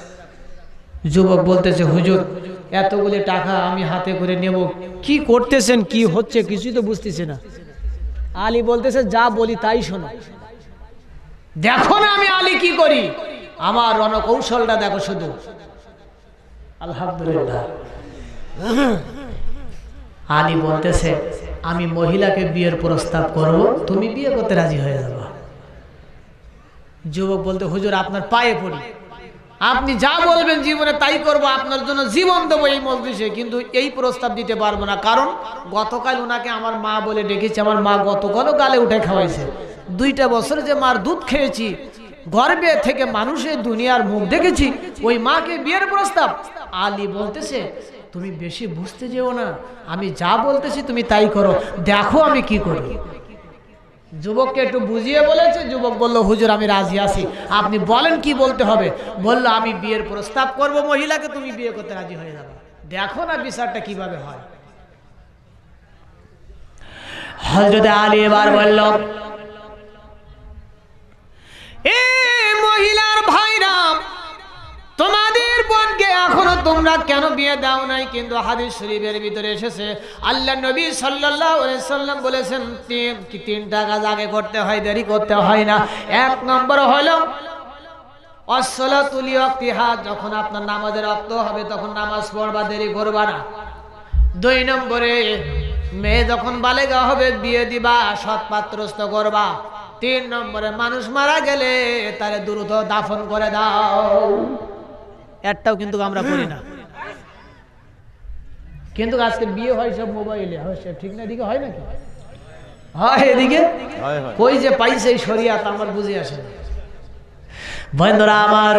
যুবক বলতেছে হুজুর এতগুলি টাকা আমি হাতে করে নেব কি করতেছেন কি হচ্ছে কিছুই তো বুঝতেছে না আলী বলতেছে যা বলি তাই শোনো দেখো না আমি আলী কি করি আমার রণকৌশলটা দেখো শুধু আলহামদুলিল্লাহ আলী বলতেছে আমি মহিলাকে বিয়ের প্রস্তাব করব তুমি বিয়ে করতে রাজি হয়ে যাবা যুবক বলতে হুজুর আপনার পায়ে পড়ি আপনি যা বলবেন জীবনে তাই করব আপনার জন্য জীবন দেবো এই মজলিসে কিন্তু এই প্রস্তাব দিতে পারবো না কারণ গতকাল ওনাকে আমার মা বলে ডেকেছে আমার মা গতকালও গালে উঠে খাওয়াইছে দুইটা বছর যে মার দুধ খেয়েছি গর্বে থেকে মানুষের দুনিয়ার মুখ দেখেছি ওই মাকে বিয়ের প্রস্তাব আলী বলতেছে তুমি বেশি বুঝতে যেও না আমি যা বলতেছি তুমি তাই করো দেখো আমি কি করি যুবককে একটু বুঝিয়ে বলেছে যুবক বলল হুজুর আমি রাজি আছি আপনি বলেন কি বলতে হবে বলল আমি বিয়ের প্রস্তাব করব মহিলাকে তুমি বিয়ে করতে রাজি হয়ে যাবে দেখো না বিচারটা কিভাবে হয় হজরত আলী এবার বলল এ মহিলার ভাইরা তোমাদের বোনকে এখনো তোমরা কেন বিয়ে দাও নাই কিন্তু হাদিস শরীফের ভিতরে এসেছে আল্লাহ নবী সাল্লাল্লাহু আলাইহি সাল্লাম বলেছেন কি তিনটা কাজ আগে করতে হয় দেরি করতে হয় না এক নম্বর হলো অসলাতুলি অক্তিহা যখন আপনার নামাজের রক্ত হবে তখন নামাজ পড়বা দেরি করবা না দুই নম্বরে মেয়ে যখন বালেগা হবে বিয়ে দিবা সৎপাত্রস্থ করবা তিন নম্বরে মানুষ মারা গেলে তারে দ্রুত দাফন করে দাও একটাও কিন্তু আমরা করি না কিন্তু আজকে বিয়ে হয় সব মোবাইলে হয় সব ঠিক না এদিকে হয় নাকি হয় এদিকে কই যে পাইছে এই শরিয়াত আমার বুঝে আসে বন্ধুরা আমার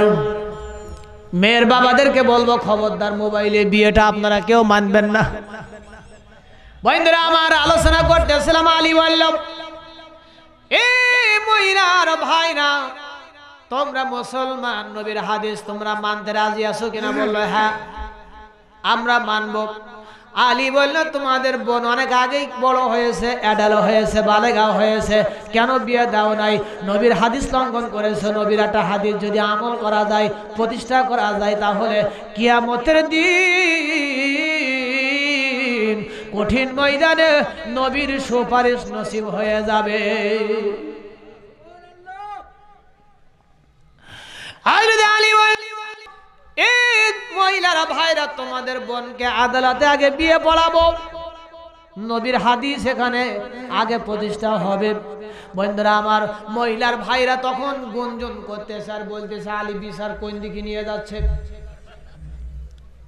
মেয়ের বাবাদেরকে বলবো খবরদার মোবাইলে বিয়েটা আপনারা কেউ মানবেন না বন্ধুরা আমার আলোচনা করতেছিলাম আলী বল্লভ ভাইরা তোমরা মুসলমান নবীর হাদিস তোমরা মানতে রাজি আছো কিনা বললো হ্যাঁ আমরা মানব আলী বললো তোমাদের বোন অনেক আগেই বড় হয়েছে অ্যাডালো হয়েছে বালেগাও হয়েছে কেন বিয়ে দাও নাই নবীর হাদিস লঙ্ঘন করেছে নবীর একটা হাদিস যদি আমল করা যায় প্রতিষ্ঠা করা যায় তাহলে কিয়ামতের দিন কঠিন ময়দানে নবীর সুপারিশ নসিব হয়ে যাবে এই মহিলারা ভাইরা তোমাদের বোনকে আদালতে আগে বিয়ে পড়াবো নবীর হাদিস এখানে আগে প্রতিষ্ঠা হবে বন্ধুরা আমার মহিলার ভাইরা তখন গুঞ্জন করতেছে আর বলতেছে আলী বিচার কোন দিকে নিয়ে যাচ্ছে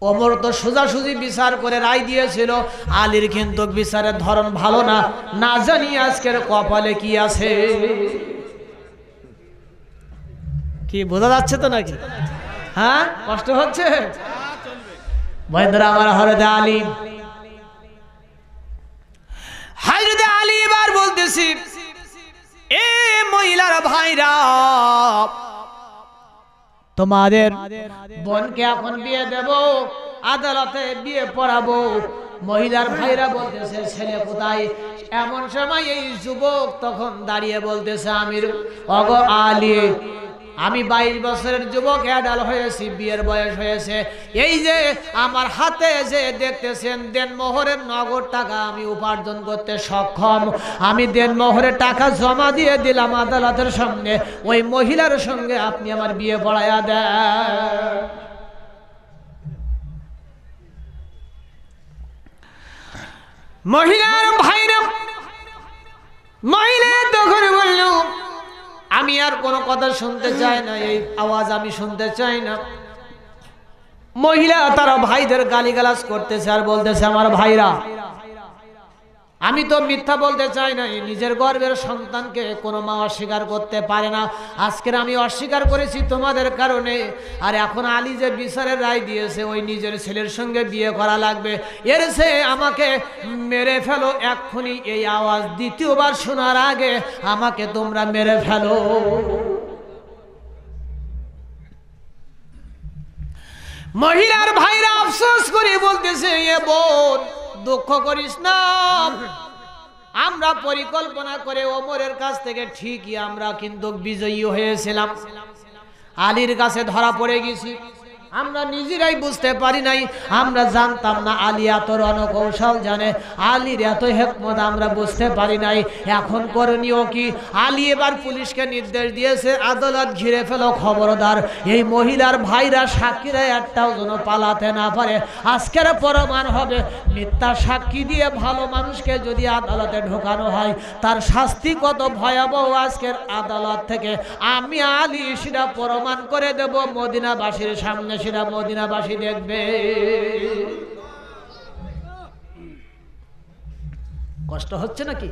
ওমর তো সোজাসুজি বিচার করে রায় দিয়েছিল আলীর কিন্তু বিচারের ধরন ভালো না না জানি আজকের কপালে কি আছে কি বোঝা যাচ্ছে তো নাকি হ্যাঁ কষ্ট হচ্ছে মহেন্দ্র আমার হরদে আলী হাইরদে আলী এবার বলতেছি এ মহিলার ভাইরা তোমাদের বোনকে এখন বিয়ে দেব আদালতে বিয়ে পড়াবো মহিলার ভাইরা বলতেছে ছেলে কোথায় এমন সময় এই যুবক তখন দাঁড়িয়ে বলতেছে আমির অগ আলী আমি বাইশ বছরের যুবক অ্যাডাল হয়েছি বিয়ের বয়স হয়েছে এই যে আমার হাতে যে দেখতেছেন দেনমোহরের নগদ টাকা আমি উপার্জন করতে সক্ষম আমি দেনমোহরের টাকা জমা দিয়ে দিলাম আদালতের সামনে ওই মহিলার সঙ্গে আপনি আমার বিয়ে পড়াইয়া দেন মহিলার ভাইরা মহিলা আমি আর কোনো কথা শুনতে চাই না এই আওয়াজ আমি শুনতে চাই না মহিলা তারা ভাইদের গালিগালাজ করতেছে আর বলতেছে আমার ভাইরা আমি তো মিথ্যা বলতে চাই নাই নিজের গর্বের সন্তানকে কোনো মা অস্বীকার করতে পারে না আজকের আমি অস্বীকার করেছি তোমাদের কারণে আর এখন আলী যে বিচারের রায় দিয়েছে ওই নিজের ছেলের সঙ্গে বিয়ে করা লাগবে এর সে আমাকে মেরে ফেলো এক্ষুনি এই আওয়াজ দ্বিতীয়বার শোনার আগে আমাকে তোমরা মেরে ফেলো মহিলার ভাইরা আফসোস করে বলতেছে এ বোন দুঃখ করিস না আমরা পরিকল্পনা করে ওমরের কাছ থেকে ঠিকই আমরা কিন্তু বিজয়ী হয়েছিলাম আলীর কাছে ধরা পড়ে গেছি আমরা নিজেরাই বুঝতে পারি নাই আমরা জানতাম না আলী এত রণকৌশল জানে আলীর এত হেকমত আমরা বুঝতে পারি নাই এখন করণীয় কি আলী এবার পুলিশকে নির্দেশ দিয়েছে আদালত ঘিরে ফেল খবরদার এই মহিলার ভাইরা সাক্ষীরা একটাও যেন পালাতে না পারে আজকের প্রমাণ হবে মিথ্যা সাক্ষী দিয়ে ভালো মানুষকে যদি আদালতে ঢোকানো হয় তার শাস্তি কত ভয়াবহ আজকের আদালত থেকে আমি আলী সেটা প্রমাণ করে দেব মদিনাবাসীর সামনে বাংলাদেশিরা মদিনাবাসী দেখবে কষ্ট হচ্ছে নাকি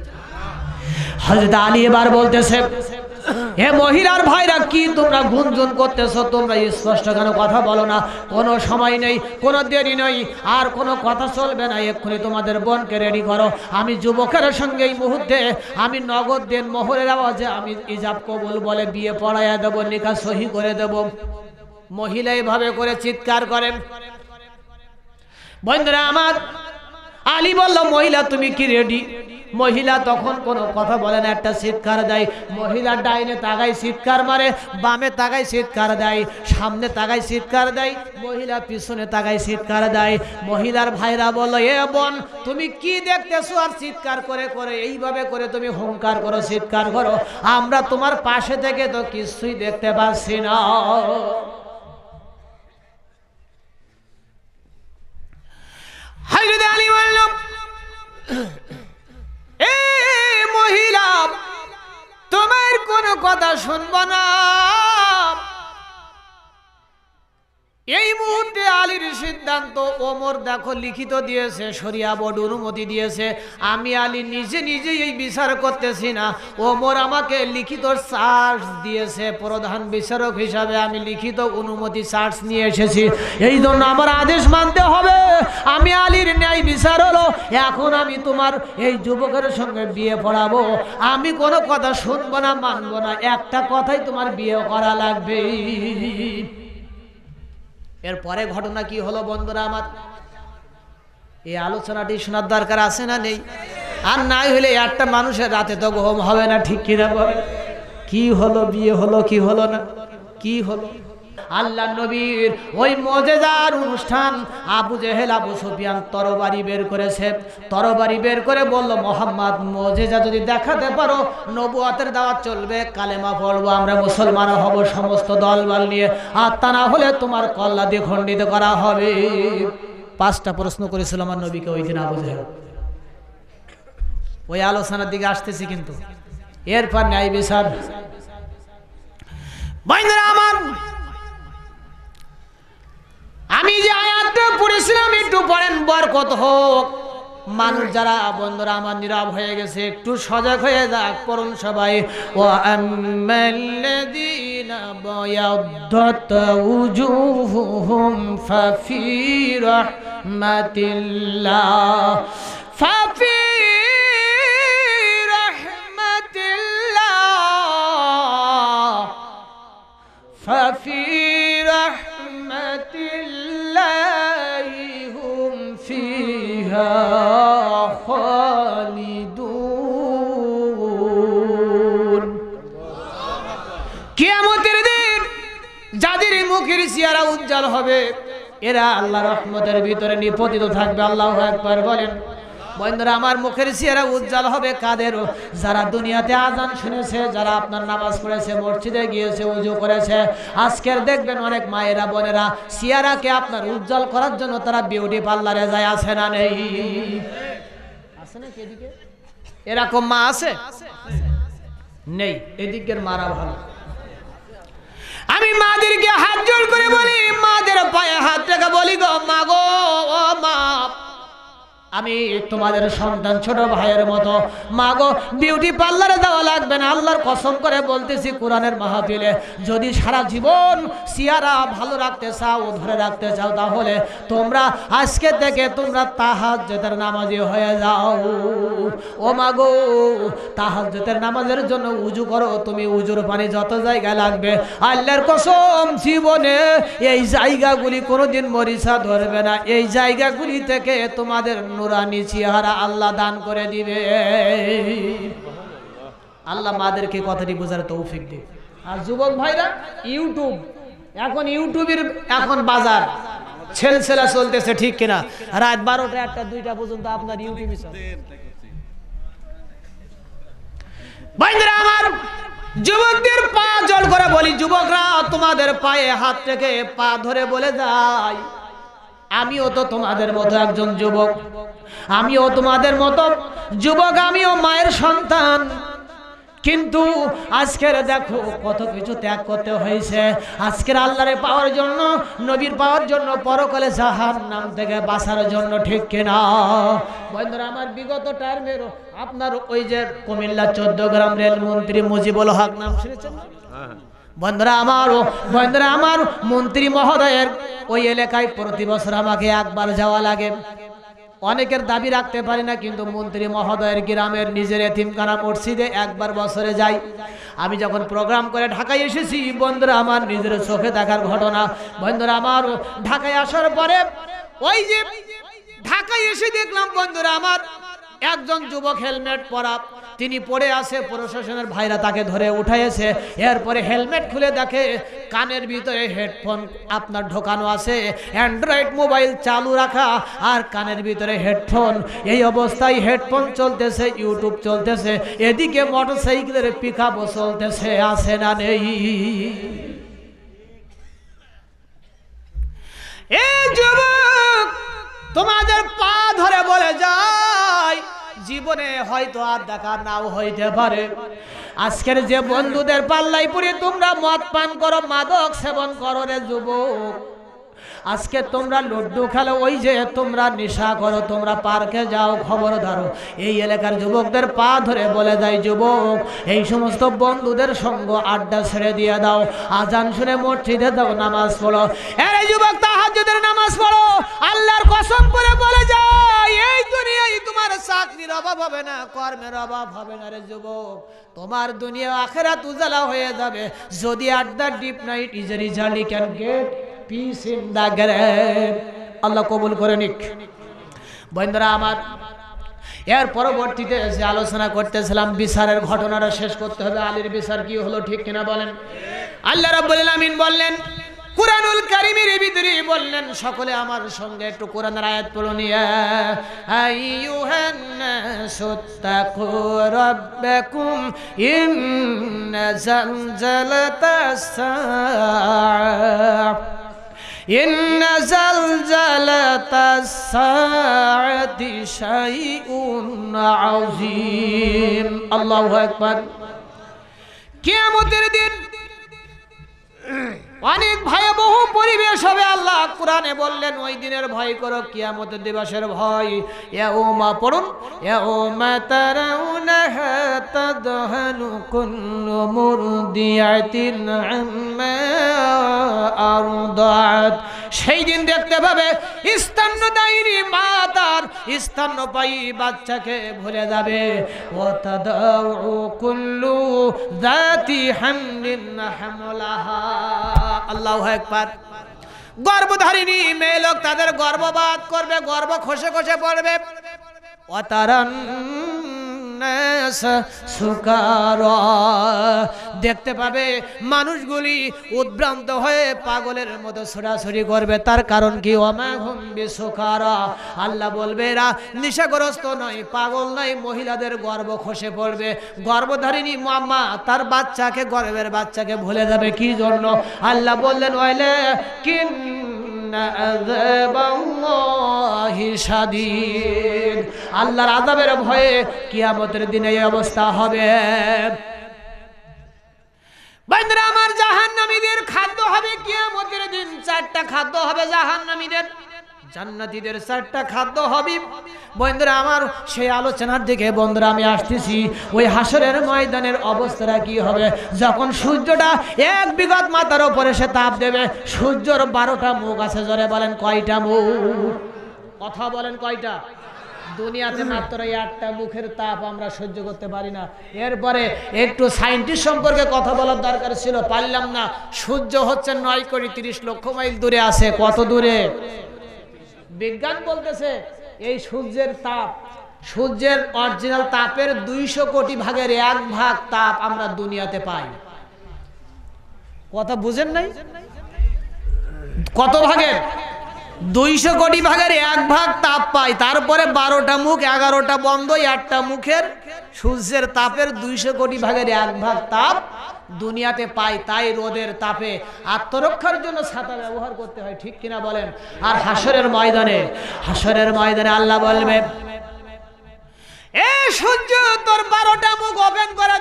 হজরত আলী এবার বলতেছে হে মহিলার ভাইরা কি তোমরা তোমরা স্পষ্ট কেন কথা বলো না কোনো সময় নেই কোনো দেরি নেই আর কোনো কথা চলবে না এক্ষুনি তোমাদের বোনকে রেডি করো আমি যুবকের সঙ্গে এই মুহূর্তে আমি নগদ দেন মহরের আওয়াজে আমি ইজাব কবুল বলে বিয়ে পড়াইয়া দেবো নিকা সহি করে দেবো মহিলা এভাবে করে চিৎকার করেন বন্ধুরা আমার আলী বলল মহিলা তুমি কি রেডি মহিলা তখন কোনো কথা বলে না একটা চিৎকার দেয় মহিলা ডাইনে তাকায় চিৎকার মারে বামে তাকায় চিৎকার দেয় সামনে তাকায় চিৎকার দেয় মহিলা পিছনে তাকায় চিৎকার দেয় মহিলার ভাইরা বলো এ বোন তুমি কি দেখতেছো আর চিৎকার করে করে এইভাবে করে তুমি হুঙ্কার করো চিৎকার করো আমরা তোমার পাশে থেকে তো কিছুই দেখতে পাচ্ছি না হজরত আলী বলল এ মহিলা তোমার কোনো কথা শুনব না এই মুহূর্তে আলীর সিদ্ধান্ত ওমর দেখো লিখিত দিয়েছে সরিয়া বড় অনুমতি দিয়েছে আমি আলী নিজে নিজেই এই বিচার করতেছি না ওমর আমাকে লিখিত চার্জ দিয়েছে প্রধান বিচারক হিসাবে আমি লিখিত অনুমতি চার্জ নিয়ে এসেছি এই জন্য আমার আদেশ মানতে হবে আমি আলীর ন্যায় বিচার হলো এখন আমি তোমার এই যুবকের সঙ্গে বিয়ে পড়াবো আমি কোনো কথা শুনবো না মানবো না একটা কথাই তোমার বিয়ে করা লাগবে এরপরে ঘটনা কি হলো বন্ধুরা আমার এই আলোচনাটি শোনার দরকার আছে না নেই আর নাই হলে একটা মানুষের রাতে তো গহম হবে না ঠিক কিনা কি হলো বিয়ে হলো কি হলো না কি হলো আল্লাহ নবীর ওই মজেদার অনুষ্ঠান আবু জেহেল আবু সুফিয়ান তরবারি বের করেছে তরবারি বের করে বলল মোহাম্মদ মজেজা যদি দেখাতে পারো নবুয়াতের দাওয়াত চলবে কালেমা পড়বো আমরা মুসলমান হব সমস্ত দলবল নিয়ে আর তা না হলে তোমার কল্লা দিয়ে খণ্ডিত করা হবে পাঁচটা প্রশ্ন করেছিল আমার নবীকে ওই দিন আবু জেহেল ওই আলোচনার দিকে আসতেছি কিন্তু এরপর ন্যায় বিচার বাইন্দরা আমার আমি যে আয়াতটা পড়েছিলাম একটু পড়েন বরকত হোক মানুষ যারা বন্ধুরা আমার নীরব হয়ে গেছে একটু সজাগ হয়ে যাক পড়ুন সবাই ও ফির কিয়ামতের দিন যাদের মুখের চেহারা উজ্জ্বল হবে এরা আল্লাহ রহমতের ভিতরে নিপতিত থাকবে আল্লাহ একবার বলেন বন্ধুরা আমার মুখের চেহারা উজ্জ্বল হবে কাদেরও যারা দুনিয়াতে আজান শুনেছে যারা আপনার নামাজ পড়েছে মসজিদে গিয়েছে উজু করেছে আজকের দেখবেন অনেক মায়েরা বোনেরা চেহারাকে আপনার উজ্জ্বল করার জন্য তারা বিউটি পার্লারে যায় আছে না নেই এরকম মা আছে নেই এদিকের মারা ভালো আমি মাদেরকে হাত জোর করে বলি মাদের পায়ে হাত রেখে বলি গো মা গো ও মা আমি তোমাদের সন্তান ছোট ভাইয়ের মতো মা গো বিউটি পার্লারে যাওয়া লাগবে না আল্লাহর কসম করে বলতেছি কোরআনের মাহফিলে যদি সারা জীবন সিয়ারা ভালো রাখতে চাও ধরে রাখতে চাও তাহলে তোমরা আজকে থেকে তোমরা তাহাজ্যতের নামাজি হয়ে যাও ও মা গো তাহাজ্যতের নামাজের জন্য উজু করো তুমি উজুর পানি যত জায়গায় লাগবে আল্লাহর কসম জীবনে এই জায়গাগুলি কোনোদিন মরিচা ধরবে না এই জায়গাগুলি থেকে তোমাদের নুরানি চেহারা আল্লাহ দান করে দিবে আল্লাহ মাদেরকে কথাটি বোঝার তৌফিক দিবে আর যুবক ভাইরা ইউটিউব এখন ইউটিউবের এখন বাজার ছেলছেলা চলতেছে ঠিক কিনা রাত বারোটা একটা দুইটা পর্যন্ত আপনার ইউটিউব পা জল করে বলি যুবকরা তোমাদের পায়ে হাত থেকে পা ধরে বলে যায় আমিও তো তোমাদের মতো একজন যুবক আমিও তোমাদের মতো যুবক আমিও মায়ের সন্তান কিন্তু আজকের দেখো কত কিছু ত্যাগ করতে হয়েছে আজকের আল্লাহরে পাওয়ার জন্য নবীর পাওয়ার জন্য পরকলে জাহান নাম থেকে বাঁচার জন্য ঠিক কিনা বন্ধুরা আমার বিগত টার্মের আপনার ওই যে কুমিল্লা চোদ্দ গ্রাম রেলমন্ত্রী মুজিবুল হক নাম শুনেছেন হ্যাঁ, হ্যাঁ। বন্ধুরা আমারও বন্ধুরা আমার মন্ত্রী মহোদয়ের ওই এলাকায় প্রতি বছর আমাকে একবার যাওয়া লাগে অনেকের দাবি রাখতে পারি না কিন্তু মন্ত্রী মহোদয়ের গ্রামের নিজের এতিমখানা মসজিদে একবার বছরে যাই আমি যখন প্রোগ্রাম করে ঢাকায় এসেছি বন্ধুরা আমার নিজের চোখে দেখার ঘটনা বন্ধুরা আমার ঢাকায় আসার পরে ওই যে ঢাকায় এসে দেখলাম বন্ধুরা আমার একজন যুবক হেলমেট পরা তিনি পড়ে আসে প্রশাসনের ভাইরা তাকে ধরে উঠাইছে এরপরে হেলমেট খুলে দেখে কানের ভিতরে হেডফোন আপনার ঢোকানো আছে অ্যান্ড্রয়েড মোবাইল চালু রাখা আর কানের ভিতরে হেডফোন এই অবস্থায় হেডফোন চলতেছে ইউটিউব চলতেছে এদিকে মোটরসাইকেলের পিক আপও চলতেছে আসে না নেই এই যুবক তোমাদের পা ধরে বলে যায় জীবনে হয়তো আর দেখা নাও হইতে পারে আজকের যে বন্ধুদের পাল্লাই পুরে তোমরা মদ পান করো মাদক সেবন করো রে যুবক আজকে তোমরা লড্ডু খেলো ওই যে তোমরা নেশা করো তোমরা পার্কে যাও খবর ধরো এই এলাকার যুবকদের পা ধরে বলে দেয় যুবক এই সমস্ত বন্ধুদের সঙ্গ আড্ডা ছেড়ে দিয়ে দাও আজান শুনে মসজিদে দাও নামাজ পড়ো এর যুবক তাহাজুদের নামাজ পড়ো আল্লাহর কসম করে বলে যায় এই দুনিয়ায় তোমার চাকরির অভাব হবে না কর্মের অভাব হবে না রে যুবক তোমার দুনিয়া আখেরাত উজালা হয়ে যাবে যদি আড্ডা deep night is jolly can get peace in the grave Allah কবুল করে নিক বন্ধুরা আমার এর পরবর্তীতে যে আলোচনা করতেছিলাম বিচারের ঘটনাটা শেষ করতে হবে আলীর বিচার কি হলো ঠিক কিনা বলেন আল্লাহ রাব্বুল বললেন কোরআনুল কারীমের ভিতরে বললেন সকলে আমার সঙ্গে একটু কোরআনের আয়াত পড়ুন ইয়া আইয়ুহান নাসুত্তাকু রাব্বাকুম ইন্না জালজালাতাস সাআ إن زلزلة الساعة شيء عظيم الله أكبر كيامتر دين অনেক বহু পরিবেশ হবে আল্লাহ কোরআনে বললেন ওই দিনের ভয় করো কিয়ামত দিবসের ভয় ও মা পড়ুন ও মা কুল্লু সেই দিন দেখতে পাবে স্থান্য দায়নি মা তার পাই বাচ্চাকে ভুলে যাবে ও তাদাউ কুল্লু জাতি হামলিন হামলাহা আল্লাহ একবার গর্ভধারিণী মেয়ে লোক তাদের গর্ববাদ করবে গর্ব খসে খসে পড়বে অতারণ দেখতে পাবে মানুষগুলি উদ্ভ্রান্ত হয়ে পাগলের মতো ছোড়াছড়ি করবে তার কারণ কি সুকারা আল্লাহ বলবে এরা নিশাগ্রস্ত নয় পাগল নয় মহিলাদের গর্ব খসে পড়বে গর্ভধারিণী মাম্মা তার বাচ্চাকে গর্বের বাচ্চাকে ভুলে যাবে কি জন্য আল্লাহ বললেন ওয়াইলে কিন আল্লাহর আজাবের ভয়ে কিয়ামতের দিনে এই অবস্থা হবে আমার জাহান্নামীদের খাদ্য হবে কিয়ামতের দিন চারটা খাদ্য হবে জাহান্নামীদের জান্নাতিদের চারটা খাদ্য হবি বন্ধুরা আমার সেই আলোচনার দিকে বন্ধুরা আমি আসতেছি ওই হাসরের ময়দানের অবস্থাটা কি হবে যখন সূর্যটা এক বিগত মাথার ওপরে সে তাপ দেবে সূর্যর বারোটা মুখ আছে জরে বলেন কয়টা মুখ কথা বলেন কয়টা দুনিয়াতে মাত্র এই আটটা মুখের তাপ আমরা সহ্য করতে পারি না এরপরে একটু সায়েন্টিস্ট সম্পর্কে কথা বলার দরকার ছিল পারলাম না সূর্য হচ্ছে নয় কোটি তিরিশ লক্ষ মাইল দূরে আছে কত দূরে বিজ্ঞান বলতেছে এই সূর্যের তাপ সূর্যের অরিজিনাল তাপের দুইশো কোটি ভাগের এক ভাগ তাপ আমরা দুনিয়াতে পাই কথা বুঝেন নাই কত ভাগের দুইশো কোটি ভাগের এক ভাগ তাপ পাই তারপরে বারোটা মুখ এগারোটা বন্ধ আটটা মুখের সূর্যের তাপের দুইশো কোটি ভাগের এক ভাগ তাপ দুনিয়াতে পায় তাই রোদের তাপে আত্মরক্ষার জন্য ছাতা ব্যবহার করতে হয় ঠিক কিনা বলেন আর হাসরের ময়দানে হাসরের ময়দানে আল্লাহ বলবে এ সূর্য তোর বারোটা মুখ ওপেন করে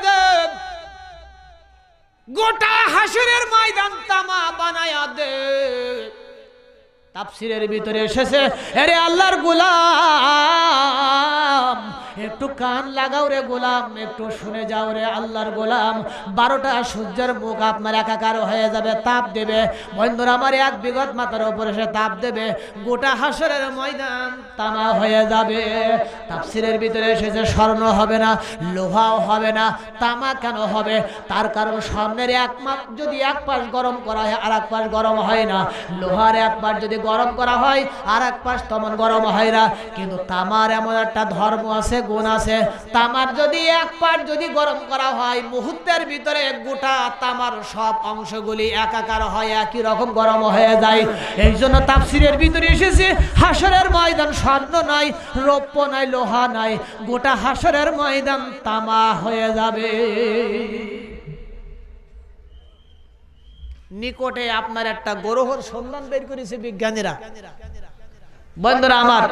গোটা হাসরের ময়দান তামা দে তাপসিরের ভিতরে এসেছে আরে আল্লাহর গুলাম একটু কান লাগাও রে গোলাম একটু শুনে যাও রে আল্লাহর গোলাম বারোটা সূর্যের মুখ আপনার একাকার হয়ে যাবে তাপ দেবে বন্ধুরা আমার এক বিগত মাতার উপরে সে তাপ দেবে গোটা হাসরের ময়দান তামা হয়ে যাবে তাপসিরের ভিতরে এসেছে স্বর্ণ হবে না লোহাও হবে না তামা কেন হবে তার কারণ সামনের এক মাপ যদি এক পাশ গরম করা হয় আর এক পাশ গরম হয় না লোহার এক পাশ যদি গরম করা হয় আর এক পাশ তেমন গরম হয় না কিন্তু তামার এমন একটা ধর্ম আছে গুণ আছে তামার যদি এক পাট যদি গরম করা হয় মুহূর্তের ভিতরে এক গোটা তামার সব অংশগুলি একাকার হয় একই রকম গরম হয়ে যায় এই জন্য তাপসিরের ভিতরে এসেছে হাসরের ময়দান স্বর্ণ নয় রৌপ্য নয় লোহা নয় গোটা হাসরের ময়দান তামা হয়ে যাবে নিকটে আপনার একটা গ্রহর সন্ধান বের করেছে বিজ্ঞানীরা বন্ধুরা আমার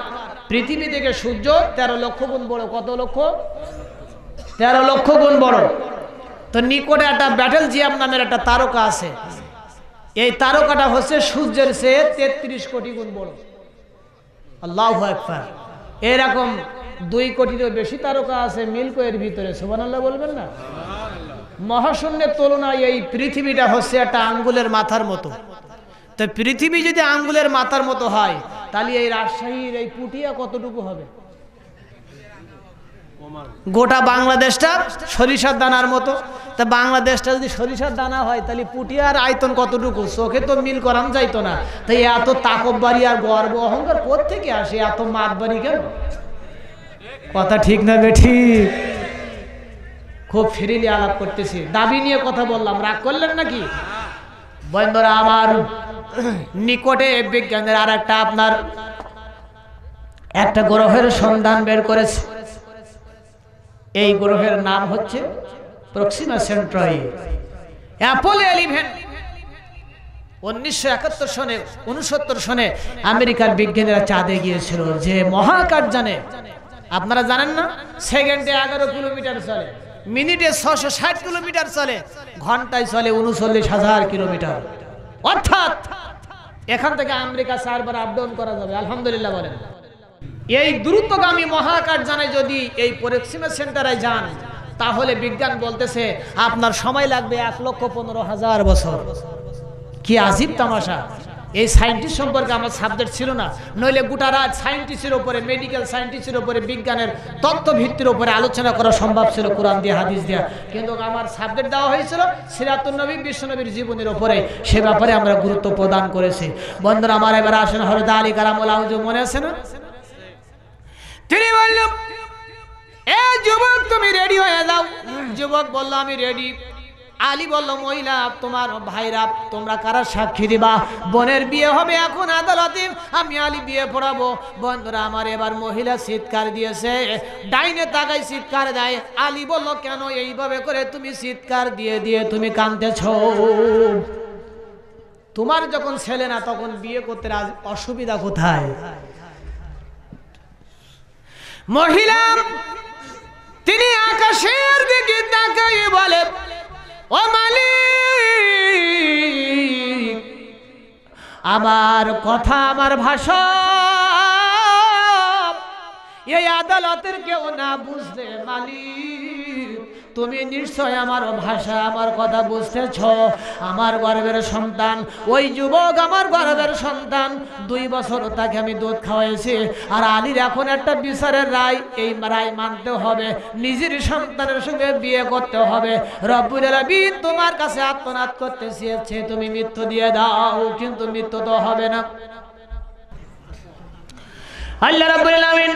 পৃথিবী থেকে সূর্য তেরো লক্ষ গুণ বড় কত লক্ষ তেরো লক্ষ গুণ বড় তো নিকটে একটা ব্যাটেল জিয়াম নামের একটা তারকা আছে এই তারকাটা হচ্ছে সূর্যের চেয়ে তেত্রিশ কোটি গুণ বড় আল্লাহ একবার এরকম দুই কোটিরও বেশি তারকা আছে মিল্কয়ের ভিতরে সুবানাল্লাহ বলবেন না মহাশূন্যের তুলনায় এই পৃথিবীটা হচ্ছে একটা আঙ্গুলের মাথার মতো তো পৃথিবী যদি আঙ্গুলের মাথার মতো হয় তাহলে এই রাজশাহীর এই পুটিয়া কতটুকু হবে গোটা বাংলাদেশটা সরিষার দানার মতো তা বাংলাদেশটা যদি সরিষার দানা হয় তাহলে পুটিয়ার আয়তন কতটুকু চোখে তো মিল করাম যাইতো না তাই এত বাড়ি আর গর্ব অহংকার থেকে আসে এত বাড়ি কেন কথা ঠিক না বেঠি খুব ফিরিলি আলাপ করতেছি দাবি নিয়ে কথা বললাম রাগ করলেন নাকি বন্ধুরা আমার নিকটে বিজ্ঞানের আর একটা আপনার একটা গ্রহের সন্ধান বের করেছে এই গ্রহের নাম হচ্ছে প্রক্সিমা সেন্ট্রয় অ্যাপোলো এলিভেন উনিশশো একাত্তর সনে উনসত্তর সনে আমেরিকার বিজ্ঞানীরা চাঁদে গিয়েছিল যে মহাকাশ জানে আপনারা জানেন না সেকেন্ডে এগারো কিলোমিটার চলে মিনিটে ছশো ষাট কিলোমিটার চলে ঘন্টায় চলে উনচল্লিশ হাজার কিলোমিটার অর্থাৎ এখান থেকে আমেরিকা সারবার আপডাউন করা যাবে আলহামদুলিল্লাহ বলেন এই দ্রুতগামী মহাকাশ জানে যদি এই পরিক্সিমা সেন্টারে যান তাহলে বিজ্ঞান বলতেছে আপনার সময় লাগবে এক লক্ষ পনেরো হাজার বছর কি আজিব তামাশা এই সায়েন্টিস্ট সম্পর্কে আমার সাবজেক্ট ছিল না নইলে গোটা রাত সায়েন্টিস্টের ওপরে মেডিকেল সায়েন্টিস্টের ওপরে বিজ্ঞানের ভিত্তির ওপরে আলোচনা করা সম্ভব ছিল কোরআন দিয়ে হাদিস দেওয়া কিন্তু আমার সাবজেক্ট দেওয়া হয়েছিল সিরাতুলনবী বিশ্বনবীর জীবনের ওপরে সে ব্যাপারে আমরা গুরুত্ব প্রদান করেছি বন্ধুরা আমার এবার আসেন হরদ আলী কারামুল আউজু মনে আছে না তিনি বললেন এ যুবক তুমি রেডি হয়ে যাও যুবক বললো আমি রেডি আলী বলল মহিলা তোমার ভাইরা তোমরা কারা সাক্ষী দিবা বোনের বিয়ে হবে এখন আদালতে আমি আলী বিয়ে পড়াবো বন্ধুরা আমার এবার মহিলা চিৎকার দিয়েছে ডাইনে তাকাই চিৎকার দেয় আলী বলল কেন এইভাবে করে তুমি চিৎকার দিয়ে দিয়ে তুমি কাঁদতেছ তোমার যখন ছেলে না তখন বিয়ে করতে অসুবিধা কোথায় মহিলা তিনি আকাশের দিকে তাকাই বলে আমার কথা আমার ভাষণ এই আদালতের কেউ না বুঝলে মালি তুমি নিশ্চয় আমার ভাষা আমার কথা বুঝতেছ আমার গর্বের সন্তান ওই যুবক আমার গর্বের সন্তান দুই বছর তাকে আমি দুধ খাওয়াইছি আর আলীর এখন একটা বিচারের রায় এই রায় মানতে হবে নিজের সন্তানের সঙ্গে বিয়ে করতে হবে রব্বুল আলমিন তোমার কাছে আত্মনাদ করতে চেয়েছে তুমি মৃত্যু দিয়ে দাও কিন্তু মৃত্যু তো হবে না আল্লাহ রব্বুল আলমিন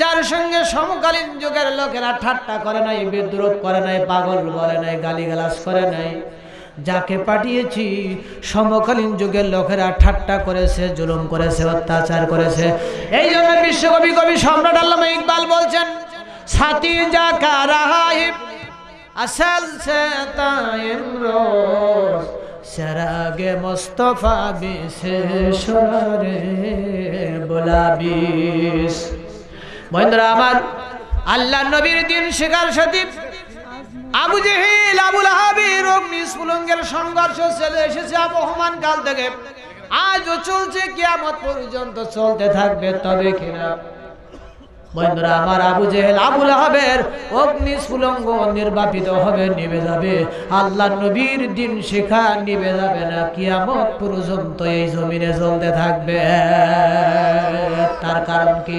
যার সঙ্গে সমকালীন যুগের লোকেরা ঠাট্টা করে নাই বিদ্রোপ করে নাই পাগল বলে নাই গালিগালাজ করে নাই যাকে পাঠিয়েছি সমকালীন যুগের লোকেরা ঠাট্টা করেছে জুলুম করেছে অত্যাচার করেছে এই জন্য বিশ্বকবি কবি সম্রাট আল্লামা ইকবাল বলছেন সাথী যা কারাহিব মোস্তফা বিশেষ বলা বিশ মহেন্দ্র আমার আল্লাহ নবীর দিন আবু জেহিল আবুল হাবির সংঘর্ষ চলে এসেছে অপমান কাল থেকে আজও চলছে কিয়ামত পর্যন্ত চলতে থাকবে তবে কিনা আমার আবু আবুল হাবের নির্বাপিত হবে নিবে যাবে আল্লাহ নবীর দিন শেখা নিবে যাবে না কিয়ামত পর্যন্ত এই জমিনে চলতে থাকবে তার কারণ কি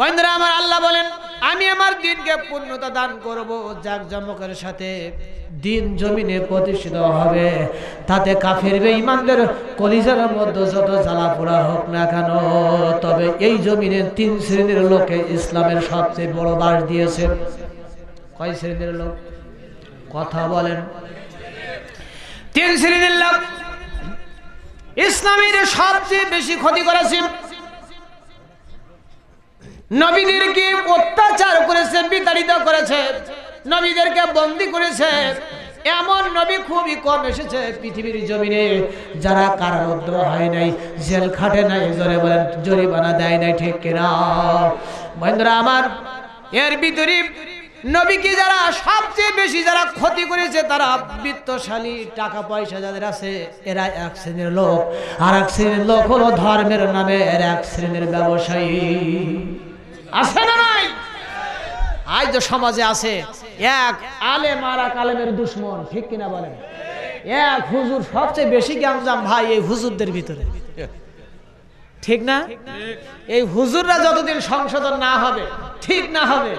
বন্ধুরা আমার আল্লাহ বলেন আমি আমার দিনকে পূর্ণতা দান করব যাক জমকের সাথে দিন জমিনে প্রতিষ্ঠিত হবে তাতে কাফের বেঈমানদের কলিজার মধ্যে যত জ্বালা পোড়া হোক না কেন তবে এই জমিনে তিন শ্রেণীর লোকে ইসলামের সবচেয়ে বড় বাস দিয়েছে কয় শ্রেণীর লোক কথা বলেন তিন শ্রেণীর লোক ইসলামের সবচেয়ে বেশি ক্ষতি করেছে নবীদেরকে অত্যাচার করেছে বিতাড়িত করেছে নবীদেরকে বন্দি করেছে এমন নবী খুবই কম এসেছে পৃথিবীর জমিনে যারা কারারুদ্ধ হয় নাই জেল খাটে নাই জোরে বলেন জরিমানা দেয় নাই ঠিক কিনা বন্ধুরা আমার এর ভিতরে নবীকে যারা সবচেয়ে বেশি যারা ক্ষতি করেছে তারা বৃত্তশালী টাকা পয়সা যাদের আছে এরা এক শ্রেণীর লোক আর এক শ্রেণীর লোক হলো ধর্মের নামে এর এক শ্রেণীর ব্যবসায়ী আছে না নাই আজ সমাজে আছে এক আলেম আর এক আলেমের দুশ্মন ঠিক কিনা বলেন এক হুজুর সবচেয়ে বেশি গ্যাঞ্জাম ভাই এই হুজুরদের ভিতরে ঠিক না এই হুজুররা যতদিন সংশোধন না হবে ঠিক না হবে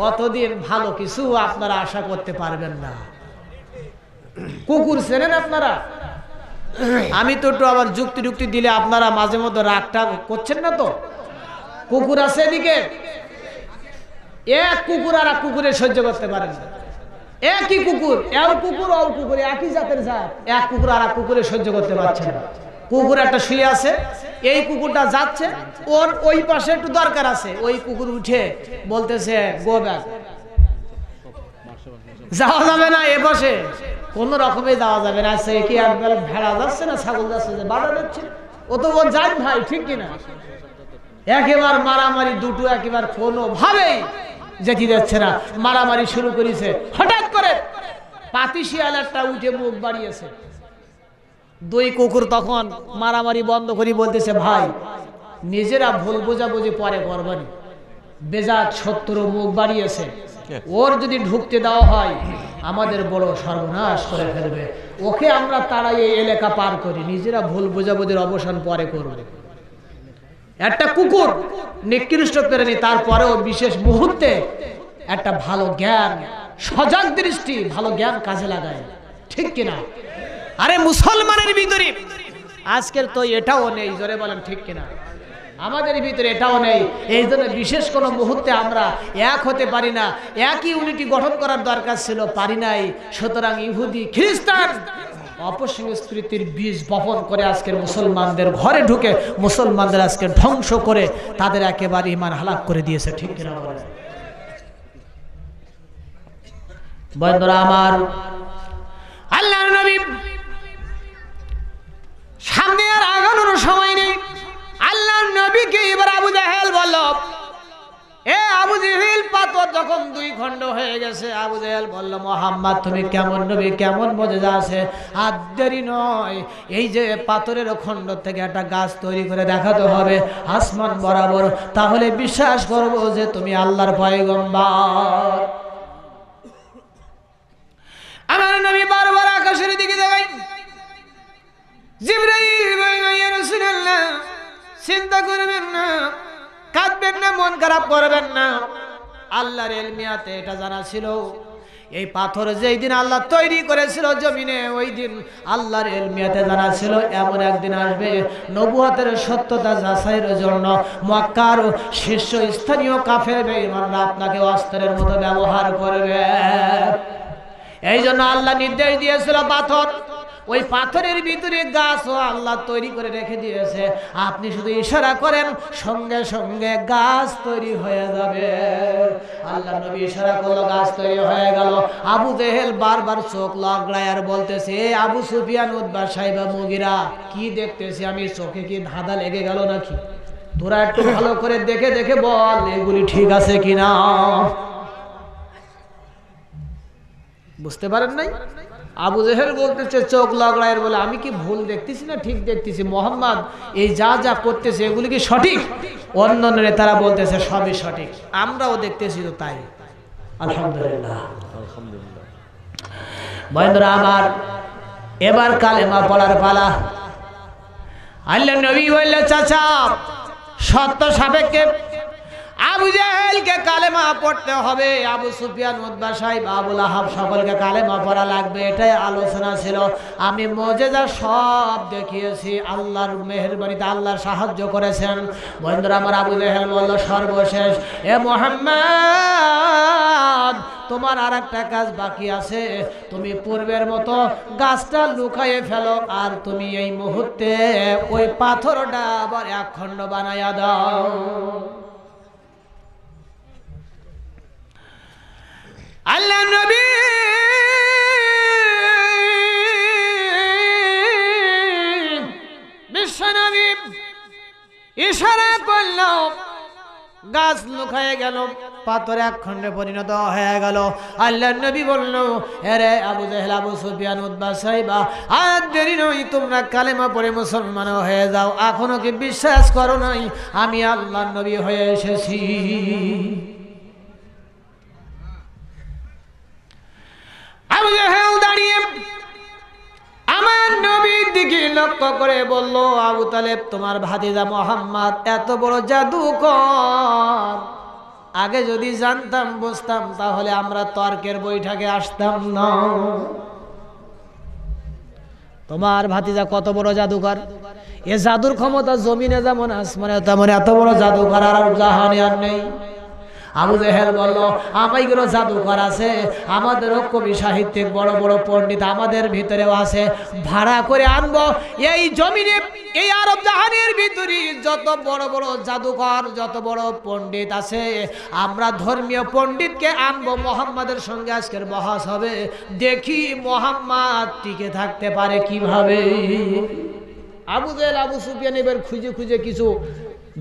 কতদিন ভালো কিছু আপনারা আশা করতে পারবেন না কুকুর চেনেন আপনারা আমি তো একটু আবার যুক্তি যুক্তি দিলে আপনারা মাঝে মধ্যে রাগটা করছেন না তো কুকুর আছে এদিকে এক কুকুর আর এক কুকুরের সহ্য করতে পারেন একই কুকুর এও কুকুর ও কুকুর একই জাতের জাত এক কুকুর আর এক কুকুরের সহ্য করতে পারছে না কুকুর একটা শুয়ে আছে এই কুকুরটা যাচ্ছে ওর ওই পাশে একটু দরকার আছে ওই কুকুর উঠে বলতেছে গো ব্যাগ যাওয়া যাবে না এ পাশে কোন রকমে যাওয়া যাবে না সে কি একবার ভেড়া যাচ্ছে না ছাগল যাচ্ছে যে বাধা দিচ্ছে ও তো ও যায় ভাই ঠিক কিনা একেবার মারামারি দুটো একেবার ভাবে যেতে যাচ্ছে না মারামারি শুরু করেছে হঠাৎ করে পাতি একটা উঠে মুখ বাড়িয়েছে দুই কুকুর তখন মারামারি বন্ধ করি বলতেছে ভাই নিজেরা ভুল বোঝাবুঝি পরে করবেন বেজাত সত্তর মুখ বাড়িয়েছে ওর যদি ঢুকতে দেওয়া হয় আমাদের বড় সর্বনাশ করে ফেলবে ওকে আমরা তারাই এলাকা পার করি নিজেরা ভুল বোঝাবুঝির অবসান পরে করবে একটা কুকুর নিকৃষ্ট প্রেরণী তারপরেও বিশেষ মুহূর্তে একটা ভালো জ্ঞান সজাগ দৃষ্টি ভালো জ্ঞান কাজে লাগায় ঠিক কিনা আরে মুসলমানের ভিতরে আজকের তো এটাও নেই জোরে বলেন ঠিক কিনা আমাদের ভিতরে এটাও নেই এই জন্য বিশেষ কোনো মুহূর্তে আমরা এক হতে পারি না এক ইউনিটি গঠন করার দরকার ছিল পারি নাই সুতরাং ইহুদি খ্রিস্টান অপসংস্কৃতির বীজ বপন করে আজকের মুসলমানদের ঘরে ঢুকে মুসলমানদের আজকে ধ্বংস করে তাদের একেবারে ইমান হালাক করে দিয়েছে ঠিক কিনা বন্ধুরা আমার আল্লাহ নবী সামনে আর আগানোর সময় নেই আল্লাহ নবীকে এবার আবু জাহেল বলল এ আবু পাথর দুই খণ্ড হয়ে গেছে আবু তুমি কেমন কেমন নয় এই যে পাথরের থেকে একটা গাছ তৈরি করে দেখাতে হবে আসমান বরাবর তাহলে বিশ্বাস করবো যে তুমি আল্লাহর পয়গম্বর আমার নবী বারবার আকাশের দিকে যাই চিন্তা করবেন না কাঁদবেন না মন খারাপ করবেন না আল্লাহর এলমিয়াতে এটা জানা ছিল এই পাথর যেই দিন আল্লাহ তৈরি করেছিল জমিনে ওই দিন আল্লাহর এলমিয়াতে জানা ছিল এমন একদিন আসবে নবুয়াতের সত্যতা যাচাইয়ের জন্য মক্কার শীর্ষ স্থানীয় কাফের বেমানরা আপনাকে অস্ত্রের মতো ব্যবহার করবে এই জন্য আল্লাহ নির্দেশ দিয়েছিল পাথর ওই পাথরের ভিতরে গাছও আল্লাহ তৈরি করে রেখে দিয়েছে আপনি শুধু ইশারা করেন সঙ্গে সঙ্গে গাছ তৈরি হয়ে যাবে আল্লাহ নবী ইশারা করলো গাছ তৈরি হয়ে গেল আবু দেহেল বারবার চোখ লগড়ায় আর বলতেছে আবু সুফিয়ান উদ্বা সাহেবা মুগিরা কি দেখতেছি আমি চোখে কি ধাঁধা লেগে গেল নাকি তোরা একটু ভালো করে দেখে দেখে বল এগুলি ঠিক আছে কিনা বুঝতে পারেন নাই আবু জেহেল বলতেছে চোখ লগড়ায়ের বলে আমি কি ভুল দেখতেছি না ঠিক দেখতেছি মোহাম্মদ এই যা যা করতেছে এগুলি কি সঠিক অন্য নেতারা বলতেছে সবই সঠিক আমরাও দেখতেছি তো তাই আলহামদুলিল্লাহ আমার এবার কালেমা পড়ার পালা আল্লাহ নবী বললে চাচা সত্য সাপেক্ষে আবু জাহেলকে কালেমা পড়তে হবে আবু সুফিয়ান উদ্বা সাহেব আবুল আহাব সকলকে কালেমা পড়া লাগবে এটাই আলোচনা ছিল আমি মজেদার সব দেখিয়েছি আল্লাহর মেহরবানিতে আল্লাহর সাহায্য করেছেন বন্ধুরা আমার আবু জাহেল বলল সর্বশেষ এ মোহাম্মদ তোমার আর একটা কাজ বাকি আছে তুমি পূর্বের মতো গাছটা লুকাইয়ে ফেলো আর তুমি এই মুহূর্তে ওই পাথরটা আবার একখণ্ড বানাইয়া দাও আল্লাহ নবী বিশ্বনবী ইশারা করল গাছ লুকায় গেল পাথরে একখণ্ডে পরিণত হয়ে গেল আল্লাহ নবী বলল এরে আবু জাহেল আবু সুফিয়ান উদ্বা সাইবা আর দেরি নই তোমরা কালেমা পড়ে মুসলমান হয়ে যাও এখনো কি বিশ্বাস করো নাই আমি আল্লাহ নবী হয়ে এসেছি আবু জাহেল দাঁড়িয়ে আমার নবীর দিকে লক্ষ্য করে বলল আবু তালেব তোমার ভাতিজা মোহাম্মদ এত বড় জাদুকর আগে যদি জানতাম বুঝতাম তাহলে আমরা তর্কের বৈঠকে আসতাম না তোমার ভাতিজা কত বড় জাদুকর এ জাদুর ক্ষমতা জমিনে যেমন আসমানে তেমন এত বড় জাদুকর আর জাহানে আর নেই আবু জেহেল বলল আমাইগুলো জাদুঘর আছে আমাদের কবি সাহিত্যিক বড় বড় পণ্ডিত আমাদের ভিতরেও আছে ভাড়া করে আনবো এই জমিনে এই আরব জাহানের ভিতরে যত বড় বড় জাদুঘর যত বড় পণ্ডিত আছে আমরা ধর্মীয় পণ্ডিতকে আনবো মোহাম্মদের সঙ্গে আজকের বহাস হবে দেখি মোহাম্মদ টিকে থাকতে পারে কিভাবে আবু জেহেল আবু সুফিয়ান এবার খুঁজে খুঁজে কিছু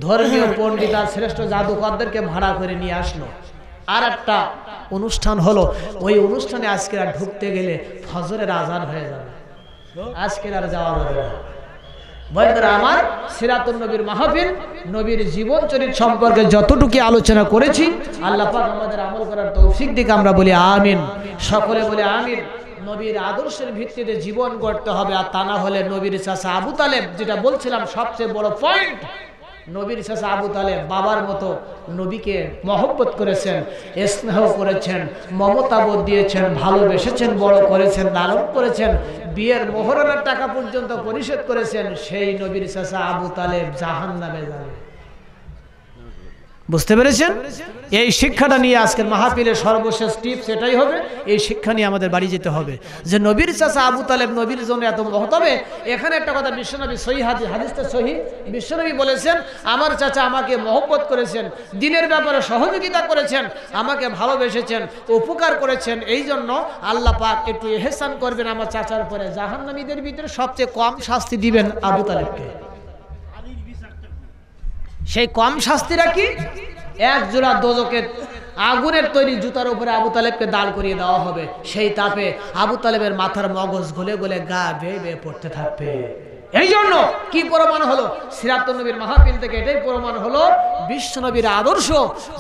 ধর্মীয় পণ্ডিত আর শ্রেষ্ঠ জাদুকরদেরকে ভাড়া করে নিয়ে আসলো আর একটা অনুষ্ঠান হলো ওই অনুষ্ঠানে আজকের আর ঢুকতে গেলে ফজরের আজান হয়ে যাবে আজকের আর যাওয়া হবে না আমার সিরাতুল নবীর মাহফিল নবীর জীবন চরিত সম্পর্কে যতটুকু আলোচনা করেছি আল্লাহ পাক আমাদের আমল করার তৌফিক দিকে আমরা বলি আমিন সকলে বলে আমিন নবীর আদর্শের ভিত্তিতে জীবন গড়তে হবে আর তা না হলে নবীর চাষা আবু তালেব যেটা বলছিলাম সবচেয়ে বড় পয়েন্ট নবীর শেষ আবু তালে বাবার মতো নবীকে মহব্বত করেছেন স্নেহ করেছেন মমতাবোধ দিয়েছেন ভালোবেসেছেন বড় করেছেন লালন করেছেন বিয়ের মোহরানার টাকা পর্যন্ত পরিশোধ করেছেন সেই নবীর শেষে আবু তালে জাহান নামে যাবে বুঝতে পেরেছেন এই শিক্ষাটা নিয়ে আজকের মাহাপিলের সর্বশেষ টিপস এটাই হবে এই শিক্ষা নিয়ে আমাদের বাড়ি যেতে হবে যে নবীর চাষা আবু তালেব নবীর জন্য এত তবে এখানে একটা কথা বিশ্বনবী সহি হাদিসটা সহি বিশ্বনবী বলেছেন আমার চাচা আমাকে মহব্বত করেছেন দিনের ব্যাপারে সহযোগিতা করেছেন আমাকে ভালোবেসেছেন উপকার করেছেন এই জন্য আল্লাহ পাক একটু এহেসান করবেন আমার চাচার পরে জাহান্নামীদের ভিতরে সবচেয়ে কম শাস্তি দিবেন আবু তালেবকে সেই কম শাস্তিরা কি এক জোড়া দোজকের আগুনের তৈরি জুতার উপরে আবু তালেবকে দাঁড় করিয়ে দেওয়া হবে সেই তাপে আবু তালেবের মাথার মগজ গলে গলে গা বেয়ে বেয়ে পড়তে থাকবে এই জন্য কি প্রমাণ হলো সিরাত নবীর মাহাপিল থেকে এটাই প্রমাণ হলো বিশ্ব নবীর আদর্শ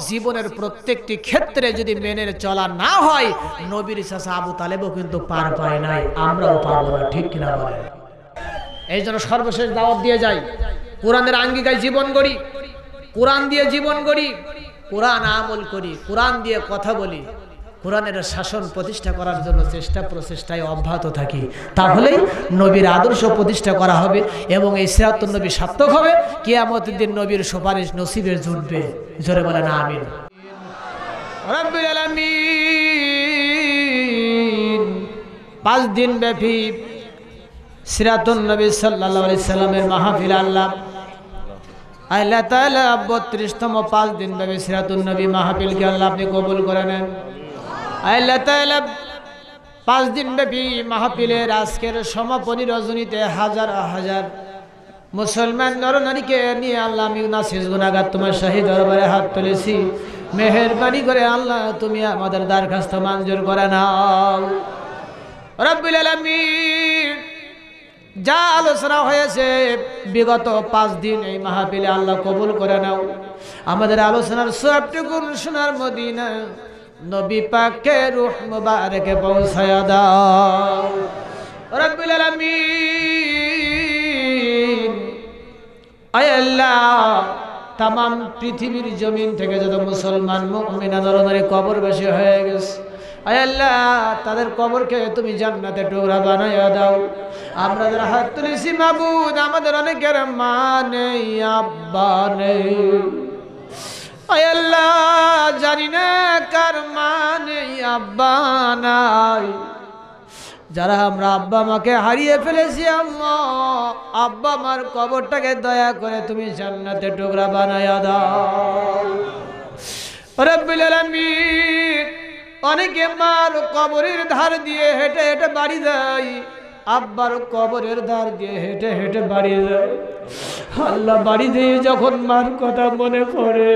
জীবনের প্রত্যেকটি ক্ষেত্রে যদি মেনে চলা না হয় নবীর শেষে আবু তালেবও কিন্তু পার পায় নাই আমরাও পাবো না ঠিক কিনা বলেন এই জন্য সর্বশেষ দাওয়াত দিয়ে যাই কোরআনের আঙ্গিকায় জীবন গড়ি কোরআন দিয়ে জীবন গড়ি কোরআন আমল করি কোরআন দিয়ে কথা বলি কোরআনের শাসন প্রতিষ্ঠা করার জন্য চেষ্টা প্রচেষ্টায় অব্যাহত থাকি তাহলে নবীর আদর্শ প্রতিষ্ঠা করা হবে এবং এই সিরাতুল নবী সার্থক হবে কেয়ামতের দিন নবীর সুপারিশ নসিবে জুটবে জোরে বলে না আমিন পাঁচ দিন ব্যাপী সিরাতুল নবী সাল্লাহ সাল্লামের মাহফিল আল্লাহ আল্লাহ তালা বত্রিশতম পাঁচ দিন ব্যাপী সিরাতুন নবী মাহাবিলকে আল্লাহ আপনি কবুল করে নেন আল্লাহ তাআলা পাঁচ দিন ব্যাপী মাহফিলের আজকের সমাপনী রজনীতে হাজার হাজার মুসলমান নরনারীকে নিয়ে আল্লাহ আমি নাসিজ গুনাগার তোমার শাহী দরবারে হাত তুলেছি মেহরবানি করে আল্লাহ তুমি আমাদের দরখাস্ত মঞ্জুর করে নাও রব্বুল আলামিন যা আলোচনা হয়েছে বিগত পাঁচ দিন এই মাহাবিলে আল্লাহ কবুল করে নাও আমাদের আলোচনার সবটুকুন শোনার মদিনা নবী পাকে রুহ মুবারকে দাও রব্বুল আলামিন আয় আল্লাহ তাম পৃথিবীর জমিন থেকে যত মুসলমান মুমিনা ধরনের কবর বেশি হয়ে গেছে আল্লাহ তাদের কবরকে তুমি জান্নাতে টুকরা বানায় দাও আমরা যারা হাত তুলেছি মাবুদ আমাদের অনেকের মানে আব্বা নেই আল্লাহ জানি না কার মানে আব্বা নাই যারা আমরা আব্বা মাকে হারিয়ে ফেলেছি আম্মা আব্বা মার কবরটাকে দয়া করে তুমি জান্নাতে টুকরা বানায় দাও রব্বিল আলামিন অনেকে মার কবরের ধার দিয়ে হেঁটে হেঁটে বাড়ি যায় আব্বার কবরের ধার দিয়ে হেঁটে হেঁটে বাড়ি যায় আল্লাহ বাড়ি দিয়ে যখন মার কথা মনে পড়ে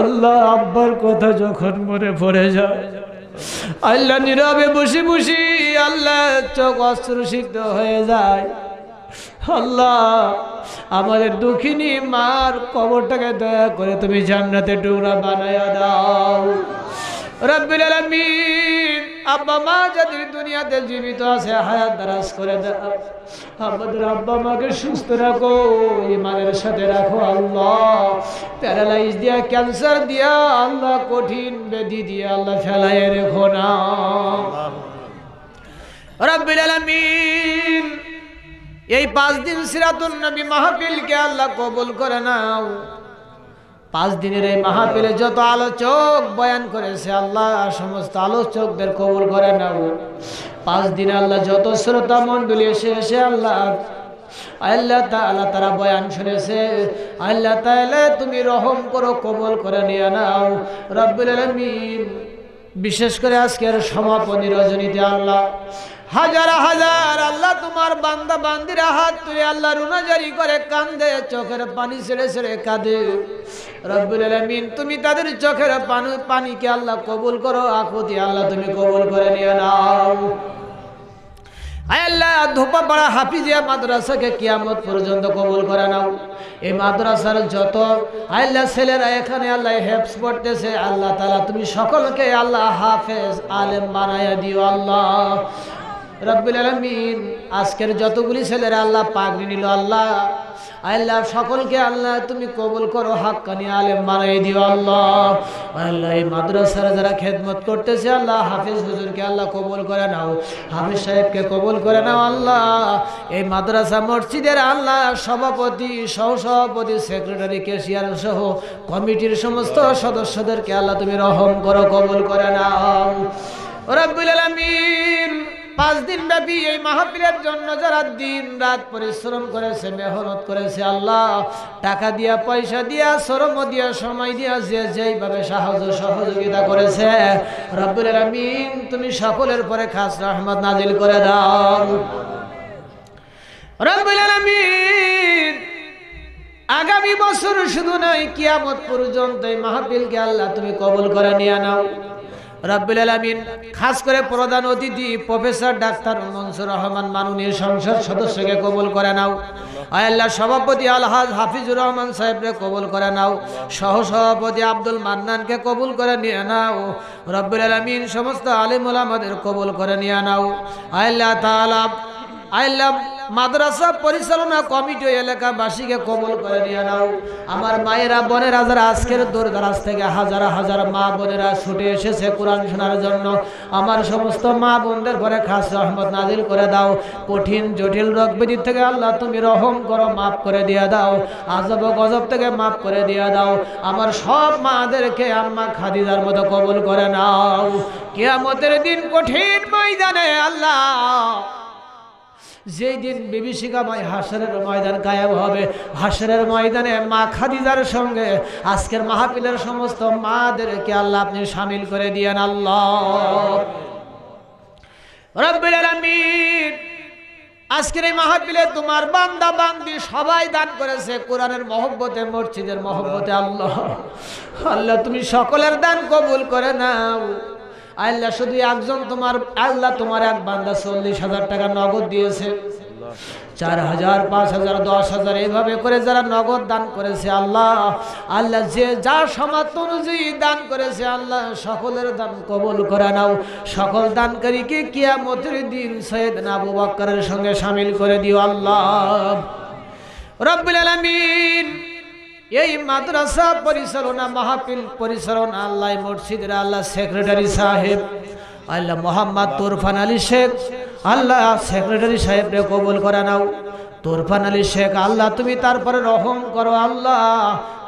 আল্লাহ আব্বার কথা যখন মনে পড়ে যায় আল্লাহ নীরবে বসে বসি আল্লাহ চোখ অস্ত্র সিদ্ধ হয়ে যায় আল্লাহ আমাদের দুঃখিনী মার কবরটাকে দয়া করে তুমি জান্নাতে টুকরা বানায়া দাও রব্বিল আলামিন আব্বা মা যাদের দুনিয়াতে জীবিত আছে হায়াত দারাজ করে দাও আমাদের আব্বা মাকে সুস্থ রাখো ইমানের সাথে রাখো আল্লাহ প্যারালাইজ দিয়া ক্যান্সার দিয়া আল্লাহ কঠিন বেদি দিয়া আল্লাহ ফেলায় রেখো না রব্বিল আলামিন এই পাঁচ দিন সিরাতুন নবী মাহফিলকে আল্লাহ কবুল করে নাও পাঁচ দিনের এই মাহফিলে যত আলোচক বয়ান করেছে আল্লাহ সমস্ত আলোচকদের কবুল করে নাও পাঁচ দিন আল্লাহ যত শ্রোতা মণ্ডলী এসে এসে আল্লাহ আল্লাহ তাআলা তারা বয়ান শুনেছে আল্লাহ তাআলা তুমি রহম করো কবুল করে নিয়ে নাও রব্বুল আলামিন বিশেষ করে আজকের সমাপনী রজনীতে আল্লাহ হাজার হাজার আল্লাহ তোমার বান্দা বান্দিরা হাত তুলে আল্লাহ রুনা জারি করে কান্দে চোখের পানি ছেড়ে ছেড়ে কাঁদে রব্বুল আলমিন তুমি তাদের চোখের পানি পানিকে আল্লাহ কবুল করো আকুতি আল্লাহ তুমি কবুল করে নিয়ে নাও আল্লাহ পাড়া হাফিজিয়া মাদ্রাসাকে কিয়ামত পর্যন্ত কবুল করে নাও এই মাদ্রাসার যত আল্লাহ ছেলেরা এখানে আল্লাহ হেফস পড়তেছে আল্লাহ তালা তুমি সকলকে আল্লাহ হাফেজ আলেম বানাইয়া দিও আল্লাহ রব্বুল আলমিন আজকের যতগুলি ছেলেরা আল্লাহ পাগড়ি নিল আল্লাহ আল্লাহ সকলকে আল্লাহ তুমি কবুল করো হাক্কানি আলেম বানাই দিও আল্লাহ আল্লাহ এই মাদ্রাসারা যারা খেদমত করতেছে আল্লাহ হাফিজ হুজুরকে আল্লাহ কবুল করে নাও হাফিজ সাহেবকে কবুল করে নাও আল্লাহ এই মাদ্রাসা মসজিদের আল্লাহ সভাপতি সহসভাপতি সেক্রেটারি কেশিয়ার সহ কমিটির সমস্ত সদস্যদেরকে আল্লাহ তুমি রহম করো কবুল করে নাও রব্বুল আলমিন পাঁচ দিন ব্যাপী এই মাহফিলের জন্য যারা দিন রাত পরিশ্রম করেছে মেহনত করেছে আল্লাহ টাকা দিয়া পয়সা দিয়া শ্রম দিয়া সময় দিয়া যে যেইভাবে সাহায্য সহযোগিতা করেছে রব্বুল আমিন তুমি সফলের পরে খাস রহমদ নাজিল করে দাও রব্বুল আমিন আগামী বছর শুধু নয় কিয়ামত পর্যন্ত এই মাহফিলকে আল্লাহ তুমি কবুল করে নিয়ে নাও রাব্বুল আলামিন খাস করে প্রধান অতিথি প্রফেসর ডাক্তার মনসুর রহমান মাননীয় সংসদ সদস্যকে কবুল করে নাও আল্লাহ সভাপতি আলহাজ হাফিজুর রহমান সাহেবকে কবুল করে নাও সহসভাপতি আব্দুল মান্নানকে কবুল করে নিয়ে নাও রব্বুল আলামিন সমস্ত আলিমুল আমাদের কবুল করে নিয়ে নাও আল্লাহ তাআলা আইলাম মাদ্রাসা পরিচালনা কমিটি এলাকা বাসীকে কবল করে নিয়ে নাও আমার মায়েরা বোনেরা যারা আজকের দূর দারাজ থেকে হাজার হাজার মা বোনেরা ছুটে এসেছে কোরআন শোনার জন্য আমার সমস্ত মা বোনদের ঘরে খাস রহমত নাজিল করে দাও কঠিন জটিল রোগ ব্যাধির থেকে আল্লাহ তুমি রহম করো মাফ করে দিয়ে দাও আজব গজব থেকে মাফ করে দিয়ে দাও আমার সব মাদেরকে আম্মা খাদিদার মতো কবল করে নাও কেয়ামতের দিন কঠিন ময়দানে আল্লাহ যেই দিন বিভীষিকাময় হাসরের ময়দান গায়েব হবে হাসরের ময়দানে মা খাদিজার সঙ্গে আজকের মাহাপিলের সমস্ত মাদেরকে আল্লাহ আপনি সামিল করে দিয়েন আল্লাহ আজকের এই মাহাবিলে তোমার বান্দা বান্দি সবাই দান করেছে কোরআনের মহব্বতে মসজিদের মহব্বতে আল্লাহ আল্লাহ তুমি সকলের দান কবুল করে নাও আল্লাহ শুধু একজন তোমার আল্লাহ তোমার এক বান্দা চল্লিশ হাজার টাকা নগদ দিয়েছে চার হাজার পাঁচ হাজার দশ হাজার এইভাবে করে যারা নগদ দান করেছে আল্লাহ আল্লাহ যে যা সমাত অনুযায়ী দান করেছে আল্লাহ সকলের দান কবল করে নাও সকল দানকারীকে মতির দিন সৈয়দ নাবু বাক্কারের সঙ্গে সামিল করে দিও আল্লাহ রব্বুল আলমিন এই মাদ্রাসা পরিচালনা মাহফিল পরিচালনা আল্লাহ মসজিদের আল্লাহ সেক্রেটারি সাহেব আল্লাহ মোহাম্মদ তোরফান আলী শেখ আল্লাহ সেক্রেটারি সাহেব রে কবুল করা নাও তোরফান আলী শেখ আল্লাহ তুমি তারপরে রহম করো আল্লাহ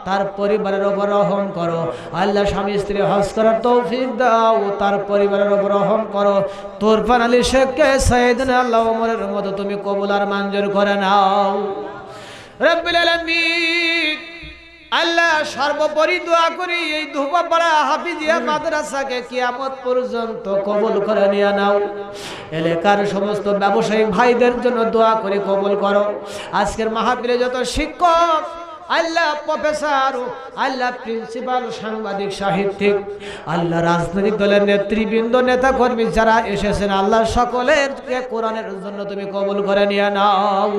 তার পরিবারের ওপর রহম করো আল্লাহ স্বামী স্ত্রী হস করার তৌফিক দাও তার পরিবারের ওপর রহম করো তোরফান আলী শেখকে সাইদিন আল্লাহ ওমরের মতো তুমি কবুল আর মঞ্জুর করে নাও রব্বুল আলামিন আল্লাহ সর্বোপরি দোয়া করি এই ধুবাপাড়া হাফিজিয়া মাদ্রাসাকে কিয়ামত পর্যন্ত কবুল করে নিয়ে নাও এলাকার সমস্ত ব্যবসায়ী ভাইদের জন্য দোয়া করে কবুল করো আজকের মাহাপিলে যত শিক্ষক আল্লাহ প্রফেসর আল্লাহ প্রিন্সিপাল সাংবাদিক সাহিত্যিক আল্লাহ রাজনৈতিক দলের নেতৃবৃন্দ নেতা কর্মী যারা এসেছেন আল্লাহ সকলের কোরআনের জন্য তুমি কবুল করে নিয়ে নাও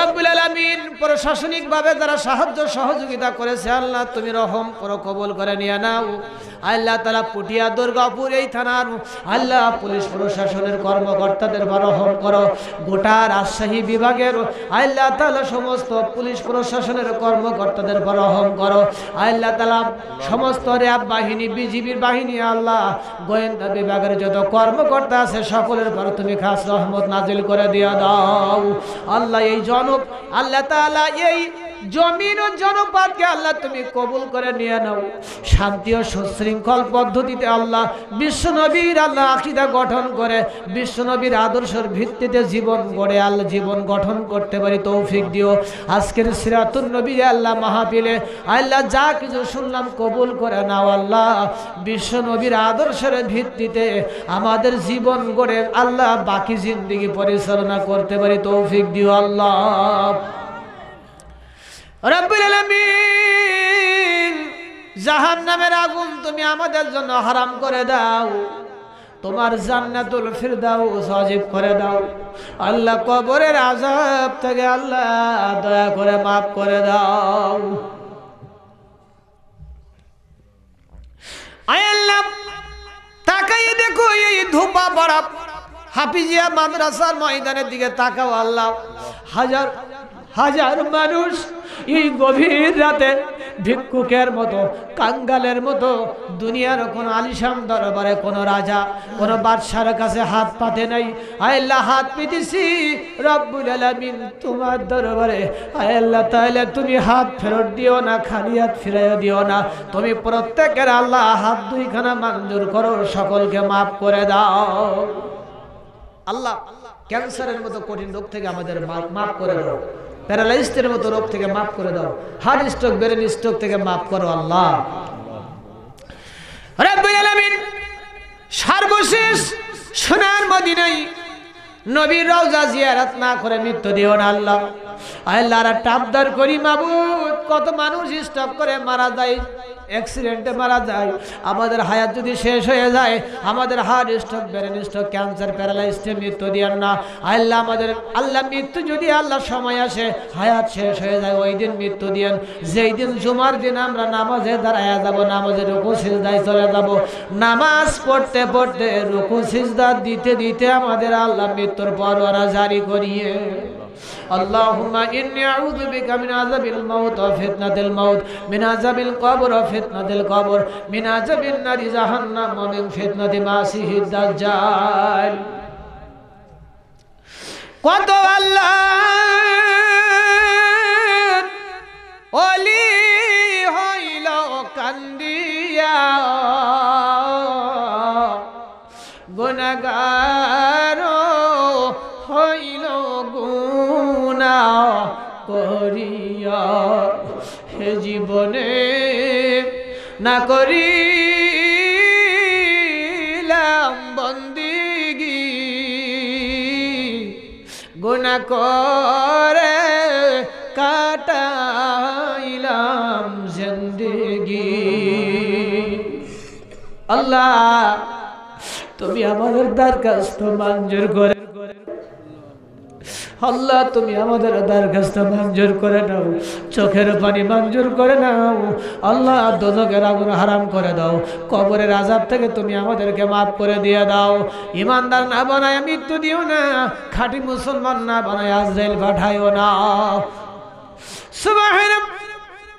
রব্বুল আলমিন প্রশাসনিকভাবে যারা সাহায্য সহযোগিতা করেছে আল্লাহ তুমি রহম করো কবল করে নিয়ে নাও আল্লাহ তালা পুটিয়া দুর্গাপুর এই থানার আল্লাহ পুলিশ প্রশাসনের কর্মকর্তাদের রহম করো গোটা রাজশাহী বিভাগের আল্লাহ তালা সমস্ত পুলিশ প্রশাসনের কর্মকর্তাদের রহম করো আল্লাহ তালা সমস্ত র্যাব বাহিনী বিজিবির বাহিনী আল্লাহ গোয়েন্দা বিভাগের যত কর্মকর্তা আছে সকলের পর তুমি খাস রহমত নাজিল করে দিয়া দাও আল্লাহ এই জন জনক আল্লাহ তাআলা এই জমিন ও জনপদকে আল্লাহ তুমি কবুল করে নিয়ে নাও শান্তি ও সুশৃঙ্খল পদ্ধতিতে আল্লাহ বিশ্বনবীর আল্লাহ আকিদা গঠন করে বিশ্বনবীর আদর্শের ভিত্তিতে জীবন গড়ে আল্লাহ জীবন গঠন করতে পারি তৌফিক দিও আজকের সিরাতুল নবী আল্লাহ মাহাপিলে আল্লাহ যা কিছু শুনলাম কবুল করে নাও আল্লাহ বিশ্বনবীর আদর্শের ভিত্তিতে আমাদের জীবন গড়ে আল্লাহ বাকি জিন্দিগি পরিচালনা করতে পারি তৌফিক দিও আল্লাহ রব্বুল জাহান নামের আগুন তুমি আমাদের জন্য হারাম করে দাও তোমার জান্নাতুল ফির দাও অজীব করে দাও আল্লাহ কবরের আজাব থেকে আল্লাহ দয়া করে মাফ করে দাও আয়াল্লাহ তাকাই দেখো এই ধূপা বড়া হাফিজিয়া মাদ্রাসার ময়দানের দিকে তাকাও আল্লাহ হাজার হাজার মানুষ এই গভীর রাতে ভিক্ষুকের মতো কাঙ্গালের মতো দুনিয়ার কোনো আলিশাম দরবারে কোনো রাজা কোনো বাদশার কাছে হাত পাতে নাই আল্লাহ হাত পেতেছি রব্বুল আলমিন তোমার দরবারে আল্লাহ তাহলে তুমি হাত ফেরত দিও না খালি হাত ফেরাইয়া দিও না তুমি প্রত্যেকের আল্লাহ হাত দুইখানা মঞ্জুর করো সকলকে মাফ করে দাও আল্লাহ ক্যান্সারের মতো কঠিন রোগ থেকে আমাদের মাফ করে দাও প্যারালাইসের মতো রোগ থেকে মাফ করে দাও হার্ট স্ট্রোক ব্রেন স্ট্রোক থেকে মাফ করো আল্লাহ সর্বশেষ সোনার মদিনাই নবীর রওজা জিয়ারাত না করে মৃত্যু দিও না আল্লাহ আল্লাহর করি কত মানুষ স্টপ করে মারা যায় অ্যাক্সিডেন্টে মারা যায় আমাদের হায়াত যদি শেষ হয়ে যায় আমাদের heart stroke brain stroke cancer মৃত্যু না আল্লাহ আমাদের আল্লাহ মৃত্যু যদি আল্লাহ সময় আসে হায়াত শেষ হয়ে যায় ওই দিন মৃত্যু দিয়ান যেই দিন জুমার দিন আমরা নামাজে দাঁড়ায় যাব নামাজে রুকু সিজদায় চলে যাব নামাজ পড়তে পড়তে রুকু সিজদা দিতে দিতে আমাদের আল্লাহ মৃত্যুর ওরা জারি করিয়ে اللهم إني أعوذ بك من عذاب الموت وفتنة الموت من عذاب القبر وفتنة القبر من عذاب النار جهنم ومن فتنة ماسيح الدجال কত আল্লাহ অলি হইল কান্দিয়া গুণগার না করিয়া হে জীবনে না করি বন্দিগি গুণা করে কাটাইলাম জিন্দিগি আল্লাহ তুমি আমাদের দ্বার মঞ্জুর করে আল্লাহ তুমি আমাদের দরখাস্ত মঞ্জুর করে নাও চোখের পানি মঞ্জুর করে নাও আল্লাহ দোজকের আগুন হারাম করে দাও কবরের আজাব থেকে তুমি আমাদেরকে মাফ করে দিয়ে দাও ইমানদার না বানায় মৃত্যু দিও না খাঁটি মুসলমান না বানায় আজরাইল পাঠাইও না সুবাহ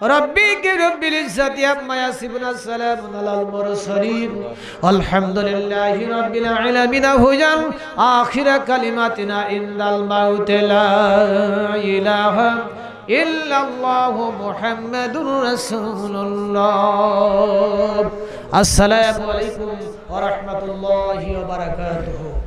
ربك رب العزة عما يصفون السلام على المرسلين الحمد لله رب العالمين هجا آخر كلماتنا عند الموت لا إله إلا الله محمد رسول الله السلام عليكم ورحمة الله وبركاته